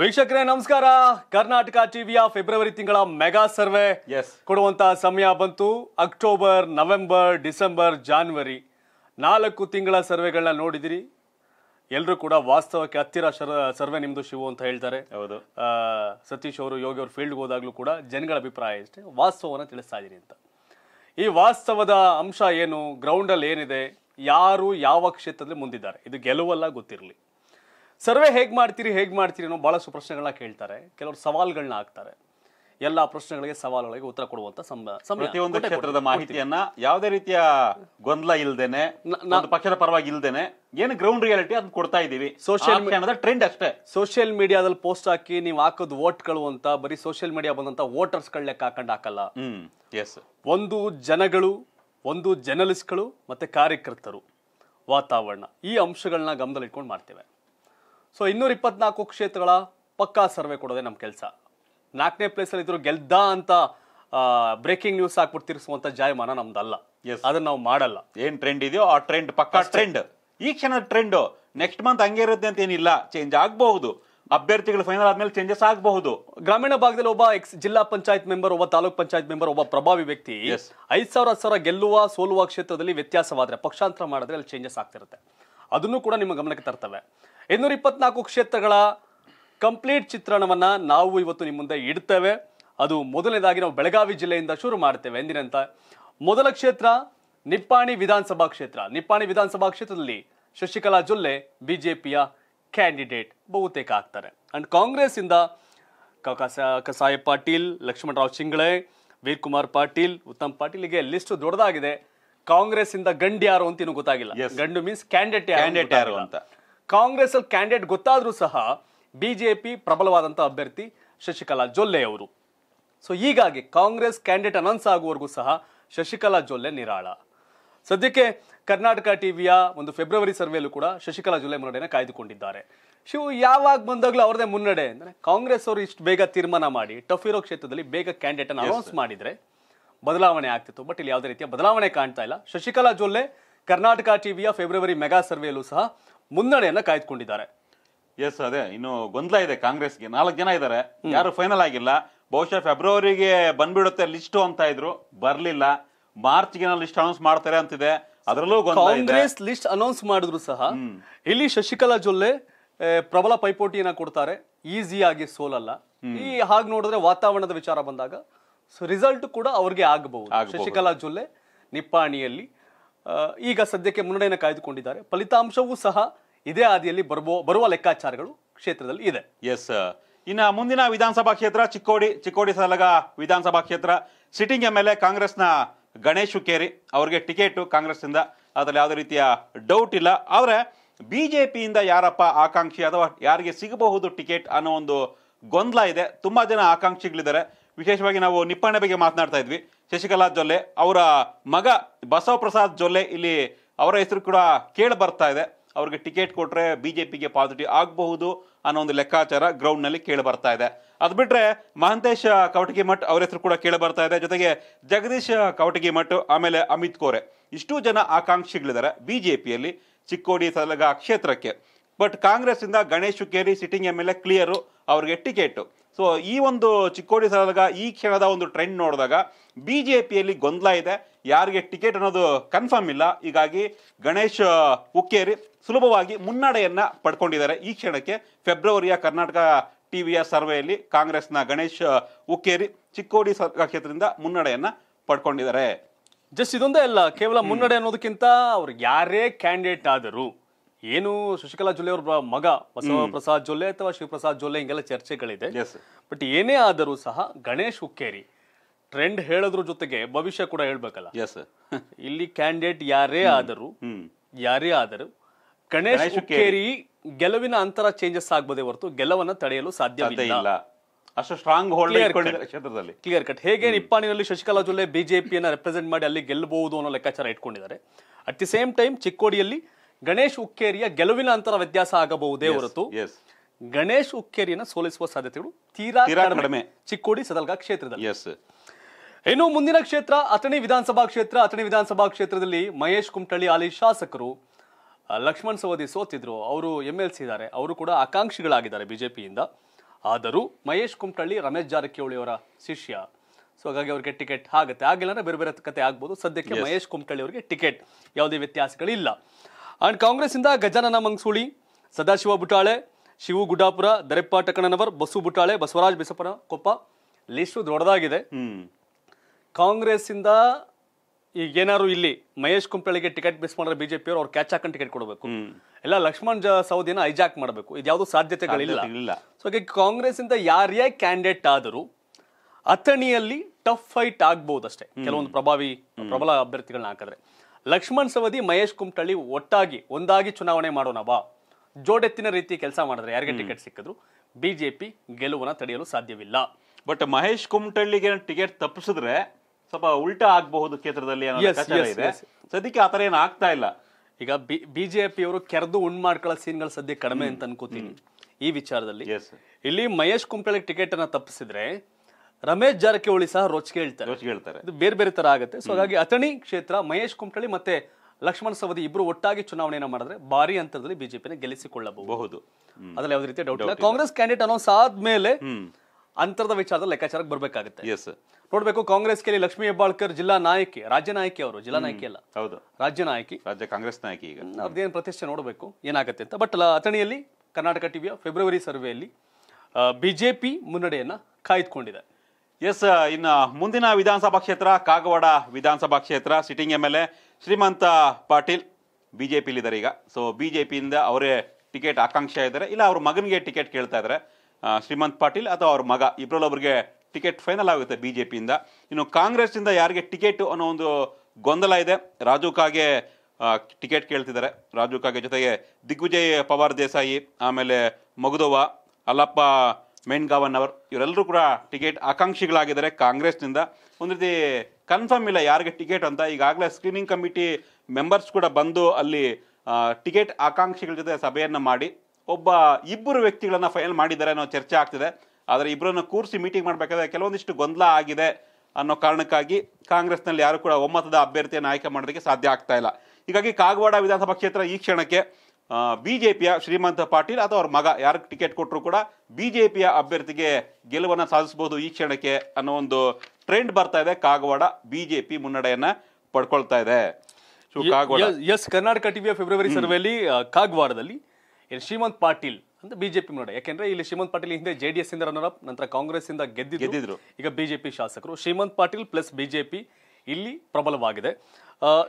ವೀಕ್ಷಕರೇ ನಮಸ್ಕಾರ ಕರ್ನಾಟಕ ಟಿವಿಯ ಫೆಬ್ರವರಿ ತಿಂಗಳ ಮೆಗಾ ಸರ್ವೆ ಕೊಡುವಂತ ಸಮಯ ಬಂತು ಅಕ್ಟೋಬರ್ ನವೆಂಬರ್ ಡಿಸೆಂಬರ್ ಜಾನ್ವರಿ ನಾಲ್ಕು ತಿಂಗಳ ಸರ್ವೆಗಳನ್ನ ನೋಡಿದಿರಿ ಎಲ್ಲರೂ ಕೂಡ ವಾಸ್ತವಕ್ಕೆ ಹತ್ತಿರ ಸರ್ವೆ ನಿಮ್ದು ಶಿವು ಅಂತ ಹೇಳ್ತಾರೆ ಹೌದು ಸತೀಶ್ ಅವರು ಯೋಗಿ ಅವರು ಫೀಲ್ಡ್ಗೆ ಹೋದಾಗಲೂ ಕೂಡ ಜನಗಳ ಅಭಿಪ್ರಾಯ ಅಷ್ಟೇ ವಾಸ್ತವವನ್ನು ತಿಳಿಸ್ತಾ ಇದ್ದೀರಿ ಅಂತ ಈ ವಾಸ್ತವದ ಅಂಶ ಏನು ಗ್ರೌಂಡಲ್ಲಿ ಏನಿದೆ ಯಾರು ಯಾವ ಕ್ಷೇತ್ರದಲ್ಲಿ ಮುಂದಿದ್ದಾರೆ ಇದು ಗೆಲುವಲ್ಲ ಗೊತ್ತಿರಲಿ ಸರ್ವೆ ಹೇಗೆ ಮಾಡ್ತೀರಿ ಹೇಗೆ ಮಾಡ್ತೀರಿ ಅನ್ನೋ ಭಾಳಷ್ಟು ಪ್ರಶ್ನೆಗಳನ್ನ ಕೇಳ್ತಾರೆ ಕೆಲವರು ಸವಾಲುಗಳನ್ನ ಹಾಕ್ತಾರೆ ಎಲ್ಲ ಪ್ರಶ್ನೆಗಳಿಗೆ ಸವಾಲುಗಳಿಗೆ ಉತ್ತರ ಕೊಡುವಂತ ಪ್ರತಿಯೊಂದು ಕ್ಷೇತ್ರದ ಮಾಹಿತಿಯನ್ನ ಯಾವುದೇ ರೀತಿಯ ಗೊಂದಲ ಇಲ್ದೇನೆ ಪಕ್ಷದ ಪರವಾಗಿ ಇಲ್ದೇನೆ ಏನು ಗ್ರೌಂಡ್ ರಿಯಾಲಿಟಿ ಅದನ್ನ ಕೊಡ್ತಾ ಇದೀವಿ ಸೋಷಿಯಲ್ ಮೀಡಿಯಾದ ಟ್ರೆಂಡ್ ಅಷ್ಟೇ ಸೋಷಿಯಲ್ ಮೀಡಿಯಾದಲ್ಲಿ ಪೋಸ್ಟ್ ಹಾಕಿ ನೀವು ಹಾಕೋದು ವೋಟ್ಗಳು ಅಂತ ಬರೀ ಸೋಷಿಯಲ್ ಮೀಡಿಯಾ ಬಂದಂತ ವೋಟರ್ಸ್ ಗಳ ಲೆಕ್ಕ ಹಾಕೊಂಡು ಹಾಕಲ್ಲ ಎಸ್ ಒಂದು ಜನಗಳು ಒಂದು ಜರ್ನಲಿಸ್ಟ್ಗಳು ಮತ್ತೆ ಕಾರ್ಯಕರ್ತರು ವಾತಾವರಣ ಈ ಅಂಶಗಳನ್ನ ಗಮನದಲ್ಲಿಟ್ಕೊಂಡು ಮಾಡ್ತೇವೆ ಸೊ ಇನ್ನೂರ ಇಪ್ಪತ್ನಾಲ್ಕು ಕ್ಷೇತ್ರಗಳ ಪಕ್ಕಾ ಸರ್ವೆ ಕೊಡೋದೇ ನಮ್ಮ ಕೆಲಸ ನಾಲ್ಕನೇ ಪ್ಲೇಸಲ್ಲಿ ಇದ್ರು ಗೆಲ್ದ ಅಂತ ಬ್ರೇಕಿಂಗ್ ನ್ಯೂಸ್ ಹಾಕ್ಬಿಟ್ಟು ತಿರ್ಸುವಂಥ ಜಾಯಮಾನ ನಮ್ದಲ್ಲ ಅದನ್ನ ನಾವು ಮಾಡಲ್ಲ ಏನ್ ಟ್ರೆಂಡ್ ಇದೆಯೋ ಆ ಟ್ರೆಂಡ್ ಪಕ್ಕಾ ಟ್ರೆಂಡ್ ಈ ಕ್ಷಣದ ಟ್ರೆಂಡ್ ನೆಕ್ಸ್ಟ್ ಮಂತ್ ಹಂಗೆ ಇರುತ್ತೆ ಅಂತ ಏನಿಲ್ಲ ಚೇಂಜ್ ಆಗಬಹುದು ಅಭ್ಯರ್ಥಿಗಳು ಫೈನಲ್ ಆದ್ಮೇಲೆ ಚೇಂಜಸ್ ಆಗಬಹುದು ಗ್ರಾಮೀಣ ಭಾಗದಲ್ಲಿ ಒಬ್ಬ ಎಕ್ಸ್ ಜಿಲ್ಲಾ ಪಂಚಾಯತ್ ಮೆಂಬರ್ ಒಬ್ಬ ತಾಲೂಕ್ ಪಂಚಾಯತ್ ಮೆಂಬರ್ ಒಬ್ಬ ಪ್ರಭಾವಿ ವ್ಯಕ್ತಿ ಐದ್ ಸಾವಿರ ಹತ್ತು ಸಾವಿರ ಗೆಲ್ಲುವ ಸೋಲುವ ಕ್ಷೇತ್ರದಲ್ಲಿ ವ್ಯತ್ಯಾಸವಾದ್ರೆ ಪಕ್ಷಾಂತರ ಮಾಡಿದ್ರೆ ಅಲ್ಲಿ ಚೇಂಜಸ್ ಆಗ್ತಿರುತ್ತೆ ಅದನ್ನು ಕೂಡ ನಿಮ್ಮ ಗಮನಕ್ಕೆ ತರ್ತವೆ ಇನ್ನೂರ ಇಪ್ಪತ್ನಾಲ್ಕು ಕ್ಷೇತ್ರಗಳ ಕಂಪ್ಲೀಟ್ ಚಿತ್ರಣವನ್ನು ನಾವು ಇವತ್ತು ನಿಮ್ಮ ಮುಂದೆ ಇಡ್ತೇವೆ ಅದು ಮೊದಲನೇದಾಗಿ ನಾವು ಬೆಳಗಾವಿ ಜಿಲ್ಲೆಯಿಂದ ಶುರು ಮಾಡ್ತೇವೆ ಎಂದಿನಂತ ಮೊದಲ ಕ್ಷೇತ್ರ ನಿಪ್ಪಾಣಿ ವಿಧಾನಸಭಾ ಕ್ಷೇತ್ರ ನಿಪ್ಪಾಣಿ ವಿಧಾನಸಭಾ ಕ್ಷೇತ್ರದಲ್ಲಿ ಶಶಿಕಲಾ ಜೊಲ್ಲೆ ಪಿಯ ಕ್ಯಾಂಡಿಡೇಟ್ ಬಹುತೇಕ ಆಗ್ತಾರೆ ಅಂಡ್ ಕಾಂಗ್ರೆಸ್ ಇಂದ ಕಸಾಯ್ ಪಾಟೀಲ್ ಲಕ್ಷ್ಮಣರಾವ್ ಚಿಂಗ್ಳೆ ಕುಮಾರ್ ಪಾಟೀಲ್ ಉತ್ತಮ್ ಪಾಟೀಲ್ಗೆ ಲಿಸ್ಟ್ ದೊಡ್ಡದಾಗಿದೆ ಕಾಂಗ್ರೆಸ್ ಇಂದ ಗಂಡು ಯಾರು ಅಂತ ಗೊತ್ತಾಗಿಲ್ಲ ಗಂಡು ಮೀನ್ಸ್ ಕ್ಯಾಂಡಿಡೇಟ್ ಯಾರು ಅಂತ ಕಾಂಗ್ರೆಸ್ ಅಲ್ಲಿ ಕ್ಯಾಂಡಿಡೇಟ್ ಗೊತ್ತಾದರೂ ಸಹ ಬಿಜೆಪಿ ಪ್ರಬಲವಾದಂತಹ ಅಭ್ಯರ್ಥಿ ಶಶಿಕಲಾ ಜೊಲ್ಲೆ ಅವರು ಸೊ ಹೀಗಾಗಿ ಕಾಂಗ್ರೆಸ್ ಕ್ಯಾಂಡಿಡೇಟ್ ಅನೌನ್ಸ್ ಆಗುವವರೆಗೂ ಸಹ ಶಶಿಕಲಾ ಜೊಲ್ಲೆ ನಿರಾಳ ಸದ್ಯಕ್ಕೆ ಕರ್ನಾಟಕ ಟಿವಿಯ ಒಂದು ಫೆಬ್ರವರಿ ಸರ್ವೆಯಲ್ಲೂ ಕೂಡ ಶಶಿಕಲಾ ಜೊಲ್ಲೆ ಮುನ್ನಡೆಯನ್ನು ಕಾಯ್ದುಕೊಂಡಿದ್ದಾರೆ ಶಿವ ಯಾವಾಗ ಬಂದಾಗಲೂ ಅವರದೇ ಮುನ್ನಡೆ ಅಂದರೆ ಕಾಂಗ್ರೆಸ್ ಅವರು ಇಷ್ಟು ಬೇಗ ತೀರ್ಮಾನ ಮಾಡಿ ಟಫ್ ಇರೋ ಕ್ಷೇತ್ರದಲ್ಲಿ ಬೇಗ ಕ್ಯಾಂಡಿಡೇಟ್ ಅನ್ನು ಅನೌನ್ಸ್ ಮಾಡಿದರೆ ಬದಲಾವಣೆ ಆಗ್ತಿತ್ತು ಬಟ್ ಇಲ್ಲಿ ಯಾವುದೇ ರೀತಿಯ ಬದಲಾವಣೆ ಕಾಣ್ತಾ ಇಲ್ಲ ಶಶಿಕಲಾ ಜೊಲ್ಲೆ ಕರ್ನಾಟಕ ಟಿವಿಯ ಫೆಬ್ರವರಿ ಮೆಗಾ ಸರ್ವೆಯಲ್ಲೂ ಸಹ ಮುನ್ನಡೆಯನ್ನ ಕಾಯ್ದುಕೊಂಡಿದ್ದಾರೆ ಎಸ್ ಅದೇ ಇನ್ನು ಗೊಂದಲ ಇದೆ ಕಾಂಗ್ರೆಸ್ಗೆ ನಾಲ್ಕು ಜನ ಇದ್ದಾರೆ ಯಾರು ಫೈನಲ್ ಆಗಿಲ್ಲ ಬಹುಶಃ ಫೆಬ್ರವರಿಗೆ ಬಂದ್ಬಿಡುತ್ತೆ ಲಿಸ್ಟ್ ಅಂತ ಇದ್ರು ಬರ್ಲಿಲ್ಲ ಮಾರ್ಚ್ಗೆ ಲಿಸ್ಟ್ ಅನೌನ್ಸ್ ಮಾಡ್ತಾರೆ ಅಂತಿದೆ ಅದರಲ್ಲೂ ಕಾಂಗ್ರೆಸ್ ಲಿಸ್ಟ್ ಅನೌನ್ಸ್ ಮಾಡಿದ್ರು ಸಹ ಇಲ್ಲಿ ಶಶಿಕಲಾ ಜೊಲ್ಲೆ ಪ್ರಬಲ ಪೈಪೋಟಿಯನ್ನ ಕೊಡ್ತಾರೆ ಆಗಿ ಸೋಲಲ್ಲ ಈ ಹಾಗೆ ನೋಡಿದ್ರೆ ವಾತಾವರಣದ ವಿಚಾರ ಬಂದಾಗ ರಿಸಲ್ಟ್ ಕೂಡ ಅವ್ರಿಗೆ ಆಗಬಹುದು ಶಶಿಕಲಾ ಜೊಲ್ಲೆ ನಿಪ್ಪಾಣಿಯಲ್ಲಿ ಈಗ ಸದ್ಯಕ್ಕೆ ಮುನ್ನಡೆಯನ್ನು ಕಾಯ್ದುಕೊಂಡಿದ್ದಾರೆ ಫಲಿತಾಂಶವೂ ಸಹ ಇದೇ ಹಾದಿಯಲ್ಲಿ ಬರುವ ಬರುವ ಲೆಕ್ಕಾಚಾರಗಳು ಕ್ಷೇತ್ರದಲ್ಲಿ ಇದೆ ಎಸ್ ಇನ್ನು ಮುಂದಿನ ವಿಧಾನಸಭಾ ಕ್ಷೇತ್ರ ಚಿಕ್ಕೋಡಿ ಚಿಕ್ಕೋಡಿ ಸಲಗ ವಿಧಾನಸಭಾ ಕ್ಷೇತ್ರ ಸಿಟ್ಟಿಂಗ್ ಎಂ ಎಲ್ ಎ ಕಾಂಗ್ರೆಸ್ನ ಗಣೇಶ್ ಕೇರಿ ಅವರಿಗೆ ಟಿಕೆಟು ಕಾಂಗ್ರೆಸ್ನಿಂದ ಅದರಲ್ಲಿ ಯಾವುದೇ ರೀತಿಯ ಡೌಟ್ ಇಲ್ಲ ಆದರೆ ಬಿ ಜೆ ಪಿಯಿಂದ ಯಾರಪ್ಪ ಆಕಾಂಕ್ಷಿ ಅಥವಾ ಯಾರಿಗೆ ಸಿಗಬಹುದು ಟಿಕೆಟ್ ಅನ್ನೋ ಒಂದು ಗೊಂದಲ ಇದೆ ತುಂಬ ಜನ ಆಕಾಂಕ್ಷಿಗಳಿದ್ದಾರೆ ವಿಶೇಷವಾಗಿ ನಾವು ನಿಪ್ಪಾಣೆ ಬಗ್ಗೆ ಮಾತನಾಡ್ತಾ ಇದ್ವಿ ಶಶಿಕಲಾ ಜೊಲ್ಲೆ ಅವರ ಮಗ ಬಸವಪ್ರಸಾದ್ ಜೊಲ್ಲೆ ಇಲ್ಲಿ ಅವರ ಹೆಸರು ಕೂಡ ಕೇಳಿ ಬರ್ತಾ ಇದೆ ಅವ್ರಿಗೆ ಟಿಕೆಟ್ ಕೊಟ್ಟರೆ ಬಿ ಜೆ ಪಿಗೆ ಪಾಸಿಟಿವ್ ಆಗಬಹುದು ಅನ್ನೋ ಒಂದು ಲೆಕ್ಕಾಚಾರ ಗ್ರೌಂಡ್ನಲ್ಲಿ ಕೇಳಿ ಬರ್ತಾ ಇದೆ ಅದು ಬಿಟ್ಟರೆ ಮಹಂತೇಶ್ ಕವಟಗಿಮಠ್ ಅವರ ಹೆಸರು ಕೂಡ ಕೇಳಿ ಬರ್ತಾ ಇದೆ ಜೊತೆಗೆ ಜಗದೀಶ್ ಕವಟಗಿಮಠ್ ಆಮೇಲೆ ಅಮಿತ್ ಕೋರೆ ಇಷ್ಟು ಜನ ಆಕಾಂಕ್ಷಿಗಳಿದ್ದಾರೆ ಬಿ ಜೆ ಪಿಯಲ್ಲಿ ಚಿಕ್ಕೋಡಿ ಸಲಗ ಕ್ಷೇತ್ರಕ್ಕೆ ಬಟ್ ಕಾಂಗ್ರೆಸ್ಸಿಂದ ಗಣೇಶ್ ಕೇರಿ sitting M L A clear ಅವ್ರಿಗೆ ಟಿಕೆಟು ಸೊ ಈ ಒಂದು ಚಿಕ್ಕೋಡಿ ಸಲಗ ಈ ಕ್ಷಣದ ಒಂದು ಟ್ರೆಂಡ್ ನೋಡಿದಾಗ ಬಿ ಜೆ ಪಿಯಲ್ಲಿ ಗೊಂದಲ ಇದೆ ಯಾರಿಗೆ ಟಿಕೆಟ್ ಅನ್ನೋದು ಕನ್ಫರ್ಮ್ ಇಲ್ಲ ಹೀಗಾಗಿ ಗಣೇಶ್ ಉಕ್ಕೇರಿ ಸುಲಭವಾಗಿ ಮುನ್ನಡೆಯನ್ನು ಪಡ್ಕೊಂಡಿದ್ದಾರೆ ಈ ಕ್ಷಣಕ್ಕೆ ಫೆಬ್ರವರಿಯ ಕರ್ನಾಟಕ ಟಿವಿಯ ಸರ್ವೆಯಲ್ಲಿ ಕಾಂಗ್ರೆಸ್ನ ಗಣೇಶ್ ಹುಕ್ಕೇರಿ ಚಿಕ್ಕೋಡಿ ಸರ್ಕಾರ ಕ್ಷೇತ್ರದಿಂದ ಮುನ್ನಡೆಯನ್ನು ಪಡ್ಕೊಂಡಿದ್ದಾರೆ ಜಸ್ಟ್ ಇದೊಂದೇ ಅಲ್ಲ ಕೇವಲ ಮುನ್ನಡೆ ಅನ್ನೋದಕ್ಕಿಂತ ಅವ್ರಿಗೆ ಯಾರೇ ಕ್ಯಾಂಡಿಡೇಟ್ ಆದರೂ ಏನು ಶಶಿಕಲಾ ಜೊಲ್ಲೆ ಅವರ ಮಗ ಬಸವ ಪ್ರಸಾದ್ ಜೊಲ್ಲೆ ಅಥವಾ ಶಿವಪ್ರಸಾದ್ ಜೊಲ್ಲೆ ಹಿಂಗೆಲ್ಲ ಚರ್ಚೆಗಳಿದೆ ಬಟ್ ಏನೇ ಆದರೂ ಸಹ ಗಣೇಶ್ ಹುಕ್ಕೇರಿ ಟ್ರೆಂಡ್ ಹೇಳೋದ್ರ ಜೊತೆಗೆ ಭವಿಷ್ಯ ಕೂಡ ಹೇಳ್ಬೇಕಲ್ಲ ಇಲ್ಲಿ ಕ್ಯಾಂಡಿಡೇಟ್ ಯಾರೇ ಆದರೂ ಯಾರೇ ಆದರೂ ಗಣೇಶ್ ಹುಕ್ಕೇರಿ ಗೆಲುವಿನ ಅಂತರ ಚೇಂಜಸ್ ಆಗ್ಬೋದೇ ಹೊರತು ಗೆಲುವನ್ನು ತಡೆಯಲು ಸಾಧ್ಯವಿಲ್ಲ ಅಷ್ಟು ಸ್ಟ್ರಾಂಗ್ ಕ್ಷೇತ್ರದಲ್ಲಿ ಕ್ಲಿಯರ್ ಕಟ್ ಹೇಗೆ ನಿಪ್ಪಾಣಿನಲ್ಲಿ ಶಶಿಕಲಾ ಜೊಲ್ಲೆ ಬಿಜೆಪಿಯನ್ನು ರೆಪ್ರೆಸೆಂಟ್ ಮಾಡಿ ಅಲ್ಲಿ ಗೆಲ್ಲಬಹುದು ಅನ್ನೋ ಲೆಕ್ಕಾಚಾರ ಇಟ್ಕೊಂಡಿದ್ದಾರೆ ಅಟ್ ದಿ ಸೇಮ್ ಟೈಮ್ ಚಿಕ್ಕೋಡಿಯಲ್ಲಿ ಗಣೇಶ್ ಉಕ್ಕೇರಿಯ ಗೆಲುವಿನ ಅಂತರ ವ್ಯತ್ಯಾಸ ಆಗಬಹುದೇ ಹೊರತು ಗಣೇಶ್ ಉಕ್ಕೇರಿಯನ್ನು ಸೋಲಿಸುವ ಸಾಧ್ಯತೆಗಳು ತೀರಾ ಕಡಿಮೆ ಚಿಕ್ಕೋಡಿ ಸದಲ್ಗಾ ಕ್ಷೇತ್ರದಲ್ಲಿ ಇನ್ನು ಮುಂದಿನ ಕ್ಷೇತ್ರ ಅಥಣಿ ವಿಧಾನಸಭಾ ಕ್ಷೇತ್ರ ಅಥಣಿ ವಿಧಾನಸಭಾ ಕ್ಷೇತ್ರದಲ್ಲಿ ಮಹೇಶ್ ಕುಮಟಳ್ಳಿ ಹಾಲಿ ಶಾಸಕರು ಲಕ್ಷ್ಮಣ್ ಸವದಿ ಸೋತಿದ್ರು ಅವರು ಎಂ ಎಲ್ ಸಿ ಇದ್ದಾರೆ ಅವರು ಕೂಡ ಆಕಾಂಕ್ಷಿಗಳಾಗಿದ್ದಾರೆ ಬಿಜೆಪಿಯಿಂದ ಆದರೂ ಮಹೇಶ್ ಕುಮಟಳ್ಳಿ ರಮೇಶ್ ಜಾರಕಿಹೊಳಿ ಅವರ ಶಿಷ್ಯ ಸೊ ಹಾಗಾಗಿ ಅವರಿಗೆ ಟಿಕೆಟ್ ಆಗುತ್ತೆ ಆಗಿಲ್ಲ ಬೇರೆ ಬೇರೆ ಕತೆ ಆಗ್ಬೋದು ಸದ್ಯಕ್ಕೆ ಮಹೇಶ್ ಕುಮಟಳ್ಳಿ ಅವರಿಗೆ ಟಿಕೆಟ್ ಯಾವುದೇ ವ್ಯತ್ಯಾಸಗಳಿಲ್ಲ ಕಾಂಗ್ರೆಸ್ ಇಂದ ಗಜಾನನ ಮಂಗ್ಸೂಳಿ ಸದಾಶಿವ ಬುಟಾಳೆ ಶಿವ ಗುಡ್ಡಾಪುರ ದರೆಪ್ಪ ಟಕಣನವರ್ ಬಸು ಬುಟಾಳೆ ಬಸವರಾಜ್ ಬಿಸಪ್ಪನ ಕೊಪ್ಪ ಲಿಸ್ಟು ದೊಡ್ಡದಾಗಿದೆ ಕಾಂಗ್ರೆಸ್ಸಿಂದ ಏನಾದ್ರು ಇಲ್ಲಿ ಮಹೇಶ್ ಕುಂಪಳಿಗೆ ಟಿಕೆಟ್ ಮಿಸ್ ಮಾಡಿದ್ರೆ ಬಿಜೆಪಿ ಅವ್ರು ಕ್ಯಾಚ್ ಹಾಕೊಂಡು ಟಿಕೆಟ್ ಕೊಡಬೇಕು ಎಲ್ಲ ಲಕ್ಷ್ಮಣ್ ಸೌದಿನ ಐಜಾಕ್ ಮಾಡಬೇಕು ಯಾವುದೂ ಸಾಧ್ಯತೆಗಳಿಲ್ಲ ಇಲ್ಲ ಸೊ ಕಾಂಗ್ರೆಸ್ ಇಂದ ಯಾರ್ಯೇ ಕ್ಯಾಂಡಿಡೇಟ್ ಆದರೂ ಅಥಣಿಯಲ್ಲಿ ಟಫ್ ಫೈಟ್ ಆಗ್ಬೋದಷ್ಟೇ ಕೆಲವೊಂದು ಪ್ರಭಾವಿ ಪ್ರಬಲ ಅಭ್ಯರ್ಥಿಗಳನ್ನ ಹಾಕಿದ್ರೆ ಲಕ್ಷ್ಮಣ್ ಸವದಿ ಮಹೇಶ್ ಕುಮಟಳ್ಳಿ ಒಟ್ಟಾಗಿ ಒಂದಾಗಿ ಚುನಾವಣೆ ಮಾಡೋಣ ಬಾ ಜೋಡೆತ್ತಿನ ರೀತಿ ಕೆಲಸ ಮಾಡಿದ್ರೆ ಯಾರಿಗೆ ಟಿಕೆಟ್ ಸಿಕ್ಕಿದ್ರು ಬಿಜೆಪಿ ಗೆಲುವನ್ನ ತಡೆಯಲು ಸಾಧ್ಯವಿಲ್ಲ ಬಟ್ ಮಹೇಶ್ ಕುಮಟಳ್ಳಿಗೆ ಟಿಕೆಟ್ ತಪ್ಪಿಸಿದ್ರೆ ಸ್ವಲ್ಪ ಉಲ್ಟಾ ಆಗಬಹುದು ಕ್ಷೇತ್ರದಲ್ಲಿ ಸದ್ಯಕ್ಕೆ ಆತರ ಏನು ಆಗ್ತಾ ಇಲ್ಲ ಈಗ ಬಿ ಬಿಜೆಪಿಯವರು ಕೆರೆದು ಉಣ್ ಮಾಡ್ಕೊಳ್ಳೋ ಸೀನ್ಗಳು ಸದ್ಯ ಕಡಿಮೆ ಅಂತ ಅನ್ಕೋತೀನಿ ಈ ವಿಚಾರದಲ್ಲಿ ಇಲ್ಲಿ ಮಹೇಶ್ ಕುಮಟಳ್ಳಿ ಟಿಕೆಟ್ ಅನ್ನ ತಪ್ಪಿಸಿದ್ರೆ ರಮೇಶ್ ಜಾರಕಿಹೊಳಿ ಸಹ ರೋಚ್ ಹೇಳ್ತಾರೆ ಹೇಳ್ತಾರೆ ಇದು ಬೇರೆ ಬೇರೆ ತರ ಆಗುತ್ತೆ ಸೊ ಹಾಗಾಗಿ ಅಥಣಿ ಕ್ಷೇತ್ರ ಮಹೇಶ್ ಕುಮಟಳ್ಳಿ ಮತ್ತೆ ಲಕ್ಷ್ಮಣ ಸವದಿ ಇಬ್ರು ಒಟ್ಟಾಗಿ ಚುನಾವಣೆಯನ್ನು ಮಾಡಿದ್ರೆ ಭಾರಿ ಅಂತರದಲ್ಲಿ ಬಿಜೆಪಿನ ಗೆಲ್ಲಿಸಿಕೊಳ್ಳಬಹುದು ಅದ್ರಲ್ಲಿ ಯಾವ್ದು ರೀತಿಯ ಡೌಟ್ ಇಲ್ಲ ಕಾಂಗ್ರೆಸ್ ಕ್ಯಾಂಡಿಡೇಟ್ ಅನೌನ್ಸ್ ಆದ್ಮೇಲೆ ಅಂತರದ ವಿಚಾರದ ಲೆಕ್ಕಾಚಾರಕ್ಕೆ ಬರಬೇಕಾಗುತ್ತೆ ಎಸ್ ನೋಡ್ಬೇಕು ಕಾಂಗ್ರೆಸ್ ಕೇಳಿ ಲಕ್ಷ್ಮೀ ಹೆಬ್ಬಾಳ್ಕರ್ ಜಿಲ್ಲಾ ನಾಯಕಿ ರಾಜ್ಯ ನಾಯಕಿ ಅವರು ಜಿಲ್ಲಾ ನಾಯಕಿ ಅಲ್ಲ ಹೌದು ರಾಜ್ಯ ನಾಯಕಿ ರಾಜ್ಯ ಕಾಂಗ್ರೆಸ್ ನಾಯಕಿ ಈಗ ಅವ್ರದ್ದೇನು ಪ್ರತಿಷ್ಠೆ ನೋಡಬೇಕು ಏನಾಗುತ್ತೆ ಅಂತ ಬಟ್ ಅಥಣಿಯಲ್ಲಿ ಕರ್ನಾಟಕ ಟಿವಿಯ ಫೆಬ್ರವರಿ ಸರ್ವೆಯಲ್ಲಿ ಬಿಜೆಪಿ ಮುನ್ನಡೆಯನ್ನ ಕಾಯ್ದುಕೊಂಡಿದೆ ಎಸ್ ಇನ್ನು ಮುಂದಿನ ವಿಧಾನಸಭಾ ಕ್ಷೇತ್ರ ಕಾಗವಾಡ ವಿಧಾನಸಭಾ ಕ್ಷೇತ್ರ ಸಿಟ್ಟಿಂಗ್ ಎಮ್ ಎಲ್ ಎ ಶ್ರೀಮಂತ ಪಾಟೀಲ್ ಬಿ ಜೆ ಪಿಲಿದ್ದಾರೆ ಈಗ ಸೊ ಬಿ ಜೆ ಪಿಯಿಂದ ಅವರೇ ಟಿಕೆಟ್ ಆಕಾಂಕ್ಷೆ ಇದ್ದಾರೆ ಇಲ್ಲ ಅವ್ರ ಮಗನಿಗೆ ಟಿಕೆಟ್ ಕೇಳ್ತಾ ಇದ್ದಾರೆ ಶ್ರೀಮಂತ್ ಪಾಟೀಲ್ ಅಥವಾ ಅವ್ರ ಮಗ ಒಬ್ಬರಿಗೆ ಟಿಕೆಟ್ ಫೈನಲ್ ಆಗುತ್ತೆ ಬಿ ಜೆ ಪಿಯಿಂದ ಇನ್ನು ಕಾಂಗ್ರೆಸ್ಸಿಂದ ಯಾರಿಗೆ ಟಿಕೆಟು ಅನ್ನೋ ಒಂದು ಗೊಂದಲ ಇದೆ ರಾಜು ಕಾಗೆ ಟಿಕೆಟ್ ಕೇಳ್ತಿದ್ದಾರೆ ರಾಜು ಕಾಗೆ ಜೊತೆಗೆ ದಿಗ್ವಿಜಯ್ ಪವಾರ್ ದೇಸಾಯಿ ಆಮೇಲೆ ಮಗುದೋವ ಅಲ್ಲಪ್ಪ ಮೇಣ್ಗಾವನ್ ಅವರು ಇವರೆಲ್ಲರೂ ಕೂಡ ಟಿಕೆಟ್ ಆಕಾಂಕ್ಷಿಗಳಾಗಿದ್ದಾರೆ ಕಾಂಗ್ರೆಸ್ನಿಂದ ಒಂದು ರೀತಿ ಕನ್ಫರ್ಮ್ ಇಲ್ಲ ಯಾರಿಗೆ ಟಿಕೆಟ್ ಅಂತ ಈಗಾಗಲೇ ಸ್ಕ್ರೀನಿಂಗ್ ಕಮಿಟಿ ಮೆಂಬರ್ಸ್ ಕೂಡ ಬಂದು ಅಲ್ಲಿ ಟಿಕೆಟ್ ಆಕಾಂಕ್ಷಿಗಳ ಜೊತೆ ಸಭೆಯನ್ನು ಮಾಡಿ ಒಬ್ಬ ಇಬ್ಬರು ವ್ಯಕ್ತಿಗಳನ್ನು ಫೈನಲ್ ಮಾಡಿದ್ದಾರೆ ಅನ್ನೋ ಚರ್ಚೆ ಆಗ್ತಿದೆ ಆದರೆ ಇಬ್ಬರನ್ನು ಕೂರಿಸಿ ಮೀಟಿಂಗ್ ಮಾಡಬೇಕಾದ್ರೆ ಕೆಲವೊಂದಿಷ್ಟು ಗೊಂದಲ ಆಗಿದೆ ಅನ್ನೋ ಕಾರಣಕ್ಕಾಗಿ ಕಾಂಗ್ರೆಸ್ನಲ್ಲಿ ಯಾರು ಕೂಡ ಒಮ್ಮತದ ಅಭ್ಯರ್ಥಿಯನ್ನು ಆಯ್ಕೆ ಮಾಡೋದಕ್ಕೆ ಸಾಧ್ಯ ಆಗ್ತಾ ಇಲ್ಲ ಹೀಗಾಗಿ ಕಾಗವಾಡ ವಿಧಾನಸಭಾ ಕ್ಷೇತ್ರ ಈ ಕ್ಷಣಕ್ಕೆ ಬಿ ಜೆ ಪಿಯ ಶ್ರೀಮಂತ ಪಾಟೀಲ್ ಅಥವಾ ಅವ್ರ ಮಗ ಯಾರು ಟಿಕೆಟ್ ಕೊಟ್ಟರು ಕೂಡ ಬಿ ಜೆ ಪಿಯ ಅಭ್ಯರ್ಥಿಗೆ ಗೆಲುವನ್ನು ಸಾಧಿಸಬಹುದು ಈ ಕ್ಷಣಕ್ಕೆ ಅನ್ನೋ ಒಂದು ಟ್ರೆಂಡ್ ಬರ್ತಾ ಇದೆ ಕಾಗವಾಡ ಬಿ ಜೆ ಪಿ ಮುನ್ನಡೆಯನ್ನು ಪಡ್ಕೊಳ್ತಾ ಇದೆ ಎಸ್ ಕರ್ನಾಟಕ ಟಿವಿಯ ಫೆಬ್ರವರಿ ಸರ್ವೆಯಲ್ಲಿ ಕಾಗವಾಡದಲ್ಲಿ ಶ್ರೀಮಂತ್ ಪಾಟೀಲ್ ಅಂತ ಬಿಜೆಪಿ ಮುನ್ನಡೆ ಯಾಕೆಂದ್ರೆ ಇಲ್ಲಿ ಶ್ರೀಮಂತ್ ಪಾಟೀಲ್ ಹಿಂದೆ ಜೆಡಿಎಸ್ ಇಂದ ರನ್ನರ್ ಅಪ್ ನಂತರ ಕಾಂಗ್ರೆಸ್ ಇಂದ ಗೆದ್ದಿದ್ರು ಈಗ ಬಿಜೆಪಿ ಶಾಸಕರು ಶ್ರೀಮಂತ್ ಪಾಟೀಲ್ ಪ್ಲಸ್ ಬಿಜೆಪಿ ಇಲ್ಲಿ ಪ್ರಬಲವಾಗಿದೆ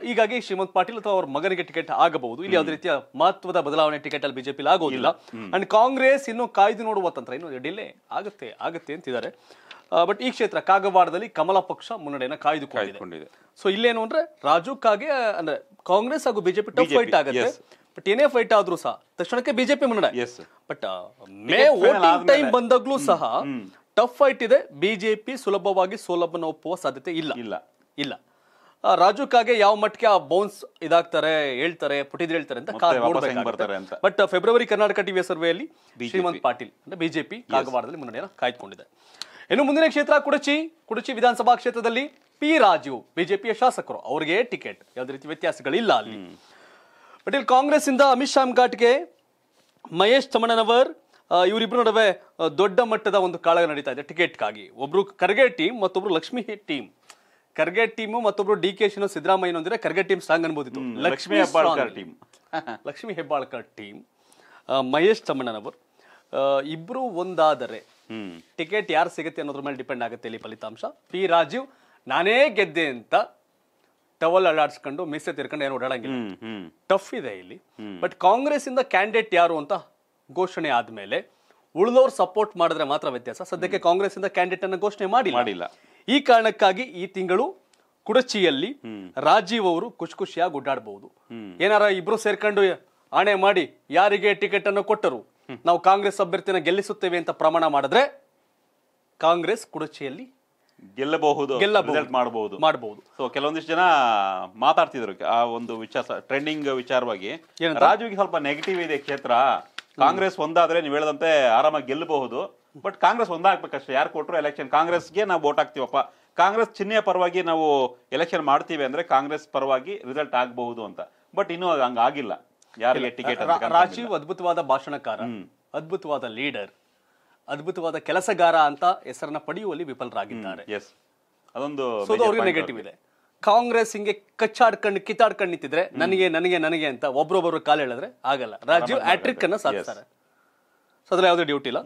ಹೀಗಾಗಿ ಶ್ರೀಮಂತ್ ಪಾಟೀಲ್ ಅಥವಾ ಅವರ ಮಗನಿಗೆ ಟಿಕೆಟ್ ಆಗಬಹುದು ಇಲ್ಲಿ ಯಾವುದೇ ರೀತಿಯ ಮಹತ್ವದ ಬದಲಾವಣೆ ಟಿಕೆಟ್ ಅಲ್ಲಿ ಬಿಜೆಪಿ ಆಗೋದಿಲ್ಲ ಅಂಡ್ ಕಾಂಗ್ರೆಸ್ ಇನ್ನು ಕಾಯ್ದು ನೋಡುವ ತಂತ್ರ ಇನ್ನು ಡಿಲೇ ಆಗುತ್ತೆ ಆಗುತ್ತೆ ಅಂತಿದ್ದಾರೆ ಬಟ್ ಈ ಕ್ಷೇತ್ರ ಕಾಗವಾಡದಲ್ಲಿ ಕಮಲ ಪಕ್ಷ ಮುನ್ನಡೆಯನ್ನು ಕಾಯ್ದುಕೊಂಡಿದೆ ಸೊ ಇಲ್ಲೇನು ಅಂದ್ರೆ ರಾಜು ಕಾಗೆ ಅಂದ್ರೆ ಕಾಂಗ್ರೆಸ್ ಹಾಗೂ ಬಿಜೆಪಿ ಟಫ್ ಫೈಟ್ ಆಗುತ್ತೆ ಬಟ್ ಏನೇ ಫೈಟ್ ಆದ್ರೂ ಸಹ ತಕ್ಷಣಕ್ಕೆ ಬಿಜೆಪಿ ಮುನ್ನಡೆ ಬಟ್ ಮೇ ಓಟಿಂಗ್ ಟೈಮ್ ಬಂದಾಗ್ಲೂ ಸಹ ಟಫ್ ಫೈಟ್ ಇದೆ ಬಿಜೆಪಿ ಸುಲಭವಾಗಿ ಸೋಲಭನ ಒಪ್ಪುವ ಸಾಧ್ಯತೆ ಇಲ್ಲ ಇಲ್ಲ ಇಲ್ಲ ರಾಜು ಕಾಗೆ ಯಾವ ಮಟ್ಟಿಗೆ ಆ ಬೌನ್ಸ್ ಇದಾಗ್ತಾರೆ ಹೇಳ್ತಾರೆ ಪುಟಿದ್ರೆ ಹೇಳ್ತಾರೆ ಅಂತ ನೋಡ್ಬೇಕಾಗುತ್ತೆ ಬಟ್ ಫೆಬ್ರವರಿ ಕರ್ನಾಟಕ ಟಿವಿ ಸರ್ವೆಯಲ್ಲಿ ಶ್ರೀಮಂತ್ ಪಾಟೀಲ್ ಅಂದ್ರೆ ಬಿಜೆಪಿ ಕಾಗವಾಡದಲ್ಲಿ ಮುನ್ನಡೆಯನ್ನು ಕಾಯ್ದುಕೊಂಡಿದೆ ಇನ್ನು ಮುಂದಿನ ಕ್ಷೇತ್ರ ಕುಡಚಿ ಕುಡಚಿ ವಿಧಾನಸಭಾ ಕ್ಷೇತ್ರದಲ್ಲಿ ಪಿ ರಾಜು ಬಿಜೆಪಿಯ ಶಾಸಕರು ಅವರಿಗೆ ಟಿಕೆಟ್ ಯಾವುದೇ ರೀತಿ ವ್ಯತ್ಯಾಸಗಳಿಲ್ಲ ಅಲ್ಲಿ ಬಟ್ ಇಲ್ಲಿ ಕಾಂಗ್ರೆಸ್ ಇಂದ ಅಮಿತ್ ಶಾ ಘಾಟ್ಗೆ ಮಹೇಶ್ ತಮಣನವರ್ ಇವರಿಬ್ರು ನಡುವೆ ದೊಡ್ಡ ಮಟ್ಟದ ಒಂದು ಕಾಳಗ ನಡೀತಾ ಇದೆ ಟಿಕೆಟ್ಗಾಗಿ ಒಬ್ರು ಖರ್ಗೆ ಟೀಮ್ ಮತ್ತೊಬ್ರು ಲಕ್ಷ್ಮೀ ಟೀಮ್ ಕರ್ಗೆ ಟೀಮು ಮತ್ತೊಬ್ರು ಡಿ ಕೆ ಶಿನು ಅಂದ್ರೆ ಕರ್ಗೆ ಟೀಮ್ ಸ್ಟ್ರಾಂಗ್ ಅನ್ಬೋದಿತ್ತು ಲಕ್ಷ್ಮೀ ಹೆಬ್ಬಾಳ್ಕರ್ ಟೀಮ್ ಲಕ್ಷ್ಮೀ ಹೆಬ್ಬಾಳ್ಕರ್ ಟೀಮ್ ಮಹೇಶ್ ಅವರು ಇಬ್ರು ಒಂದಾದರೆ ಟಿಕೆಟ್ ಯಾರು ಸಿಗುತ್ತೆ ಅನ್ನೋದ್ರ ಮೇಲೆ ಡಿಪೆಂಡ್ ಆಗುತ್ತೆ ಇಲ್ಲಿ ಫಲಿತಾಂಶ ಪಿ ರಾಜೀವ್ ನಾನೇ ಗೆದ್ದೆ ಅಂತ ಟವಲ್ ಅಳಾಡ್ಸ್ಕೊಂಡು ಮೀಸೆ ತಿರ್ಕೊಂಡು ಏನು ಓಡಾಡಂಗಿಲ್ಲ ಟಫ್ ಇದೆ ಇಲ್ಲಿ ಬಟ್ ಕಾಂಗ್ರೆಸ್ ಇಂದ ಕ್ಯಾಂಡಿಡೇಟ್ ಯಾರು ಅಂತ ಘೋಷಣೆ ಆದ್ಮೇಲೆ ಉಳಿದವ್ರು ಸಪೋರ್ಟ್ ಮಾಡಿದ್ರೆ ಮಾತ್ರ ವ್ಯತ್ಯಾಸ ಸದ್ಯಕ್ಕೆ ಕಾಂಗ್ರೆಸ್ ಇಂದ ಕ್ಯಾಂಡಿಡೇಟ್ ಅನ್ನ ಘೋಷಣೆ ಮಾಡಿಲ್ಲ ಈ ಕಾರಣಕ್ಕಾಗಿ ಈ ತಿಂಗಳು ಕುಡಚಿಯಲ್ಲಿ ರಾಜೀವ್ ಅವರು ಖುಷಿ ಖುಷಿಯಾಗಿ ಗುಡ್ಡಾಡಬಹುದು ಏನಾರ ಇಬ್ರು ಸೇರ್ಕೊಂಡು ಆಣೆ ಮಾಡಿ ಯಾರಿಗೆ ಟಿಕೆಟ್ ಅನ್ನು ಕೊಟ್ಟರು ನಾವು ಕಾಂಗ್ರೆಸ್ ಅಭ್ಯರ್ಥಿನ ಗೆಲ್ಲಿಸುತ್ತೇವೆ ಅಂತ ಪ್ರಮಾಣ ಮಾಡಿದ್ರೆ ಕಾಂಗ್ರೆಸ್ ಕುಡಚಿಯಲ್ಲಿ ಗೆಲ್ಲಬಹುದು ಮಾಡಬಹುದು ಮಾಡಬಹುದು ಸೊ ಕೆಲವೊಂದಿಷ್ಟು ಜನ ಮಾತಾಡ್ತಿದ್ರು ಆ ಒಂದು ವಿಚಾರ ಟ್ರೆಂಡಿಂಗ್ ವಿಚಾರವಾಗಿ ರಾಜೀವ್ಗೆ ಸ್ವಲ್ಪ ನೆಗೆಟಿವ್ ಇದೆ ಕ್ಷೇತ್ರ ಕಾಂಗ್ರೆಸ್ ಒಂದಾದ್ರೆ ನೀವು ಹೇಳದಂತೆ ಆರಾಮಾಗಿ ಗೆಲ್ಲಬಹುದು ಬಟ್ ಕಾಂಗ್ರೆಸ್ ಒಂದಾಗಬೇಕಷ್ಟೇ ಯಾರು ಕೊಟ್ಟರು ಎಲೆಕ್ಷನ್ ಕಾಂಗ್ರೆಸ್ಗೆ ನಾವು ವೋಟ್ ಹಾಕ್ತೀವಪ್ಪ ಕಾಂಗ್ರೆಸ್ ಚಿಹ್ನೆಯ ಪರವಾಗಿ ನಾವು ಎಲೆಕ್ಷನ್ ಮಾಡ್ತೀವಿ ಅಂದ್ರೆ ಕಾಂಗ್ರೆಸ್ ಪರವಾಗಿ ರಿಸಲ್ಟ್ ಆಗಬಹುದು ಅಂತ ಬಟ್ ಇನ್ನೂ ಆಗಿಲ್ಲ ಯಾರಿಗೆ ಟಿಕೆಟ್ ರಾಜೀವ್ ಅದ್ಭುತವಾದ ಭಾಷಣಕಾರ ಅದ್ಭುತವಾದ ಲೀಡರ್ ಅದ್ಭುತವಾದ ಕೆಲಸಗಾರ ಅಂತ ಹೆಸರನ್ನ ಪಡೆಯುವಲ್ಲಿ ವಿಫಲರಾಗಿದ್ದಾರೆ ಎಸ್ ಅದೊಂದು ನೆಗೆಟಿವ್ ಇದೆ ಕಾಂಗ್ರೆಸ್ ಹಿಂಗೆ ಕಚ್ಚಾಡ್ಕೊಂಡು ಕಿತ್ತಾಡ್ಕೊಂಡು ನಿಂತಿದ್ರೆ ನನಗೆ ನನಗೆ ನನಗೆ ಅಂತ ಒಬ್ರೊಬ್ಬರು ಕಾಲ ಹೇಳಿದ್ರೆ ಆಗಲ್ಲ ರಾಜೀವ್ ಹ್ಯಾಟ್ರಿಕ್ ಅನ್ನ ಸಾಧಿಸ್ತಾರೆ ಸೊ ಅದ್ರಲ್ಲಿ ಯಾವುದೇ ಡ್ಯೂಟಿ ಇಲ್ಲ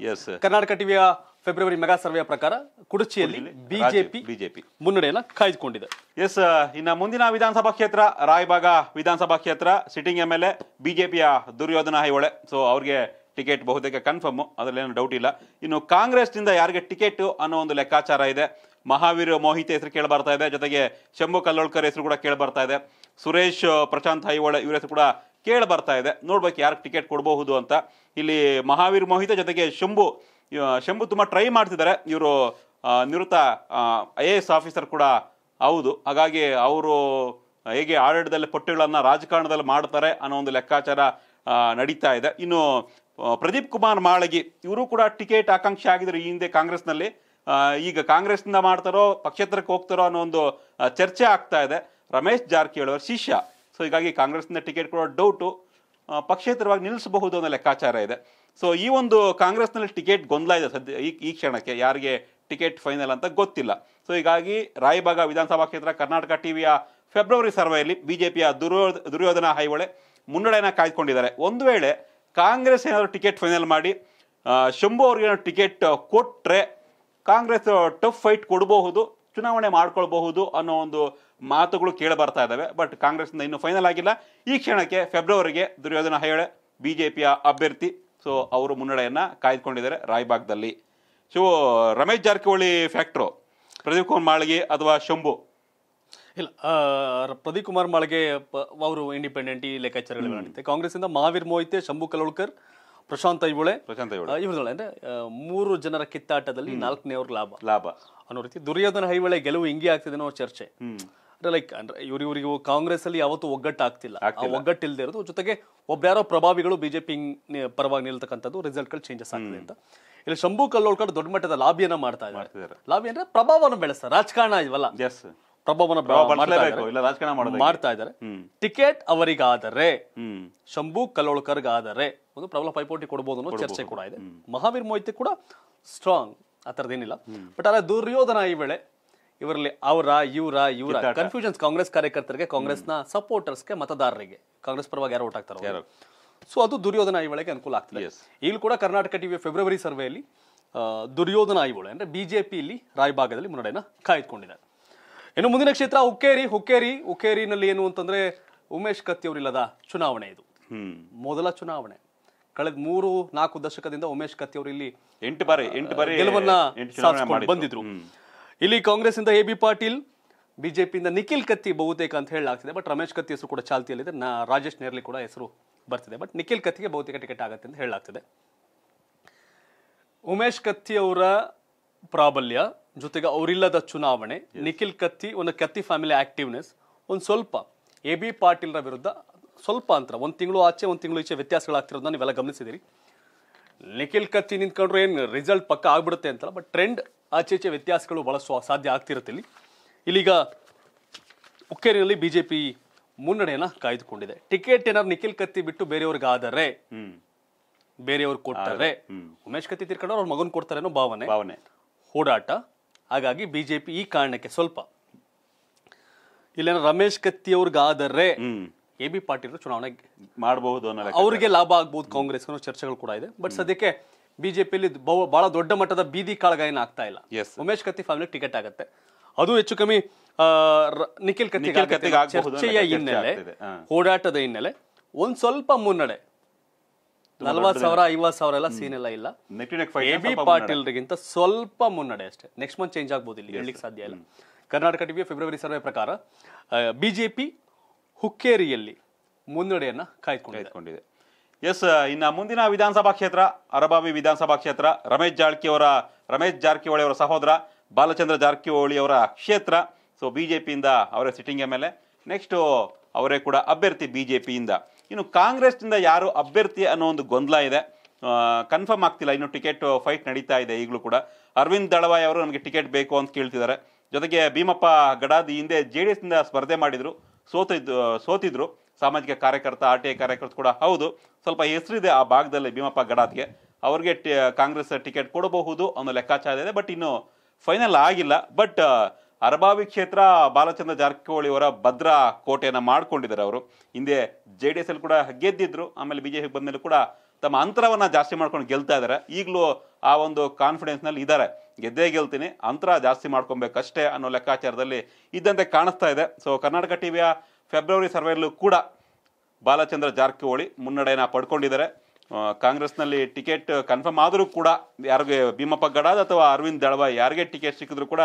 ಕರ್ನಾಟಕ ಟಿವಿಯ ಫೆಬ್ರವರಿ ಮೆಗಾ ಸರ್ವೆ ಪ್ರಕಾರ ಕುಡಚಿಯಲ್ಲಿ ಬಿಜೆಪಿ ಬಿಜೆಪಿ ಮುನ್ನಡೆಯನ್ನ ಕಾಯ್ದುಕೊಂಡಿದೆ ಎಸ್ ಇನ್ನು ಮುಂದಿನ ವಿಧಾನಸಭಾ ಕ್ಷೇತ್ರ ರಾಯಬಾಗ ವಿಧಾನಸಭಾ ಕ್ಷೇತ್ರ ಸಿಟ್ಟಿಂಗ್ ಎಂ ಎಲ್ ಎ ಬಿಜೆಪಿಯ ದುರ್ಯೋಧನ ಹೈಹೊಳೆ ಸೊ ಅವ್ರಿಗೆ ಟಿಕೆಟ್ ಬಹುತೇಕ ಕನ್ಫರ್ಮ್ ಅದರಲ್ಲೇನು ಡೌಟ್ ಇಲ್ಲ ಇನ್ನು ಕಾಂಗ್ರೆಸ್ನಿಂದ ಯಾರಿಗೆ ಟಿಕೆಟ್ ಅನ್ನೋ ಒಂದು ಲೆಕ್ಕಾಚಾರ ಇದೆ ಮಹಾವೀರ್ ಮೋಹಿತ್ ಹೆಸರು ಕೇಳಿ ಬರ್ತಾ ಇದೆ ಜೊತೆಗೆ ಶಂಭು ಕಲ್ಲೋಳ್ಕರ್ ಹೆಸರು ಕೂಡ ಕೇಳಿ ಬರ್ತಾ ಇದೆ ಸುರೇಶ್ ಪ್ರಶಾಂತ್ ಹೈವಳ ಇವರ ಹೆಸರು ಕೂಡ ಕೇಳಿ ಬರ್ತಾ ಇದೆ ನೋಡ್ಬೇಕು ಯಾರು ಟಿಕೆಟ್ ಕೊಡಬಹುದು ಅಂತ ಇಲ್ಲಿ ಮಹಾವೀರ್ ಮೋಹಿತ ಜೊತೆಗೆ ಶಂಭು ಶಂಭು ತುಂಬ ಟ್ರೈ ಮಾಡ್ತಿದ್ದಾರೆ ಇವರು ನಿವೃತ್ತ ಐ ಎ ಎಸ್ ಆಫೀಸರ್ ಕೂಡ ಹೌದು ಹಾಗಾಗಿ ಅವರು ಹೇಗೆ ಆಡಳಿತದಲ್ಲಿ ಪಟ್ಟುಗಳನ್ನು ರಾಜಕಾರಣದಲ್ಲಿ ಮಾಡ್ತಾರೆ ಅನ್ನೋ ಒಂದು ಲೆಕ್ಕಾಚಾರ ನಡೀತಾ ಇದೆ ಇನ್ನು ಪ್ರದೀಪ್ ಕುಮಾರ್ ಮಾಳಗಿ ಇವರು ಕೂಡ ಟಿಕೆಟ್ ಆಕಾಂಕ್ಷೆ ಆಗಿದ್ರು ಈ ಹಿಂದೆ ಕಾಂಗ್ರೆಸ್ನಲ್ಲಿ ಈಗ ಕಾಂಗ್ರೆಸ್ನಿಂದ ಮಾಡ್ತಾರೋ ಪಕ್ಷೇತ್ರಕ್ಕೆ ಹೋಗ್ತಾರೋ ಅನ್ನೋ ಒಂದು ಚರ್ಚೆ ಆಗ್ತಾ ಇದೆ ರಮೇಶ್ ಜಾರಕಿಹೊಳಿ ಅವರ ಶಿಷ್ಯ ಸೊ ಹೀಗಾಗಿ ಕಾಂಗ್ರೆಸ್ನಿಂದ ಟಿಕೆಟ್ ಕೊಡೋ ಡೌಟು ಪಕ್ಷೇತರವಾಗಿ ನಿಲ್ಲಿಸಬಹುದು ಅನ್ನೋ ಲೆಕ್ಕಾಚಾರ ಇದೆ ಸೊ ಈ ಒಂದು ಕಾಂಗ್ರೆಸ್ನಲ್ಲಿ ಟಿಕೆಟ್ ಗೊಂದಲ ಇದೆ ಸದ್ಯ ಈ ಈ ಕ್ಷಣಕ್ಕೆ ಯಾರಿಗೆ ಟಿಕೆಟ್ ಫೈನಲ್ ಅಂತ ಗೊತ್ತಿಲ್ಲ ಸೊ ಹೀಗಾಗಿ ರಾಯಬಾಗ ವಿಧಾನಸಭಾ ಕ್ಷೇತ್ರ ಕರ್ನಾಟಕ ಟಿವಿಯ ಫೆಬ್ರವರಿ ಸರ್ವೆಯಲ್ಲಿ ಪಿಯ ದುರ್ಯೋ ದುರ್ಯೋಧನ ಹೈವಳೆ ಮುನ್ನಡೆಯನ್ನು ಕಾಯ್ದುಕೊಂಡಿದ್ದಾರೆ ಒಂದು ವೇಳೆ ಕಾಂಗ್ರೆಸ್ ಏನಾದರೂ ಟಿಕೆಟ್ ಫೈನಲ್ ಮಾಡಿ ಶಂಭು ಅವ್ರಿಗೆ ಟಿಕೆಟ್ ಕೊಟ್ಟರೆ ಕಾಂಗ್ರೆಸ್ ಟಫ್ ಫೈಟ್ ಕೊಡಬಹುದು ಚುನಾವಣೆ ಮಾಡ್ಕೊಳ್ಬಹುದು ಅನ್ನೋ ಒಂದು ಮಾತುಗಳು ಕೇಳಿ ಬರ್ತಾ ಇದ್ದಾವೆ ಬಟ್ ಕಾಂಗ್ರೆಸ್ನಿಂದ ಇನ್ನೂ ಫೈನಲ್ ಆಗಿಲ್ಲ ಈ ಕ್ಷಣಕ್ಕೆ ಫೆಬ್ರವರಿಗೆ ದುರ್ಯೋಧನ ಹೈಳೆ ಬಿಜೆಪಿಯ ಅಭ್ಯರ್ಥಿ ಸೊ ಅವರು ಮುನ್ನಡೆಯನ್ನ ಕಾಯ್ದುಕೊಂಡಿದ್ದಾರೆ ರಾಯ್ಬಾಗ್ದಲ್ಲಿ ಸೊ ರಮೇಶ್ ಜಾರಕಿಹೊಳಿ ಫ್ಯಾಕ್ಟ್ರು ಪ್ರದೀಪ್ ಕುಮಾರ್ ಮಾಳಿಗೆ ಅಥವಾ ಶಂಭು ಇಲ್ಲ ಪ್ರದೀಪ್ ಕುಮಾರ್ ಮಾಳಿಗೆ ಅವರು ಇಂಡಿಪೆಂಡೆಂಟ್ ಈ ಲೆಕ್ಕಾಚಾರಗಳು ಕಾಂಗ್ರೆಸ್ ಕಾಂಗ್ರೆಸ್ಸಿಂದ ಮಹಾವೀರ್ ಮೋಹಿತೆ ಶಂಭು ಕಲೋಳ್ಕರ್ ಪ್ರಶಾಂತ್ ಐಬೋಳೆ ಪ್ರಶಾಂತ್ ಐಬೋಳೆ ಅಂದ್ರೆ ಮೂರು ಜನರ ಕಿತ್ತಾಟದಲ್ಲಿ ನಾಲ್ಕನೇ ಅವರು ಲಾಭ ಲಾಭ ಅನ್ನೋ ರೀತಿ ದುರ್ಯೋಧನ ಹೈವಳೆ ಗೆಲುವು ಹಿಂಗೆ ಆಗ್ತಿದೆ ಅನ್ನೋ ಚರ್ಚೆ ಅಂದ್ರೆ ಲೈಕ್ ಅಂದ್ರೆ ಇವ್ರ ಇವರಿಗೂ ಕಾಂಗ್ರೆಸ್ ಅಲ್ಲಿ ಯಾವತ್ತು ಒಗ್ಗಟ್ಟು ಆಗ್ತಿಲ್ಲ ಒಗ್ಗಟ್ಟು ಇಲ್ಲದೆ ಇರೋದು ಜೊತೆಗೆ ಒಬ್ಬ್ಯಾರೋ ಪ್ರಭಾವಿಗಳು ಬಿಜೆಪಿ ಪರವಾಗಿ ನಿಲ್ತಕ್ಕಂಥದ್ದು ರಿಸಲ್ಟ್ಗಳು ಚೇಂಜಸ್ ಆಗ್ತದೆ ಅಂತ ಇಲ್ಲಿ ಶಂಭು ಕಲ್ಲೋಳ್ಕರ್ ದೊಡ್ಡ ಮಟ್ಟದ ಲಾಬಿಯನ್ನ ಮಾಡ್ತಾ ಇದ್ದಾರೆ ಲಾಬಿ ಅಂದ್ರೆ ಪ್ರಭಾವವನ್ನು ಬೆಳೆಸ್ತಾರೆ ರಾಜಕಾರಣ ಇಲ್ವಲ್ಲ ಪ್ರಭಾವವನ್ನು ಮಾಡ್ತಾ ಇದ್ದಾರೆ ಟಿಕೆಟ್ ಅವರಿಗಾದರೆ ಶಂಭು ಕಲ್ಲೋಳ್ಕರ್ಗಾದರೆ ಒಂದು ಪ್ರಬಲ ಪೈಪೋಟಿ ಕೊಡಬಹುದು ಅನ್ನೋ ಚರ್ಚೆ ಕೂಡ ಇದೆ ಮಹಾವೀರ್ ಮೊಯ್ತಿ ಕೂಡ ಸ್ಟ್ರಾಂಗ್ ಆ ಥರದ್ದೇನಿಲ್ಲ ಬಟ್ ಆದರೆ ದುರ್ಯೋಧನ ಈ ವೇಳೆ ಇವರಲ್ಲಿ ಅವರ ಇವರ ಇವರ ಕನ್ಫ್ಯೂಷನ್ಸ್ ಕಾಂಗ್ರೆಸ್ ಕಾರ್ಯಕರ್ತರಿಗೆ ಕಾಂಗ್ರೆಸ್ನ ಸಪೋರ್ಟರ್ಸ್ಗೆ ಮತದಾರರಿಗೆ ಕಾಂಗ್ರೆಸ್ ಪರವಾಗಿ ಯಾರು ಓಟ್ ಆಗ್ತಾರೆ ಸೊ ಅದು ದುರ್ಯೋಧನ ಈ ವೇಳೆಗೆ ಅನುಕೂಲ ಆಗ್ತದೆ ಈಗಲೂ ಕೂಡ ಕರ್ನಾಟಕ ಟಿವಿ ಫೆಬ್ರವರಿ ಸರ್ವೆಯಲ್ಲಿ ದುರ್ಯೋಧನ ಐವಳೆ ಅಂದರೆ ಬಿ ಜೆ ಪಿಲಿ ರಾಯಭಾಗದಲ್ಲಿ ಮುನ್ನಡೆನ ಕಾಯ್ದುಕೊಂಡಿದ್ದಾರೆ ಇನ್ನು ಮುಂದಿನ ಕ್ಷೇತ್ರ ಹುಕ್ಕೇರಿ ಹುಕ್ಕೇರಿ ಹುಕ್ಕೇರಿನಲ್ಲಿ ಏನು ಅಂತಂದ್ರೆ ಉಮೇಶ್ ಕತ್ತಿ ಅವರಿಲ್ಲದ ಚುನಾವಣೆ ಇದು ಮೊದಲ ಚುನಾವಣೆ ಕಳೆದ ಮೂರು ನಾಲ್ಕು ದಶಕದಿಂದ ಉಮೇಶ್ ಕತ್ತಿ ಅವರು ಇಲ್ಲಿ ಎಂಟು ಬಾರಿ ಎಂಟು ಬಾರಿ ಗೆಲುವನ್ನ ಬಂದಿದ್ರು ಇಲ್ಲಿ ಕಾಂಗ್ರೆಸ್ ಇಂದ ಎ ಬಿ ಪಾಟೀಲ್ ಬಿಜೆಪಿಯಿಂದ ನಿಖಿಲ್ ಕತ್ತಿ ಬಹುತೇಕ ಅಂತ ಹೇಳಲಾಗ್ತಿದೆ ಬಟ್ ರಮೇಶ್ ಕತ್ತಿ ಹೆಸರು ಕೂಡ ಚಾಲ್ತಿಯಲ್ಲಿದೆ ನಾ ರಾಜೇಶ್ ನೇರ್ಲಿ ಕೂಡ ಹೆಸರು ಬರ್ತಿದೆ ಬಟ್ ನಿಖಿಲ್ ಕತ್ತಿಗೆ ಬಹುತೇಕ ಟಿಕೆಟ್ ಆಗುತ್ತೆ ಅಂತ ಹೇಳಲಾಗ್ತಿದೆ ಉಮೇಶ್ ಕತ್ತಿ ಅವರ ಪ್ರಾಬಲ್ಯ ಜೊತೆಗೆ ಅವರಿಲ್ಲದ ಚುನಾವಣೆ ನಿಖಿಲ್ ಕತ್ತಿ ಒಂದು ಕತ್ತಿ ಫ್ಯಾಮಿಲಿ ಆಕ್ಟಿವ್ನೆಸ್ ಒಂದು ಸ್ವಲ್ಪ ಎ ಬಿ ಪಾಟೀಲ್ರ ವಿರುದ್ಧ ಸ್ವಲ್ಪ ಅಂತರ ಒಂದು ತಿಂಗಳು ಆಚೆ ಒಂದು ತಿಂಗಳು ಈಚೆ ವ್ಯತ್ಯಾಸಗಳಾಗ್ತಿರೋದನ್ನ ನೀವೆಲ್ಲ ಗಮನಿಸಿದ್ದೀರಿ ನಿಖಿಲ್ ಕತ್ತಿ ನಿಂತ್ಕೊಂಡ್ರೆ ಏನು ರಿಸಲ್ಟ್ ಪಕ್ಕ ಆಗ್ಬಿಡುತ್ತೆ ಅಂತಲ್ಲ ಬಟ್ ಟ್ರೆಂಡ್ ಆಚೆ ಈಚೆ ವ್ಯತ್ಯಾಸಗಳು ಬಳಸುವ ಸಾಧ್ಯ ಆಗ್ತಿರುತ್ತೆ ಇಲ್ಲಿ ಇಲ್ಲಿಗ ಹುಕ್ಕೇರಿನಲ್ಲಿ ಬಿ ಜೆ ಪಿ ಮುನ್ನಡೆಯನ್ನು ಕಾಯ್ದುಕೊಂಡಿದೆ ಟಿಕೆಟ್ ಏನಾದ್ರು ನಿಖಿಲ್ ಕತ್ತಿ ಬಿಟ್ಟು ಬೇರೆಯವ್ರಿಗಾದರೆ ಬೇರೆಯವ್ರಿಗೆ ಕೊಡ್ತಾರೆ ಉಮೇಶ್ ಕತ್ತಿ ತಿರ್ಕೊಂಡು ಅವ್ರ ಮಗನ್ ಕೊಡ್ತಾರೆ ಅನ್ನೋ ಭಾವನೆ ಭಾವನೆ ಓಡಾಟ ಹಾಗಾಗಿ ಬಿಜೆಪಿ ಈ ಕಾರಣಕ್ಕೆ ಸ್ವಲ್ಪ ಇಲ್ಲೇನೋ ರಮೇಶ್ ಕತ್ತಿ ಅವ್ರಿಗಾದರೆ ಎ ಬಿ ಪಾಟೀಲ್ ಚುನಾವಣೆ ಮಾಡಬಹುದು ಅನ್ನೋ ಅವರಿಗೆ ಲಾಭ ಆಗ್ಬಹುದು ಕಾಂಗ್ರೆಸ್ ಚರ್ಚೆಗಳು ಕೂಡ ಇದೆ ಬಟ್ ಸದ್ಯಕ್ಕೆ ಬಿಜೆಪಿಯಲ್ಲಿ ಬಹಳ ದೊಡ್ಡ ಮಟ್ಟದ ಬೀದಿ ಕಾಳಗ ಏನು ಆಗ್ತಾ ಇಲ್ಲ ಉಮೇಶ್ ಕತ್ತಿ ಫ್ಯಾಮಿಲಿ ಟಿಕೆಟ್ ಆಗುತ್ತೆ ಅದು ಹೆಚ್ಚು ಕಮ್ಮಿ ನಿಖಿಲ್ ಕತ್ತಿ ಚರ್ಚೆಯ ಹಿನ್ನೆಲೆ ಓಡಾಟದ ಹಿನ್ನೆಲೆ ಒಂದ್ ಸ್ವಲ್ಪ ಮುನ್ನಡೆ ನಲ್ವತ್ ಸಾವಿರ ಐವತ್ ಸಾವಿರ ಎಲ್ಲ ಸೀನ್ ಎಲ್ಲ ಇಲ್ಲ ಎ ಬಿ ಗಿಂತ ಸ್ವಲ್ಪ ಮುನ್ನಡೆ ಅಷ್ಟೇ ನೆಕ್ಸ್ಟ್ ಮಂತ್ ಚೇಂಜ್ ಆಗ್ಬೋದು ಇಲ್ಲಿ ಹೇಳಲಿಕ್ಕೆ ಸಾಧ್ಯ ಇಲ್ಲ ಕರ್ನಾಟಕ ಟಿವಿಯ ಫೆಬ್ರವರಿ ಸರ್ವೆ ಪ್ರಕಾರ ಬಿಜೆಪಿ ಹುಕ್ಕೇರಿಯಲ್ಲಿ ಮುನ್ನಡೆಯನ್ನು ಕಾಯ್ದುಕೊಂಡಿದೆ ಎಸ್ uh, ಇನ್ನು ಮುಂದಿನ ವಿಧಾನಸಭಾ ಕ್ಷೇತ್ರ ಅರಬಾವಿ ವಿಧಾನಸಭಾ ಕ್ಷೇತ್ರ ರಮೇಶ್ ಅವರ ರಮೇಶ್ ಜಾರಕಿಹೊಳಿ ಅವರ ಸಹೋದರ ಬಾಲಚಂದ್ರ ಜಾರಕಿಹೊಳಿ ಅವರ ಕ್ಷೇತ್ರ ಸೊ ಬಿಜೆಪಿಯಿಂದ ಅವರ sitting M L A next ಅವರೇ ಕೂಡ ಅಭ್ಯರ್ಥಿ ಬಿ ಜೆ ಪಿಯಿಂದ ಇನ್ನು ಕಾಂಗ್ರೆಸ್ನಿಂದ ಯಾರು ಅಭ್ಯರ್ಥಿ ಅನ್ನೋ ಒಂದು ಗೊಂದಲ ಇದೆ ಕನ್ಫರ್ಮ್ ಆಗ್ತಿಲ್ಲ ಇನ್ನು ಟಿಕೆಟ್ ಫೈಟ್ uh, ನಡೀತಾ ಇದೆ ಈಗಲೂ ಕೂಡ ಅರವಿಂದ್ ದಳವಾಯ್ ಅವರು ನಮಗೆ ಟಿಕೆಟ್ ಬೇಕು ಅಂತ ಕೇಳ್ತಿದ್ದಾರೆ ಜೊತೆಗೆ ಭೀಮಪ್ಪ ಗಡಾದಿ ಹಿಂದೆ ಜೆ ಡಿ ಎಸ್ನಿಂದ ಸ್ಪರ್ಧೆ ಮಾಡಿದರು ಸೋತಿದ್ದು ಸೋತಿದ್ರು ಸಾಮಾಜಿಕ ಕಾರ್ಯಕರ್ತ ಆರ್ ಟಿ ಐ ಕಾರ್ಯಕರ್ತ ಕೂಡ ಹೌದು ಸ್ವಲ್ಪ ಹೆಸರಿದೆ ಆ ಭಾಗದಲ್ಲಿ ಭೀಮಪ್ಪ ಗಡಾತ್ಗೆ ಅವ್ರಿಗೆ ಟಿ ಕಾಂಗ್ರೆಸ್ ಟಿಕೆಟ್ ಕೊಡಬಹುದು ಅನ್ನೋ ಲೆಕ್ಕಾಚಾರ ಇದೆ ಬಟ್ ಇನ್ನು ಫೈನಲ್ ಆಗಿಲ್ಲ ಬಟ್ ಅರಬಾವಿ ಕ್ಷೇತ್ರ ಬಾಲಚಂದ್ರ ಜಾರಕಿಹೊಳಿ ಅವರ ಭದ್ರಾ ಕೋಟೆಯನ್ನು ಮಾಡ್ಕೊಂಡಿದ್ದಾರೆ ಅವರು ಹಿಂದೆ ಜೆ ಡಿ ಎಸ್ ಅಲ್ಲಿ ಕೂಡ ಗೆದ್ದಿದ್ರು ಆಮೇಲೆ ಬಿಜೆಪಿ ಬಂದ ಮೇಲೆ ಕೂಡ ತಮ್ಮ ಅಂತರವನ್ನು ಜಾಸ್ತಿ ಮಾಡ್ಕೊಂಡು ಗೆಲ್ತಾ ಇದ್ದಾರೆ ಈಗಲೂ ಆ ಒಂದು ಕಾನ್ಫಿಡೆನ್ಸ್ನಲ್ಲಿ ಇದ್ದಾರೆ ಗೆದ್ದೇ ಗೆಲ್ತೀನಿ ಅಂತರ ಜಾಸ್ತಿ ಮಾಡ್ಕೊಬೇಕಷ್ಟೇ ಅನ್ನೋ ಲೆಕ್ಕಾಚಾರದಲ್ಲಿ ಇದ್ದಂತೆ ಕಾಣಿಸ್ತಾ ಇದೆ ಸೊ ಕರ್ನಾಟಕ ಟಿವಿಯ ಫೆಬ್ರವರಿ ಸರ್ವೆಯಲ್ಲೂ ಕೂಡ ಬಾಲಚಂದ್ರ ಜಾರಕಿಹೊಳಿ ಮುನ್ನಡೆಯನ್ನು ಪಡ್ಕೊಂಡಿದ್ದಾರೆ ಕಾಂಗ್ರೆಸ್ನಲ್ಲಿ ಟಿಕೆಟ್ ಕನ್ಫರ್ಮ್ ಆದರೂ ಕೂಡ ಯಾರಿಗೆ ಭೀಮಪ್ಪ ಗಡಾದ್ ಅಥವಾ ಅರವಿಂದ್ ದಳವ ಯಾರಿಗೆ ಟಿಕೆಟ್ ಸಿಕ್ಕಿದ್ರು ಕೂಡ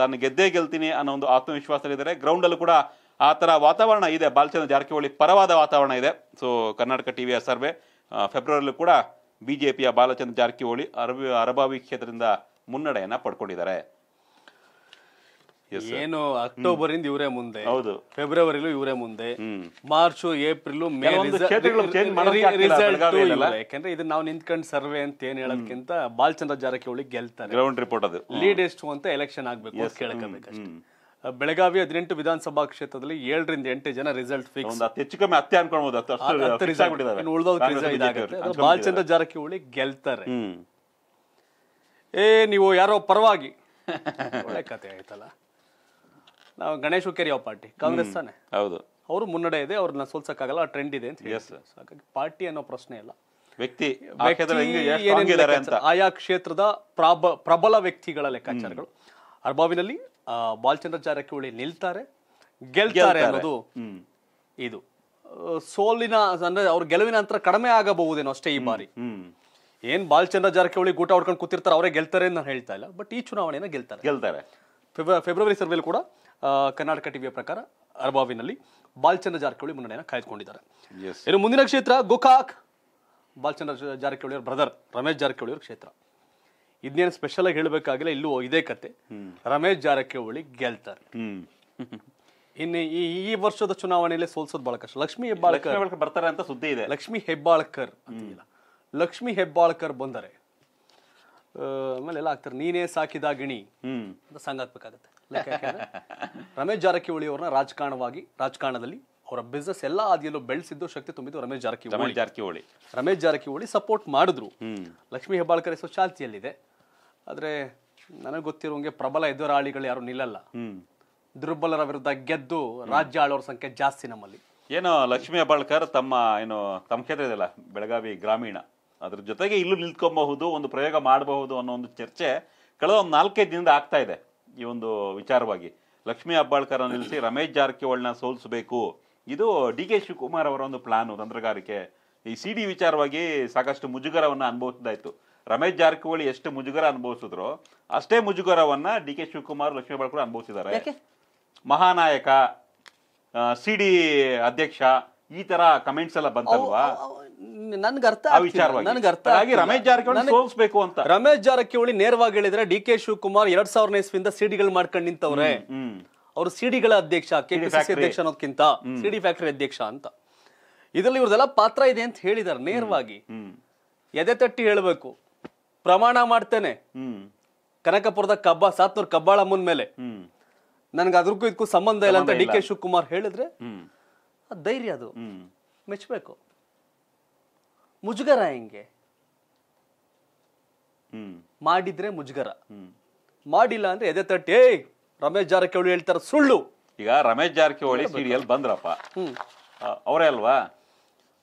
ತಾನು ಗೆದ್ದೇ ಗೆಲ್ತೀನಿ ಅನ್ನೋ ಒಂದು ಆತ್ಮವಿಶ್ವಾಸದಲ್ಲಿದ್ದಾರೆ ಗ್ರೌಂಡಲ್ಲೂ ಕೂಡ ಆ ಥರ ವಾತಾವರಣ ಇದೆ ಬಾಲಚಂದ್ರ ಜಾರಕಿಹೊಳಿ ಪರವಾದ ವಾತಾವರಣ ಇದೆ ಸೊ ಕರ್ನಾಟಕ ಟಿವಿಯ ಸರ್ವೆ ಫೆಬ್ರವರಿಲೂ ಕೂಡ ಬಿ ಜೆ ಪಿಯ ಬಾಲಚಂದ್ರ ಜಾರಕಿಹೊಳಿ ಅರಬಿ ಅರಬಾವಿ ಕ್ಷೇತ್ರದಿಂದ ಮುನ್ನಡೆಯನ್ನ ಪಡ್ಕೊಂಡಿದ್ದಾರೆ ಏನು ಅಕ್ಟೋಬರ್ ಇಂದ ಇವರೇ ಮುಂದೆ ಹೌದು ಫೆಬ್ರವರಿಲೂ ಇವರೇ ಮುಂದೆ ಮಾರ್ಚ್ ಏಪ್ರಿಲ್ ಮೇ ಯಾಕಂದ್ರೆ ಇದನ್ನ ನಾವು ನಿಂತ್ಕೊಂಡು ಸರ್ವೆ ಅಂತ ಏನ್ ಹೇಳೋದಕ್ಕಿಂತ ಬಾಲಚಂದ್ರ ಜಾರಕಿಹೊಳಿ ಗೆಲ್ತಾರೆ ಗ್ರೌಂಡ್ ರಿಪೋರ್ಟ್ ಅದು ಲೀಡ್ ಎಷ್ಟು ಅಂತ ಎಲೆಕ್ಷನ್ ಆಗ್ಬೇಕು ಕೇಳ್ಕೋಬೇಕಷ್ಟೇ ಬೆಳಗಾವಿ ಹದಿನೆಂಟು ವಿಧಾನಸಭಾ ಕ್ಷೇತ್ರದಲ್ಲಿ ಏಳರಿಂದ ಎಂಟು ಜನ ರಿಸಲ್ಟ್ ಫಿಕ್ಸ್ ಹೆಚ್ಚು ಕಮ್ಮಿ ಅತ್ತೆ ಬಾಲಚಂದ್ರ ಜಾರಕಿಹೊಳಿ ಗೆಲ್ತಾರೆ ಏ ನೀವು ಯಾರೋ ಪರವಾಗಿ ಒಳ್ಳೆ ಕತೆ ಆಯ್ತಲ್ಲ ನಾವು ಗಣೇಶ್ ಪಾರ್ಟಿ ಕಾಂಗ್ರೆಸ್ ತಾನೆ ಹೌದು ಅವರು ಮುನ್ನಡೆ ಇದೆ ಅವ್ರನ್ನ ಸೋಲ್ಸಕ್ಕಾಗಲ್ಲ ಆ ಟ್ರೆಂಡ್ ಇದೆ ಅಂತ ಹಾಗಾಗಿ ಪಾರ್ಟಿ ಅನ್ನೋ ಪ್ರಶ್ನೆ ಇಲ್ಲ ವ್ಯಕ್ತಿ ಆಯಾ ಕ್ಷೇತ್ರದ ಪ್ರಾಬ ಪ್ರಬಲ ವ್ಯಕ್ತಿಗಳ ಲೆಕ್ಕಾಚಾರಗಳು ಅರ್ಬಾವಿನಲ್ಲಿ ಬಾಲಚಂದ್ರ ಜಾರಕಿಹೊಳಿ ನಿಲ್ತಾರೆ ಗೆಲ್ತಾರೆ ಅನ್ನೋದು ಇದು ಸೋಲಿನ ಅಂದ್ರೆ ಅವ್ರ ಗೆಲುವಿನ ಅಂತರ ಕಡಿಮೆ ಆಗಬಹುದೇನೋ ಅಷ್ಟೇ ಈ ಬಾರಿ ಏನ್ ಬಾಲಚಂದ್ರ ಜಾರಕಿಹೊಳಿ ಗೂಟ ಹೊಡ್ಕೊಂಡು ಕೂತಿರ್ತಾರೆ ಅವರೇ ಗೆಲ್ತಾರೆ ನಾನು ಹೇಳ್ತಾ ಇಲ್ಲ ಬಟ್ ಈ ಚುನಾವಣೆಯನ್ನು ಗೆಲ್ತಾರೆ ಗೆಲ್ತಾರೆ ಫೆಬ್ರವರಿ ಸರ್ವೆಲ್ ಕೂಡ ಕರ್ನಾಟಕ ಟಿವಿಯ ಪ್ರಕಾರ ಅರಬಾವಿನಲ್ಲಿ ಬಾಲಚಂದ್ರ ಜಾರಕಿಹೊಳಿ ಮುನ್ನಡೆಯನ್ನು ಕಾಯ್ದುಕೊಂಡಿದ್ದಾರೆ ಇನ್ನು ಮುಂದಿನ ಕ್ಷೇತ್ರ ಗೋಕಾಕ್ ಬಾಲಚಂದ್ರ ಜಾರಕಿಹೊಳಿ ಅವ್ರ ಬ್ರದರ್ ರಮೇಶ್ ಜಾರಕಿಹೊಳಿ ಅವ್ರ ಕ್ಷೇತ್ರ ಇದನ್ನೇನು ಸ್ಪೆಷಲ್ ಆಗಿ ಹೇಳಬೇಕಾಗಿಲ್ಲ ಇಲ್ಲೂ ಇದೇ ಕತೆ ರಮೇಶ್ ಜಾರಕಿಹೊಳಿ ಗೆಲ್ತಾರೆ ಇನ್ನು ಈ ಈ ವರ್ಷದ ಚುನಾವಣೆಯಲ್ಲಿ ಸೋಲ್ಸೋದು ಬಹಳ ಕಷ್ಟ ಲಕ್ಷ್ಮಿ ಹೆಬ್ಬಾಳ್ಕರ್ ಬರ್ತಾರೆ ಅಂತ ಸುದ್ದಿ ಇದೆ ಲಕ್ಷ್ಮಿ ಹೆಬ್ಬಾಳ್ಕರ್ ಇಲ್ಲ ಲಕ್ಷ್ಮಿ ಹೆಬ್ಬಾಳ್ಕರ್ ಬಂದರೆ ಆಮೇಲೆ ಎಲ್ಲ ಆಗ್ತಾರೆ ನೀನೇ ಸಾಕಿದ ಗಿಣಿ ಅಂತ ಸಾಂಗ್ ಹಾಕ್ಬೇಕಾಗತ್ತೆ ರಮೇಶ್ ಜಾರಕಿಹೊಳಿ ಅವ್ರನ್ನ ರಾಜಕಾರಣವಾಗಿ ರಾಜಕಾರಣದಲ್ಲಿ ಅವರ ಬಿಸ್ನೆಸ್ ಎಲ್ಲ ಆದಿಯಲ್ಲೂ ಬೆಳೆಸಿದ್ದು ಶಕ್ತಿ ತುಂಬಿದ್ದು ರಮೇಶ್ ಜಾರಕಿಹೊಳಿ ಜಾರಕಿಹೊಳಿ ರಮೇಶ್ ಜಾರಕಿಹೊಳಿ ಸಪೋರ್ಟ್ ಮಾಡಿದ್ರು ಲಕ್ಷ್ಮಿ ಹೆಬ್ಬಾಳ್ಕರ್ ಹೆಸರು ಚಾಲ್ತಿಯಲ್ಲಿದೆ ಆದ್ರೆ ನನಗೆ ಗೊತ್ತಿರೋಂಗೆ ಪ್ರಬಲ ಎದುರಾಳಿಗಳು ಯಾರು ನಿಲ್ಲಲ್ಲ ದುರ್ಬಲರ ವಿರುದ್ಧ ಗೆದ್ದು ರಾಜ್ಯ ಆಳೋರ ಸಂಖ್ಯೆ ಜಾಸ್ತಿ ನಮ್ಮಲ್ಲಿ ಏನೋ ಲಕ್ಷ್ಮಿ ಹೆಬ್ಬಾಳ್ಕರ್ ತಮ್ಮ ಏನು ತಮ್ಮ ಕ್ಷೇತ್ರ ಇದೆಯಲ್ಲ ಬೆಳಗಾವಿ ಗ್ರಾಮೀಣ ಅದ್ರ ಜೊತೆಗೆ ಇಲ್ಲೂ ನಿಂತ್ಕೊಬಹುದು ಒಂದು ಪ್ರಯೋಗ ಮಾಡಬಹುದು ಅನ್ನೋ ಒಂದು ಚರ್ಚೆ ಕಳೆದ ಒಂದು ನಾಲ್ಕೈದು ದಿನದಿಂದ ಆಗ್ತಾ ಇದೆ ಈ ಒಂದು ವಿಚಾರವಾಗಿ ಲಕ್ಷ್ಮೀ ಅಬ್ಬಾಳ್ಕರ್ ನಿಲ್ಲಿಸಿ ರಮೇಶ್ ಜಾರಕಿಹೊಳಿನ ಸೋಲಿಸಬೇಕು ಇದು ಡಿ ಕೆ ಶಿವಕುಮಾರ್ ಅವರ ಒಂದು ಪ್ಲಾನ್ ತಂತ್ರಗಾರಿಕೆ ಈ ಸಿ ಡಿ ವಿಚಾರವಾಗಿ ಸಾಕಷ್ಟು ಮುಜುಗರವನ್ನು ಅನುಭವಿಸ್ದಾಯಿತು ರಮೇಶ್ ಜಾರಕಿಹೊಳಿ ಎಷ್ಟು ಮುಜುಗರ ಅನುಭವಿಸಿದ್ರು ಅಷ್ಟೇ ಮುಜುಗರವನ್ನ ಡಿ ಕೆ ಶಿವಕುಮಾರ್ ಲಕ್ಷ್ಮೀ ಅಬ್ಬಾಳ್ಕರ್ ಅನುಭವಿಸಿದ್ದಾರೆ ಮಹಾನಾಯಕ ಸಿ ಡಿ ಅಧ್ಯಕ್ಷ ಈ ತರ ಕಮೆಂಟ್ಸ್ ಎಲ್ಲ ಬಂತಲ್ವಾ ನನಗೆ ಅರ್ಥ ಆಗುತ್ತೆ ನನಗೆ ಅರ್ಥ ಆಗಾಗಿ ರಮೇಶ್ ಜಾರಕಣ್ಣೇ ಸೋಮಬೇಕು ಅಂತ ರಮೇಶ್ ಜಾರಕಣ್ಣೇ ನೇರವಾಗಿ ಹೇಳಿದ್ರು ಡಿಕೆ ಶು ಕುಮಾರ್ 2000ನೇ ಇಸವಿಯಿಂದ ಸಿಡಿಗಳು ಮಾಡ್ಕೊಂಡಿದ್ದವರೇ ಅವರ ಸಿಡಿಗಳ ಅಧ್ಯಕ್ಷ ಕೆಪಿಸಿಸಿ ಅಧ್ಯಕ್ಷನಕ್ಕಿಂತ ಸಿಡಿ ಫ್ಯಾಕ್ಟರಿ ಅಧ್ಯಕ್ಷ ಅಂತ ಇದರಲ್ಲಿ ಇವರ ಎಲ್ಲಾ ಪಾತ್ರ ಇದೆ ಅಂತ ಹೇಳಿದ್ರು ನೇರವಾಗಿ ಯದೆ ತಟ್ಟಿ ಹೇಳಬೇಕು ಪ್ರಮಾಣ ಮಾಡುತ್ತೇನೆ ಕನಕಪುರದ ಕಬ್ಬಾ ಸತೂರು ಕಬ್ಬಾಳ ಅಮ್ಮನ ಮೇಲೆ ನನಗೆ ಅದಕ್ಕೂ ಇದಕ್ಕೂ ಸಂಬಂಧ ಇಲ್ಲ ಅಂತ ಡಿಕೆ ಶು ಕುಮಾರ್ ಹೇಳಿದ್ರು ಆ ಧೈರ್ಯ ಅದು ಮೆಚ್ಚಬೇಕು ಮುಜುಗರ ಹೆಂಗೆ ಮಾಡಿದ್ರೆ ಮುಜುಗರ ಮಾಡಿಲ್ಲ ಅಂದ್ರೆ ಎದೆ ತಟ್ಟಿ ರಮೇಶ್ ಜಾರಕಿಹೊಳಿ ಹೇಳ್ತಾರ ಸುಳ್ಳು ಈಗ ರಮೇಶ್ ಜಾರಕಿಹೊಳಿ ಸೀರಿಯಲ್ ಬಂದ್ರಪ್ಪ ಅವರೇ ಅಲ್ವಾ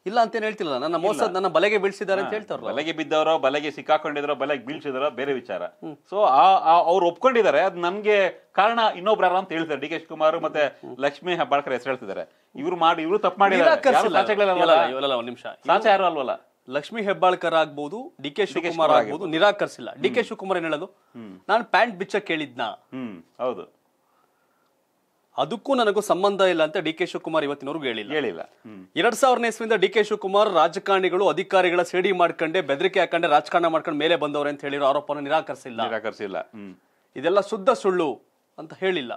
ಇಲ್ಲ ಅಂತ ಹೇಳ್ತಿಲ್ಲ ನನ್ನ ಮೋಸ ನನ್ನ ಬಲೆಗೆ ಬೀಳ್ಸಿದ್ದಾರೆ ಅಂತ ಹೇಳ್ತಾರ ಬಲೆಗೆ ಬಿದ್ದವರೋ ಬಲೆಗೆ ಸಿಕ್ಕಾಕೊಂಡಿದ್ರೋ ಬಲೆಗೆ ಬೀಳ್ಸಿದಾರೋ ಬೇರೆ ವಿಚಾರ ಸೊ ಆ ಅವ್ರು ಒಪ್ಕೊಂಡಿದ್ದಾರೆ ಅದು ನಮ್ಗೆ ಕಾರಣ ಇನ್ನೊಬ್ರ ಅಂತ ಹೇಳ್ತಾರೆ ಡಿ ಕೆ ಶಿವಕುಮಾರ್ ಮತ್ತೆ ಲಕ್ಷ್ಮೀ ಹೆಬ್ಬಾಳ್ಕರ್ ಹೆಸರು ಹೇಳ್ತಿದ್ದಾರೆ ಇವ್ರು ಮಾಡಿ ಇವ್ರು ತಪ್ಪು ಮಾಡಿಲ್ಲ ಸಾಚೆ ಯಾರು ಅಲ್ವಲ್ಲ ಲಕ್ಷ್ಮೀ ಹೆಬ್ಬಾಳ್ಕರ್ ಆಗ್ಬಹುದು ಡಿ ಕೆ ಶಿವಕುಮಾರ್ ಆಗ್ಬೋದು ನಿರಾಕರಿಸಿಲ್ಲ ಡಿ ಕೆ ಶಿವಕುಮಾರ್ ಏನ್ ಹೇಳೋದು ನಾನು ಪ್ಯಾಂಟ್ ಬಿಚ್ಚ ಕೇಳಿದ್ನಾ ಹೌದು ಅದಕ್ಕೂ ನನಗೂ ಸಂಬಂಧ ಇಲ್ಲ ಅಂತ ಡಿ ಕೆ ಶಿವಕುಮಾರ್ ಇವತ್ತಿನವರು ಹೇಳಿಲ್ಲ ಹೇಳಿಲ್ಲ ಎರಡ್ ಸಾವಿರನೇ ಇಸ್ವಿಂದ ಡಿ ಕೆ ಶಿವಕುಮಾರ್ ರಾಜಕಾರಣಿಗಳು ಅಧಿಕಾರಿಗಳ ಸೇಡಿ ಮಾಡ್ಕೊಂಡೆ ಬೆದರಿಕೆ ಹಾಕೊಂಡೆ ರಾಜಕಾರಣ ಮಾಡ್ಕೊಂಡು ಮೇಲೆ ಬಂದವ್ರೆ ಅಂತ ಹೇಳಿರೋ ಆರೋಪನ ನಿರಾಕರಿಸಿಲ್ಲ ನಿರಾಕರಿಸಿಲ್ಲ ಇದೆಲ್ಲ ಶುದ್ಧ ಸುಳ್ಳು ಅಂತ ಹೇಳಿಲ್ಲ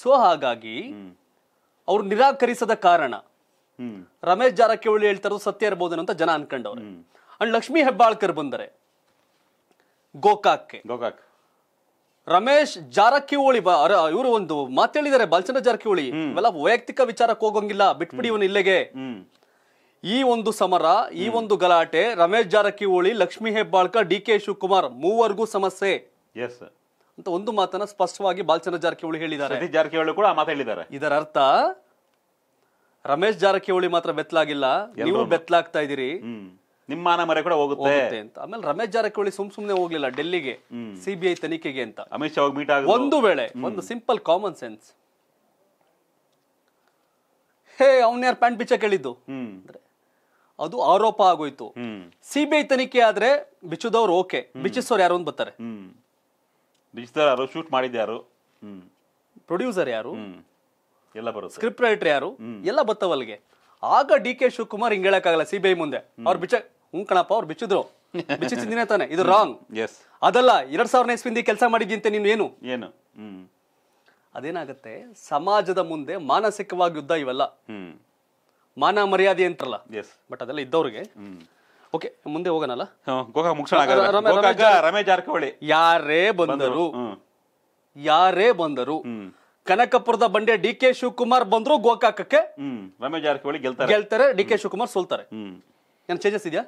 ಸೊ ಹಾಗಾಗಿ ಅವ್ರು ನಿರಾಕರಿಸದ ಕಾರಣ ರಮೇಶ್ ಜಾರಕಿಹೊಳಿ ಹೇಳ್ತಾರೋ ಸತ್ಯ ಇರಬಹುದು ಅಂತ ಜನ ಅನ್ಕೊಂಡವ್ರೆ ಅಂಡ್ ಲಕ್ಷ್ಮಿ ಹೆಬ್ಬಾಳ್ಕರ್ ಬಂದರೆ ಗೋಕಾಕ್ಗೆ ಗೋಕಾಕ್ ರಮೇಶ್ ಜಾರಕಿಹೊಳಿ ಇವರು ಒಂದು ಮಾತೇಳಿದ್ದಾರೆ ಬಾಲಚಂದ್ರ ಜಾರಕಿಹೊಳಿ ಇವೆಲ್ಲ ವೈಯಕ್ತಿಕ ವಿಚಾರಕ್ಕೆ ಹೋಗಂಗಿಲ್ಲ ಬಿಟ್ಬಿಡಿ ಇವನು ಇಲ್ಲಿಗೆ ಈ ಒಂದು ಸಮರ ಈ ಒಂದು ಗಲಾಟೆ ರಮೇಶ್ ಜಾರಕಿಹೊಳಿ ಲಕ್ಷ್ಮಿ ಹೆಬ್ಬಾಳ್ಕರ್ ಡಿ ಕೆ ಶಿವಕುಮಾರ್ ಮೂವರ್ಗೂ ಸಮಸ್ಯೆ ಎಸ್ ಅಂತ ಒಂದು ಮಾತನ್ನ ಸ್ಪಷ್ಟವಾಗಿ ಬಾಲಚಂದ್ರ ಜಾರಕಿಹೊಳಿ ಹೇಳಿದ್ದಾರೆ ಜಾರಕಿಹೊಳಿ ಕೂಡ ಮಾತಾಡಿದ್ದಾರೆ ಇದರ ಅರ್ಥ ರಮೇಶ್ ಜಾರಕಿಹೊಳಿ ಮಾತ್ರ ಬೆತ್ತಲಾಗಿಲ್ಲ ನೀವು ಬೆತ್ತಲಾಗ್ತಾ ಇದೀರಿ ನಿಮ್ಮ ಮರೆ ಕೂಡ ಹೋಗುತ್ತೆ ಅಂತ ಆಮೇಲೆ ರಮೇಶ್ ಜಾರಕಿಹೊಳಿ ಸುಮ್ ಸುಮ್ನೆ ಹೋಗ್ಲಿಲ್ಲ ಡೆಲ್ಲಿಗೆ ಸಿಬಿಐ ತನಿಖೆಗೆ ಅಂತ ಅಮಿತ್ ಶಾ ಮೀಟ್ ಆಗ ಒಂದು ವೇಳೆ ಒಂದು ಸಿಂಪಲ್ ಕಾಮನ್ ಸೆನ್ಸ್ ಹೇ ಅವ್ನ ಯಾರು ಪ್ಯಾಂಟ್ ಬಿಚ್ಚ ಕೇಳಿದ್ದು ಅಂದ್ರೆ ಅದು ಆರೋಪ ಆಗೋಯ್ತು ಸಿಬಿಐ ತನಿಖೆ ಆದ್ರೆ ಬಿಚ್ಚುದವ್ರು ಓಕೆ ಬಿಚ್ಚಿಸೋರು ಯಾರು ಅಂತ ಬರ್ತಾರೆ ಬಿಚ್ಚಿದವ್ರು ಯಾರು ಶೂಟ್ ಯಾರು ಪ್ರೊಡ್ಯೂಸರ್ ಯಾರು ಎಲ್ಲ ಬರುತ್ತೆ ಸ್ಕ್ರಿಪ್ಟ್ ರೈಟರ್ ಯಾರು ಎಲ್ಲ ಬತ್ತವಲ್ಗೆ ಆಗ ಡಿ ಕೆ ಶಿವಕುಮಾರ್ ಹಿಂಗ್ ಹೇಳಕ್ಕಾಗಲ್ಲ ಸಿ ಬಿ ಐ ಮುಂದೆ ಅವ್ರು ಬಿಚ್ಚ ಹ್ಞೂ ಕಣಪ್ಪ ಅವ್ರು ಬಿಚ್ಚಿದ್ರು ಬಿಚ್ಚಿಸಿದ್ದೀನೇ ತಾನೆ ಇದು ರಾಂಗ್ ಎಸ್ ಅದಲ್ಲ ಎರಡ್ ಸಾವಿರ ಇಸ್ವಿಂದ ಕೆಲಸ ಮಾಡಿದ್ದಿಂತೆ ನೀನು ಏನು ಏನು ಅದೇನಾಗುತ್ತೆ ಸಮಾಜದ ಮುಂದೆ ಮಾನಸಿಕವಾಗಿ ಯುದ್ಧ ಇವೆಲ್ಲ ಮಾನ ಮರ್ಯಾದೆ ಎಸ್ ಬಟ್ ಅದೆಲ್ಲ ಇದ್ದವ್ರಿಗೆ ಓಕೆ ಮುಂದೆ ಹೋಗೋಣಲ್ಲ ರಮೇಶ್ ಜಾರಕಿಹೊಳಿ ಯಾರೇ ಬಂದರು ಯಾರೇ ಬಂದರು ಕನಕಪುರದ ಬಂಡೆ ಡಿ ಕೆ ಶಿವಕುಮಾರ್ ಬಂದ್ರು ಗೋಕಾಕಕ್ಕೆ ಹ್ಮ್ ರಮೇಶ್ ಜಾರಕಿಹೊಳಿ ಗೆಲ್ತಾರೆ ಗೆಲ್ತಾರೆ ಡಿ ಕೆ ಶಿವಕುಮಾರ್ ಸೋಲ್ತಾರೆ ಹ್ಮ್ ಏನ್ ಚೇಂಜಸ್ ಇದೆಯಾ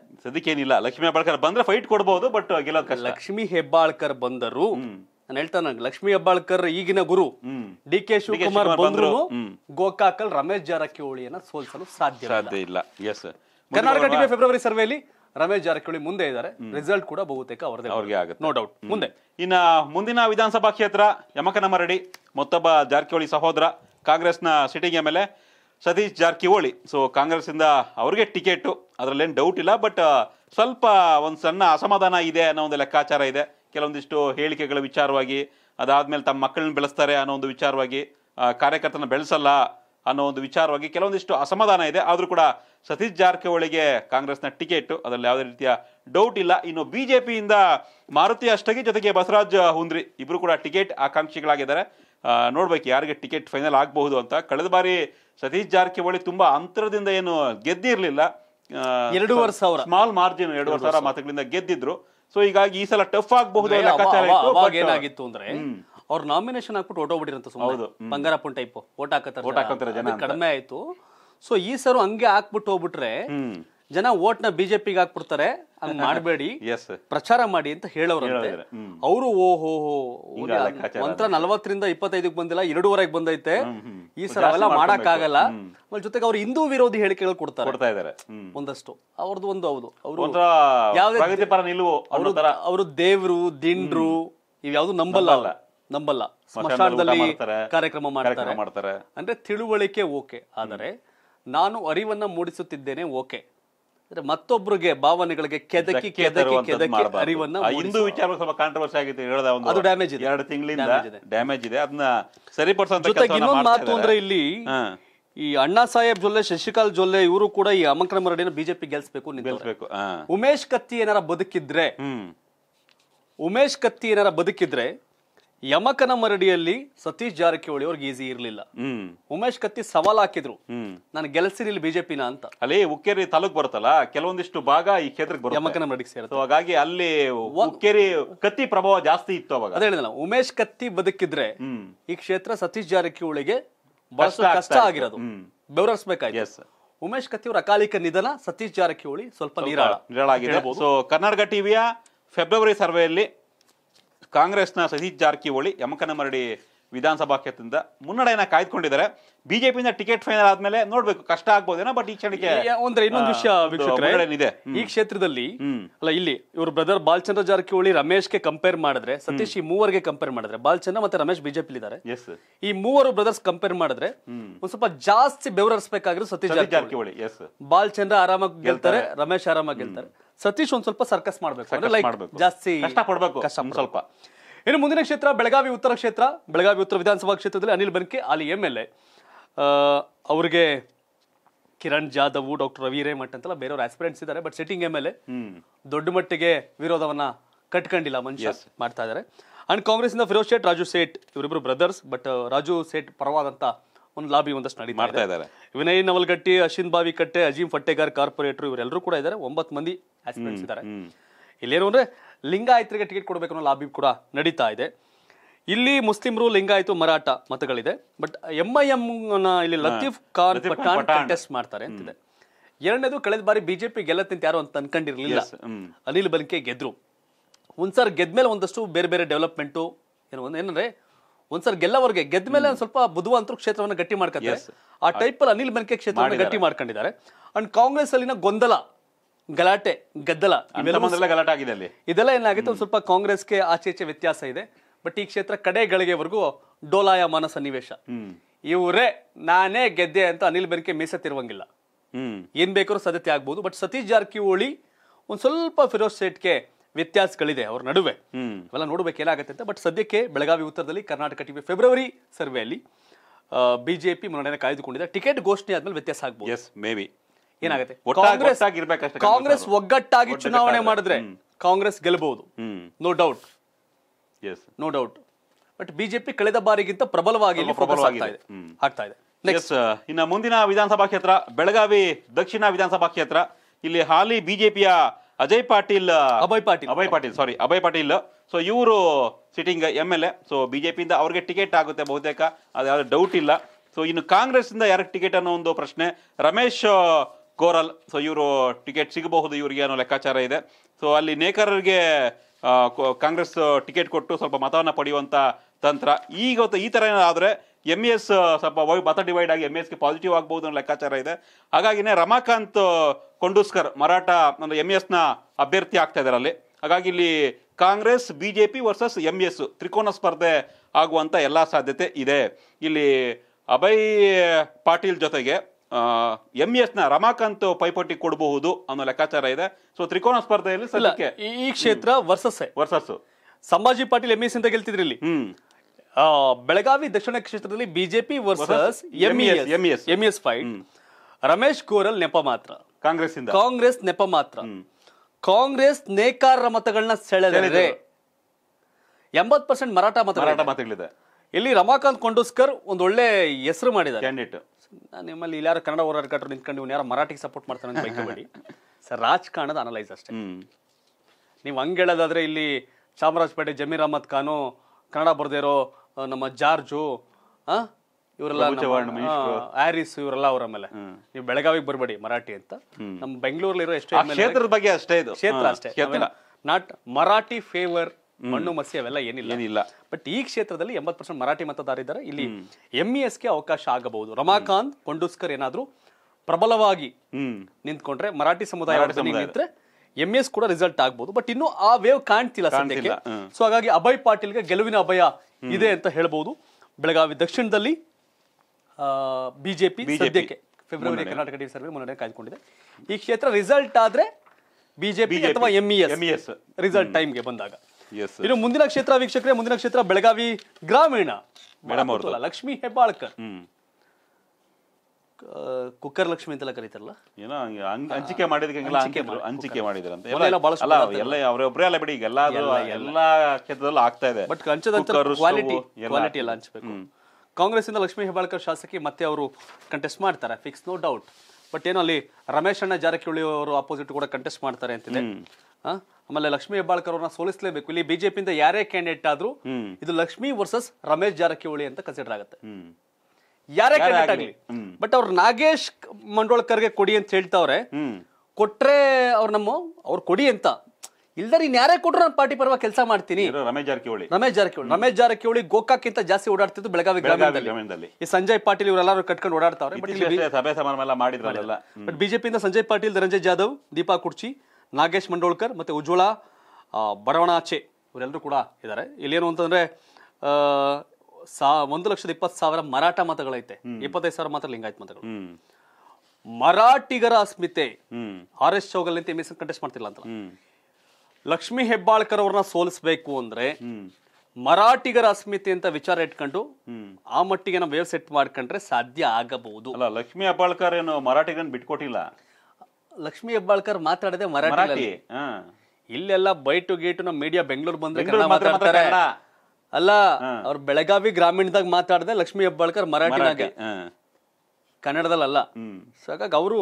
ಏನಿಲ್ಲ ಲಕ್ಷ್ಮೀ ಹೆಬ್ಬಾಳ್ಕರ್ ಬಂದ್ರೆ ಫೈಟ್ ಕೊಡಬಹುದು ಬಟ್ ಗೆಲ್ಲ ಕಷ್ಟ ಲಕ್ಷ್ಮೀ ಹೆಬ್ಬಾಳ್ಕರ್ ಬಂದರು ನಾನು ಹೇಳ್ತಾನ ಲಕ್ಷ್ಮೀ ಹೆಬ್ಬಾಳ್ಕರ್ ಈಗಿನ ಗುರು ಡಿ ಕೆ ಶಿವಕುಮಾರ್ ಬಂದ್ರು ಗೋಕಾಕಲ್ ರಮೇಶ್ ಜಾರಕಿಹೊಳಿಯನ್ನ ಸೋಲ್ಸಲು ಸಾಧ್ಯ ಸಾಧ್ಯ ಇಲ್ಲ ಎಸ್ ಕರ್ನಾಟಕ ಟಿವಿ ಫೆಬ್ರವರಿ ಸರ್ವೆಯಲ್ಲಿ ರಮೇಶ್ ಜಾರಕಿಹೊಳಿ ಮುಂದೆ ಇದ್ದಾರೆ ರಿಸಲ್ಟ್ ಕೂಡ ಬಹುತೇಕ ಅವರದೇ ಅವ್ರಿಗೆ ಆಗುತ್ತೆ ನೋ ಡೌಟ್ ಮುಂದೆ ಇನ್ನ ಮುಂದಿನ ವಿಧಾನಸಭಾ ಕ್ಷೇತ್ರ ಯಮಕನ ಮರಡಿ ಮತ್ತೊಬ್ಬ ಜಾರಕಿಹೊಳಿ ಸಹೋದರ ಕಾಂಗ್ರೆಸ್ನ sitting M L A Satish Jarkiholi so Congress ಇಂದ ಅವ್ರಿಗೆ ಟಿಕೆಟ್ ಅದರಲ್ಲೇನು ಡೌಟ್ ಇಲ್ಲ ಬಟ್ ಸ್ವಲ್ಪ ಒಂದು ಸಣ್ಣ ಅಸಮಾಧಾನ ಇದೆ ಅನ್ನೋ ಒಂದು ಲೆಕ್ಕಾಚಾರ ಇದೆ ಕೆಲವೊಂದಿಷ್ಟು ಹೇಳಿಕೆಗಳ ವಿಚಾರವಾಗಿ ಅದಾದ್ಮೇಲೆ ತಮ್ಮ ಮಕ್ಕಳನ್ನ ಬೆಳೆಸ್ತಾರೆ ಅನ್ನೋ ಒಂದು ವಿಚಾರವಾಗಿ ಕಾರ್ಯಕರ್ತನ ಬೆಳೆಸಲ್ಲ ಅನ್ನೋ ಒಂದು ವಿಚಾರವಾಗಿ ಕೆಲವೊಂದಿಷ್ಟು ಅಸಮಾಧಾನ ಇದೆ ಆದರೂ ಕೂಡ ಸತೀಶ್ ಜಾರಕಿಹೊಳಿಗೆ ಕಾಂಗ್ರೆಸ್ನ ಟಿಕೆಟ್ ಅದರಲ್ಲಿ ಯಾವುದೇ ರೀತಿಯ ಡೌಟ್ ಇಲ್ಲ ಇನ್ನು ಬಿಜೆಪಿಯಿಂದ ಮಾರುತಿ ಅಷ್ಟಗಿ ಜೊತೆಗೆ ಬಸವರಾಜ್ ಹುಂದ್ರಿ ಇಬ್ಬರು ಕೂಡ ಟಿಕೆಟ್ ಆಕಾಂಕ್ಷಿಗಳಾಗಿದ್ದಾರೆ ನೋಡ್ಬೇಕು ಯಾರಿಗೆ ಟಿಕೆಟ್ ಫೈನಲ್ ಆಗಬಹುದು ಅಂತ ಕಳೆದ ಬಾರಿ ಸತೀಶ್ ಜಾರಕಿಹೊಳಿ ತುಂಬಾ ಅಂತರದಿಂದ ಏನು ಗೆದ್ದಿರಲಿಲ್ಲ ಎರಡು ವರ್ಷ ಸ್ಮಾಲ್ ಮಾರ್ಜಿನ್ ಎರಡು ಸಾವಿರ ಮತಗಳಿಂದ ಗೆದ್ದಿದ್ರು ಸೊ ಹೀಗಾಗಿ ಈ ಸಲ ಟಫ್ ಆಗಬಹುದು ಏನಾಗಿತ್ತು ಅಂದ್ರೆ ಅವ್ರ ನಾಮಿನೇಷನ್ ಹಾಕ್ಬಿಟ್ಟು ಅಂತ ಹೌದು ಬಂಗಾರಪ್ಪನ ಟೈಪ್ ಓಟ್ ಹಾಕತ್ತಾರ ಓಟ್ ಹಾಕತ್ತಾರೆ ಕಡಿಮೆ ಆಯ್ತು ಸೊ ಈ ಸರ್ ಹಂಗೆ ಹಾಕ್ಬಿಟ್ಟು ಹೋಗ್ಬಿಟ್ರೆ ಜನ ವೋಟ್ ನ ಬಿಜೆಪಿ ಹಾಕ್ಬಿಡ್ತಾರೆ ಹಂಗ್ ಮಾಡಬೇಡಿ ಪ್ರಚಾರ ಮಾಡಿ ಅಂತ ಹೇಳೋರು ಅವರು ಓ ಹೋ ಹೋ ಒಂಥರ ನಲ್ವತ್ತರಿಂದ ಇಪ್ಪತ್ತೈದಕ್ ಬಂದಿಲ್ಲ ಎರಡೂವರೆಗೆ ಬಂದೈತೆ ಈ ಸರ್ ಅವೆಲ್ಲ ಮಾಡಕ್ ಆಗಲ್ಲ ಜೊತೆಗೆ ಅವ್ರು ಹಿಂದೂ ವಿರೋಧಿ ಹೇಳಿಕೆಗಳು ಕೊಡ್ತಾರೆ ಒಂದಷ್ಟು ಅವ್ರದ್ದು ಒಂದು ಹೌದು ಅವರು ಯಾವ್ದೇ ಅವರು ದೇವ್ರು ದಿಂಡ್ರು ಇವ್ಯಾವ್ದು ನಂಬಲ್ಲ ನಂಬಲ್ಲ ಸ್ಮಶಾನದಲ್ಲಿ ಕಾರ್ಯಕ್ರಮ ಮಾಡ್ತಾರೆ ಅಂದ್ರೆ ತಿಳುವಳಿಕೆ ಓಕೆ ಆದರೆ ನಾನು ಅರಿವನ್ನ ಮೂಡಿಸುತ್ತಿದ್ದೇನೆ ಓಕೆ ಅಂದ್ರೆ ಮತ್ತೊಬ್ಬರಿಗೆ ಭಾವನೆಗಳಿಗೆ ಕೆದಕಿ ಕೆದಕಿ ಕೆದಕಿ ಅರಿವನ್ನ ಹಿಂದೂ ವಿಚಾರ ಸ್ವಲ್ಪ ಕಾಂಟ್ರವರ್ಸಿ ಒಂದು ಅದು ಡ್ಯಾಮೇಜ್ ಇದೆ ತಿಂಗಳಿಂದ ಡ್ಯಾಮೇಜ್ ಇದೆ ಅದನ್ನ ಸರಿಪಡಿಸೋ ಜೊತೆಗೆ ಇನ್ನೊಂದು ಮಾತು ಅಂದ್ರೆ ಇಲ್ಲಿ ಈ ಅಣ್ಣಾ ಸಾಹೇಬ್ ಜೊಲ್ಲೆ ಶಶಿಕಾಲ್ ಜೊಲ್ಲೆ ಇವರು ಕೂಡ ಈ ಅಮಕ್ರ ಮರಡಿನ ಬಿಜೆಪಿ ಗೆಲ್ಸ್ಬೇಕು ಗೆಲ್ಸ್ಬೇಕು ಉಮೇಶ್ ಕತ್ತಿ ಏನಾರ ಬದುಕಿದ್ರೆ ಉಮೇಶ್ ಕತ್ತಿ ಏನಾರ ಬದುಕಿದ್ರೆ ಯಮಕನ ಮರಡಿಯಲ್ಲಿ ಸತೀಶ್ ಜಾರಕಿಹೊಳಿ ಅವ್ರಿಗೆ ಈಸಿ ಇರ್ಲಿಲ್ಲ ಉಮೇಶ್ ಕತ್ತಿ ಸವಾಲ್ ಹಾಕಿದ್ರು ನಾನು ಗೆಲ್ಸಿರಿಲ್ ಬಿಜೆಪಿನ ಅಂತ ಅಲ್ಲಿ ಉಕ್ಕೇರಿ ತಾಲೂಕ್ ಬರುತ್ತಲ್ಲ ಕೆಲವೊಂದಿಷ್ಟು ಭಾಗ ಈ ಕ್ಷೇತ್ರಕ್ಕೆ ಬರುತ್ತೆ ಯಮಕನ ಮರಡಿಗೆ ಸೇರುತ್ತೆ ಹಾಗಾಗಿ ಅಲ್ಲಿ ಉಕ್ಕೇರಿ ಕತ್ತಿ ಪ್ರಭಾವ ಜಾಸ್ತಿ ಇತ್ತು ಅವಾಗ ಅದೇ ಹೇಳಿದ ಉಮೇಶ್ ಕತ್ತಿ ಬದುಕಿದ್ರೆ ಈ ಕ್ಷೇತ್ರ ಸತೀಶ್ ಜಾರಕಿಹೊಳಿಗೆ ಬಹಳಷ್ಟು ಕಷ್ಟ ಆಗಿರೋದು ಎಸ್ ಉಮೇಶ್ ಕತ್ತಿ ಅವರ ಅಕಾಲಿಕ ನಿಧನ ಸತೀಶ್ ಜಾರಕಿಹೊಳಿ ಸ್ವಲ್ಪ ನಿರಾಳ ನಿರಾಳ ಆಗಿದೆ ಸೊ ಕರ್ನಾಟಕ ಟಿವಿಯ ಫೆಬ್ರವರಿ ಸರ್ವೆಯಲ್ಲಿ ಕಾಂಗ್ರೆಸ್ನ ಸತೀಶ್ ಜಾರಕಿಹೊಳಿ ಮರಡಿ ವಿಧಾನಸಭಾ ಕ್ಷೇತ್ರದಿಂದ ಮುನ್ನಡೆಯನ್ನ ಕಾಯ್ದುಕೊಂಡಿದ್ದಾರೆ ಬಿಜೆಪಿಯಿಂದ ಟಿಕೆಟ್ ಫೈನಲ್ ಆದ್ಮೇಲೆ ನೋಡ್ಬೇಕು ಕಷ್ಟ ಆಗ್ಬೋದೇನಾ ಬಟ್ ಈ ಕ್ಷಣಕ್ಕೆ ಇನ್ನೊಂದು ವಿಷಯ ಇದೆ ಈ ಕ್ಷೇತ್ರದಲ್ಲಿ ಅಲ್ಲ ಇಲ್ಲಿ ಇವ್ರ ಬ್ರದರ್ ಬಾಲ್ಚಂದ್ರ ಜಾರಕಿಹೊಳಿ ಗೆ ಕಂಪೇರ್ ಮಾಡಿದ್ರೆ ಸತೀಶ್ ಈ ಮೂವರ್ಗೆ ಕಂಪೇರ್ ಮಾಡಿದ್ರೆ ಬಾಲ್ಚಂದ್ರ ಮತ್ತೆ ರಮೇಶ್ ಬಿಜೆಪಿ ಇದ್ದಾರೆ ಈ ಮೂವರು ಬ್ರದರ್ಸ್ ಕಂಪೇರ್ ಮಾಡಿದ್ರೆ ಒಂದ್ ಸ್ವಲ್ಪ ಜಾಸ್ತಿ ಬೆವರಿಸಬೇಕಾಗಿರೋ ಸತೀಶ್ ಜಾರಕಿಹೊಳಿ ಬಾಲ್ಚಂದ್ರ ಆರಾಮಾಗಿ ಗೆಲ್ತಾರೆ ರಮೇಶ್ ಆರಾಮಾಗಿ ಗೆಲ್ತಾರೆ ಸತೀಶ್ ಒಂದ್ ಸ್ವಲ್ಪ ಸರ್ಕಸ್ ಮಾಡ್ಬೇಕು ಜಾಸ್ತಿ ಕಷ್ಟ ಪಡ್ಬೇಕು ಸ್ವಲ್ಪ ಇನ್ನು ಮುಂದಿನ ಕ್ಷೇತ್ರ ಬೆಳಗಾವಿ ಉತ್ತರ ಕ್ಷೇತ್ರ ಬೆಳಗಾವಿ ಉತ್ತರ ವಿಧಾನಸಭಾ ಕ್ಷೇತ್ರದಲ್ಲಿ ಅನಿಲ್ ಬನ್ಕೆ ಅಲ್ಲಿ ಎಮ್ ಎಲ್ ಎ ಅವರಿಗೆ ಕಿರಣ್ ಜಾಧವ್ ಡಾಕ್ಟರ್ ರವಿ ರೇಮಠ್ ಅಂತೆಲ್ಲ ಬೇರೆಯವ್ರ ಆಸ್ಪಿರೆಂಟ್ಸ್ ಇದ್ದಾರೆ but sitting M L A ದೊಡ್ಡ ಮಟ್ಟಿಗೆ ವಿರೋಧವನ್ನ ಕಟ್ಕೊಂಡಿಲ್ಲ ಮನುಷ್ಯ ಮಾಡ್ತಾ ಇದ್ದಾರೆ ಅಂಡ್ ಇಂದ ಫಿರೋಜ್ ಶೇಟ್ ರಾಜು ಸೇಠ್ ಇವರಿಬ್ರು ಬ್ರದರ್ಸ್ ಬಟ್ ರಾಜು ಸೇಠ್ ಪರವಾದಂತ ಒಂದು ಲಾಬಿ ಒಂದಷ್ಟು ನಡೀತಾ ಮಾಡ್ತಾ ಇದ್ದಾರೆ ವಿನಯ್ ನವಲ್ಗಟ್ಟಿ ಅಶ್ವಿನ್ ಬಾವಿ ಕಟ್ಟೆ ಅಜೀಂ ಫಟ್ಟೇಗಾರ್ ಕಾರ್ಪೊರೇಟರ್ ಇವರೆಲ್ಲರೂ ಕೂಡ ಇದ್ದಾರೆ ಒಂಬತ್ತು ಮಂದಿ ಆಸ್ಪಿರೆಂಟ್ಸ್ ಇದ್ದಾರೆ ಇಲ್ಲೇನು ಅಂದ್ರೆ ಲಿಂಗಾಯತರಿಗೆ ಟಿಕೆಟ್ ಕೊಡಬೇಕು ಅನ್ನೋ ಲಾಬಿ ಕೂಡ ನಡೀತಾ ಇದೆ ಇಲ್ಲಿ ಮುಸ್ಲಿಮರು ಲಿಂಗಾಯತು ಮರಾಠ ಮತಗಳಿದೆ ಬಟ್ ಎಂ ಐ ಎಂ ಇಲ್ಲಿ ಲತೀಫ್ ಖಾನ್ ಪಠಾಣ್ ಮಾಡ್ತಾರೆ ಅಂತಿದೆ ಎರಡನೇದು ಕಳೆದ ಬಾರಿ ಬಿಜೆಪಿ ಗೆಲ್ಲತ್ತಂತ ಯಾರು ಅಂತ ಅನ್ಕೊಂಡಿರಲಿಲ್ಲ ಅನಿಲ್ ಬಲ್ಕೆ ಗೆದ್ರು ಒಂದ್ಸಾರಿ ಗೆದ್ಮೇಲೆ ಒಂದಷ್ಟು ಬೇರೆ ಬೇರೆ ಡೆವಲಪ್ಮೆಂಟ್ ಏನು ಏನಂದ್ರೆ ಒಂದ್ಸರ್ ಗೆಲ್ಲವರೆಗೆ ಗೆದ್ದ ಮೇಲೆ ಸ್ವಲ್ಪ ಬುಧವಂತರು ಕ್ಷೇತ್ರವನ್ನು ಗಟ್ಟಿ ಮಾಡ್ಕೊತಾರೆ ಆ ಟೈಪ್ ಅಲ್ಲಿ ಅನಿಲ್ ಬಲಿಕೆ ಕ್ಷೇತ್ರವನ್ನು ಗಟ್ಟಿ ಮಾಡ್ಕೊಂಡಿದ್ದಾರೆ ಅಂಡ್ ಕಾಂಗ್ರೆಸ್ ಅಲ್ಲಿನ ಗೊಂದಲ ಗಲಾಟೆ ಗದ್ದಲ ಗಲಾಟೆ ಆಗಿದೆ ಅಲ್ಲಿ ಇದೆಲ್ಲ ಏನಾಗುತ್ತೆ ಒಂದು ಸ್ವಲ್ಪ ಕಾಂಗ್ರೆಸ್ಗೆ ಆಚೆ ಈಚೆ ವ್ಯತ್ಯಾಸ ಇದೆ ಬಟ್ ಈ ಕ್ಷೇತ್ರ ಕಡೆ ಗಳಿಗೆವರೆಗೂ ಡೋಲಾಯಮಾನ ಸನ್ನಿವೇಶ ಇವರೇ ನಾನೇ ಗೆದ್ದೆ ಅಂತ ಅನಿಲ್ ಬೆನ್ಕೆ ಮೀಸತ್ತಿರುವಂಗಿಲ್ಲ ಏನ್ ಬೇಕಾದ್ರೂ ಸದ್ಯತೆ ಆಗ್ಬಹುದು ಬಟ್ ಸತೀಶ್ ಜಾರಕಿಹೊಳಿ ಒಂದ್ ಸ್ವಲ್ಪ ಫಿರೋಜ್ ಸೇಟ್ಗೆ ವ್ಯತ್ಯಾಸಗಳಿದೆ ಅವ್ರ ನಡುವೆ ಇವೆಲ್ಲ ನೋಡ್ಬೇಕು ಏನಾಗುತ್ತೆ ಅಂತ ಬಟ್ ಸದ್ಯಕ್ಕೆ ಬೆಳಗಾವಿ ಉತ್ತರದಲ್ಲಿ ಕರ್ನಾಟಕ ಟಿವಿ ಫೆಬ್ರವರಿ ಸರ್ವೆಯಲ್ಲಿ ಬಿಜೆಪಿ ಮುನ್ನಡೆಯನ್ನು ಕಾಯ್ದುಕೊಂಡಿದೆ ಟಿಕೆಟ್ ಘೋಷಣೆ ಆದ್ಮೇಲೆ ವ್ಯತ್ಯಾಸ ಆಗ್ಬೋದು ಎಸ್ ಮೇ ಬಿ ಏನಾಗುತ್ತೆ ಕಾಂಗ್ರೆಸ್ ಕಾಂಗ್ರೆಸ್ ಒಗ್ಗಟ್ಟಾಗಿ ಚುನಾವಣೆ ಮಾಡಿದ್ರೆ ಕಾಂಗ್ರೆಸ್ ಗೆಲ್ಲಬಹುದು no doubt yes no doubt but BJP ಕಳೆದ ಬಾರಿಗಿಂತ ಪ್ರಬಲವಾಗಿ ಆಗ್ತಾ uh, ಇನ್ನು ಮುಂದಿನ ವಿಧಾನಸಭಾ ಕ್ಷೇತ್ರ ಬೆಳಗಾವಿ ದಕ್ಷಿಣ ವಿಧಾನಸಭಾ ಕ್ಷೇತ್ರ ಇಲ್ಲಿ ಹಾಲಿ ಬಿಜೆಪಿಯ Ajay Patil uh, Abhay Patil Abhay Patil sorry Abhay Patil so ಇವರು sitting M L A so ಬಿಜೆಪಿಯಿಂದ ಅವ್ರಿಗೆ ಟಿಕೆಟ್ ಆಗುತ್ತೆ ಬಹುತೇಕ ಅದು ಡೌಟ್ ಇಲ್ಲ ಸೊ ಇನ್ನು ಕಾಂಗ್ರೆಸ್ ಇಂದ ಯಾರಿಗೆ ಟಿಕೆಟ್ ಅನ್ನೋ ಒಂದು ಪ್ರಶ್ನೆ ರಮೇಶ್ uh, ಕೋರಲ್ ಸೊ ಇವರು ಟಿಕೆಟ್ ಸಿಗಬಹುದು ಇವರಿಗೆ ಅನ್ನೋ ಲೆಕ್ಕಾಚಾರ ಇದೆ ಸೊ ಅಲ್ಲಿ ನೇಕಾರರಿಗೆ ಕಾಂಗ್ರೆಸ್ ಟಿಕೆಟ್ ಕೊಟ್ಟು ಸ್ವಲ್ಪ ಮತವನ್ನು ಪಡೆಯುವಂಥ ತಂತ್ರ ಈಗ ಈ ಥರ ಏನಾದರೆ ಎಮ್ ಇ ಎಸ್ ಸ್ವಲ್ಪ ಮತ ಡಿವೈಡ್ ಆಗಿ ಎಮ್ ಎಸ್ಗೆ ಪಾಸಿಟಿವ್ ಆಗ್ಬೋದು ಅನ್ನೋ ಲೆಕ್ಕಾಚಾರ ಇದೆ ಹಾಗಾಗಿನೇ ರಮಾಕಾಂತ್ ಕೊಂಡೂಸ್ಕರ್ ಮರಾಠ ಅಂದರೆ ಎಮ್ ಎಸ್ನ ಅಭ್ಯರ್ಥಿ ಆಗ್ತಾ ಇದ್ದಾರೆ ಅಲ್ಲಿ ಹಾಗಾಗಿ ಇಲ್ಲಿ Congress B J P versus M S ತ್ರಿಕೋನ ಸ್ಪರ್ಧೆ ಆಗುವಂಥ ಎಲ್ಲ ಸಾಧ್ಯತೆ ಇದೆ ಇಲ್ಲಿ ಅಭಯ್ ಪಾಟೀಲ್ ಜೊತೆಗೆ ಎಂ ಎಸ್ e ನ ರಮಾಕಾಂತ್ ಪೈಪೋಟಿ ಕೊಡಬಹುದು ಅನ್ನೋ ಲೆಕ್ಕಾಚಾರ ಇದೆ ಸೊ ತ್ರಿಕೋನ ಸ್ಪರ್ಧೆಯಲ್ಲಿ ಸದ್ಯಕ್ಕೆ ಈ ಕ್ಷೇತ್ರ versus versus Sambhaji Patil M S ಅಂತ ಗೆಲ್ತಿದ್ರಿ ಇಲ್ಲಿ ಬೆಳಗಾವಿ ದಕ್ಷಿಣ ಕ್ಷೇತ್ರದಲ್ಲಿ BJP versus M S fight Ramesh Koral ನೆಪ ಮಾತ್ರ ಕಾಂಗ್ರೆಸ್ ಕಾಂಗ್ರೆಸ್ ನೆಪ ಮಾತ್ರ ಕಾಂಗ್ರೆಸ್ ನೇಕಾರರ ಮತಗಳನ್ನ ಸೆಳೆದಿದೆ ಎಂಬತ್ ಪರ್ಸೆಂಟ್ ಮರಾಠ ಮತ ಮರಾಠ ಮತಗಳಿದೆ ಇಲ್ಲಿ ರಮಾಕಾಂತ್ ಕೊಂಡೋಸ್ಕರ್ ಒಳ್ಳೆ ಹೆಸರು ಮಾಡಿದ್ದಾರೆ ಕ್ಯಾಂಡಿಡೇಟ್ ನಿಮ್ಮಲ್ಲಿ ಇಲ್ಲಾರು ಕನ್ನಡ ಹೋರಾಟಗಾರರು ನಿಂತ್ಕೊಂಡು ನೀವು ಯಾರು ಮರಾಠಿಗೆ ಸಪೋರ್ಟ್ ಮಾಡ್ತಾರೆ ಅಂತ ಬೈಕಬೇಡಿ ಸರ್ ರಾಜಕಾರಣದ ಅನಲೈಸ್ ಅಷ್ಟೇ ನೀವು ಹಂಗೆ ಹೇಳೋದಾದ್ರೆ ಇಲ್ಲಿ ಚಾಮರಾಜಪೇಟೆ ಜಮೀರ್ ಅಹಮದ್ ಖಾನು ಕನ್ನಡ ಬರ್ದಿರೋ ನಮ್ಮ ಜಾರ್ಜು ಇವರೆಲ್ಲ ಆರಿಸ್ ಇವರೆಲ್ಲ ಅವರ ಮೇಲೆ ನೀವು ಬೆಳಗಾವಿಗೆ ಬರಬೇಡಿ ಮರಾಠಿ ಅಂತ ನಮ್ಮ ಬೆಂಗಳೂರಲ್ಲಿರೋ ಎಷ್ಟು ಕ್ಷೇತ್ರದ ಬಗ್ಗೆ ಅಷ್ಟೇ ಇದು ಕ್ಷೇತ್ರ ಅಷ್ಟೇ ನಾಟ್ ಮರಾಠಿ ಫೇವರ್ ಮಣ್ಣು ಮಸಿ ಅವೆಲ್ಲ ಏನಿಲ್ಲ ಏನಿಲ್ಲ ಬಟ್ ಈ ಕ್ಷೇತ್ರದಲ್ಲಿ ಎಂಬತ್ ಪರ್ಸೆಂಟ್ ಮರಾಠಿ ಇದ್ದಾರೆ ಇಲ್ಲಿ ಎಂಇಎಸ್ e ಗೆ ಅವಕಾಶ ಆಗಬಹುದು ರಮಾಕಾಂತ್ ಕೊಂಡುಸ್ಕರ್ ಏನಾದ್ರು ಪ್ರಬಲವಾಗಿ ನಿಂತ್ಕೊಂಡ್ರೆ ಮರಾಠಿ ಸಮುದಾಯ ನಿಂತ್ರೆ ಎಂ ಎಸ್ e ಕೂಡ ರಿಸಲ್ಟ್ ಆಗ್ಬಹುದು ಬಟ್ ಇನ್ನು ಆ ವೇವ್ ಕಾಣ್ತಿಲ್ಲ ಸದ್ಯಕ್ಕೆ ಸೊ ಹಾಗಾಗಿ ಅಭಯ್ ಪಾಟೀಲ್ಗೆ ಗೆಲುವಿನ ಅಭಯ ಇದೆ ಅಂತ ಹೇಳ್ಬಹುದು ಬೆಳಗಾವಿ ದಕ್ಷಿಣದಲ್ಲಿ ಬಿಜೆಪಿ ಸದ್ಯಕ್ಕೆ ಫೆಬ್ರವರಿ ಕರ್ನಾಟಕ ಡಿ ಸರ್ವೆ ಮುನ್ನಡೆ ಕಾಯ್ದುಕೊಂಡಿದೆ ಈ ಕ್ಷೇತ್ರ ರಿಸಲ್ಟ್ ಆದ್ರೆ ಬಿಜೆಪಿ ಅಥವಾ ಎಂಇಎಸ್ ರಿಸಲ್ಟ್ ಟೈಮ್ಗೆ ಬಂದಾಗ ಇನ್ನು ಮುಂದಿನ ಕ್ಷೇತ್ರ ವೀಕ್ಷಕರೇ ಮುಂದಿನ ಕ್ಷೇತ್ರ ಬೆಳಗಾವಿ ಗ್ರಾಮೀಣ ಲಕ್ಷ್ಮಿ ಲಕ್ಷ್ಮೀ ಹೆಬ್ಬಾಳ್ಕರ್ ಕುಕ್ಕರ್ ಲಕ್ಷ್ಮಿ ಅಂತೆಲ್ಲ ಕರೀತಾರಲ್ಲ ಏನೋ ಹಂಚಿಕೆ ಮಾಡಿದ್ಕೆಲ್ಲ ಹಂಚಿಕೆ ಮಾಡಿದ್ರಂತೆ ಎಲ್ಲ ಎಲ್ಲ ಅವರೊಬ್ಬರೇ ಅಲ್ಲ ಬಿಡಿ ಎಲ್ಲ ಎಲ್ಲಾ ಕ್ಷೇತ್ರದಲ್ಲೂ ಆಗ್ತಾ ಇದೆ ಬಟ್ ಕ್ವಾಲಿಟಿ ಕ್ವಾಲಿಟಿ ಎಲ್ಲ ಹಂಚಬೇಕು ಇಂದ ಲಕ್ಷ್ಮೀ ಹೆಬ್ಬಾಳ್ಕರ್ ಶಾಸಕಿ ಮತ್ತೆ ಅವರು ಕಂಟೆಸ್ಟ್ ಮಾಡ್ತಾರೆ ಫಿಕ್ಸ್ ನೋ ಡೌಟ್ ಬಟ್ ಏನೋ ಅಲ್ಲಿ ರಮೇಶ್ ಅಣ್ಣ ಜಾರಕಿಹೊಳಿ ಅವರು ಅಪೋಸಿಟ್ ಕೂಡ ಕಂಟೆಸ್ಟ್ ಮಾಡ್ತಾರೆ ಅಂತಿದೆ ಆಮೇಲೆ ಲಕ್ಷ್ಮೀ ಹೆಬ್ಬಾಳ್ಕರ್ ಅವ್ರನ್ನ ಸೋಲಿಸಲೇಬೇಕು ಇಲ್ಲಿ ಬಿಜೆಪಿಯಿಂದ ಯಾರೇ ಕ್ಯಾಂಡಿಡೇಟ್ ಆದ್ರೂ ಇದು ಲಕ್ಷ್ಮಿ ವರ್ಸಸ್ ರಮೇಶ್ ಜಾರಕಿಹೊಳಿ ಅಂತ ಕನ್ಸಿಡರ್ ಆಗುತ್ತೆ ಯಾರೇ ಕ್ಯಾಂಡಿಡೇಟ್ ಆಗಲಿ ಬಟ್ ಅವ್ರ ನಾಗೇಶ್ ಮಂಡೋಳ್ಕರ್ಗೆ ಕೊಡಿ ಅಂತ ಹೇಳ್ತಾವ್ರೆ ಕೊಟ್ರೆ ಅವ್ರ ನಮ್ಮ ಅವ್ರ ಕೊಡಿ ಅಂತ ಇಲ್ದರ್ ಇನ್ ಯಾರೇ ಕೊಟ್ರು ನಾನು ಪಾರ್ಟಿ ಪರವಾಗಿ ಕೆಲಸ ಮಾಡ್ತೀನಿ ರಮೇಶ್ ಜಾರಕಿಹೊಳಿ ರಮೇಶ್ ಜಾರಕಿಹೊಳಿ ರಮೇಶ್ ಜಾರಕಿಹೊಳಿ ಗೋಕಾಕ್ಕಿಂತ ಜಾಸ್ತಿ ಓಡಾಡ್ತಿದ್ದು ಬೆಳಗಾವಿ ಗ್ರಾಮದಲ್ಲಿ ಈ ಸಂಜಯ್ ಪಾಟೀಲ್ ಇವರೆಲ್ಲರೂ ಕಟ್ಕೊಂಡು ಓಡಾಡ್ತಾವ್ರೆ ಬಟ್ ಬಿಜೆಪಿಯಿಂದ ಸಂಜಯ್ ಪಾಟೀಲ್ ರಂಜಯ್ ಜಾಧವ್ ದೀಪಾ ಕುರ್ಚಿ ನಾಗೇಶ್ ಮಂಡೋಳ್ಕರ್ ಮತ್ತು ಉಜ್ವಲ ಬಡವಣಾಚೆ ಇವರೆಲ್ಲರೂ ಕೂಡ ಇದ್ದಾರೆ ಇಲ್ಲೇನು ಅಂತಂದರೆ ಸಾ ಒಂದು ಲಕ್ಷದ ಇಪ್ಪತ್ತು ಸಾವಿರ ಮರಾಠ ಮತಗಳೈತೆ ಇಪ್ಪತ್ತೈದು ಸಾವಿರ ಮಾತ್ರ ಲಿಂಗಾಯತ್ ಮತಗಳು ಮರಾಠಿಗರ ಅಸ್ಮಿತೆ ಆರ್ ಎಸ್ ಚೌಗಲ್ ನಿಂತ ಮೀಸನ್ ಕಂಟೆಸ್ಟ್ ಮಾಡ್ತಿಲ್ಲ ಅಂತ ಲಕ್ಷ್ಮಿ ಹೆಬ್ಬಾಳ್ಕರ್ ಅವ್ರನ್ನ ಸೋಲಿಸ್ಬೇಕು ಅಂದ್ರೆ ಮರಾಠಿಗರ ಅಸ್ಮಿತೆ ಅಂತ ವಿಚಾರ ಇಟ್ಕೊಂಡು ಆ ಮಟ್ಟಿಗೆ ನಾವು ವೇವ್ ಸೆಟ್ ಮಾಡ್ಕೊಂಡ್ರೆ ಸಾಧ್ಯ ಆಗಬಹುದು ಅಲ್ಲ ಲಕ್ಷ್ಮಿ ಹೆಬ್ಬಾಳ್ಕರ್ ಏನು ಮರಾಠಿಗರನ್ನ ಬಿಟ್ಕೊಟ್ಟಿಲ್ಲ ಲಕ್ಷ್ಮಿ ಹೆಬ್ಬಾಳ್ಕರ್ ಮಾತಾಡದೆ ಮರಾಠಿ ಇಲ್ಲೆಲ್ಲ ಬೈಟು ಗೇಟು ನಮ್ಮ ಮೀಡಿಯಾ ಬೆಂಗಳೂರು ಬಂದ್ರೆ ಅಲ್ಲ ಅವ್ರ ಬೆಳಗಾವಿ ಗ್ರಾಮೀಣದಾಗ ಮಾತಾಡದೆ ಲಕ್ಷ್ಮಿ ಹೆಬ್ಬಾಳ್ಕರ್ ಮರಾಠಿ ಕನ್ನಡದಲ್ಲ ಸೊ ಹಾಗಾಗಿ ಅವರು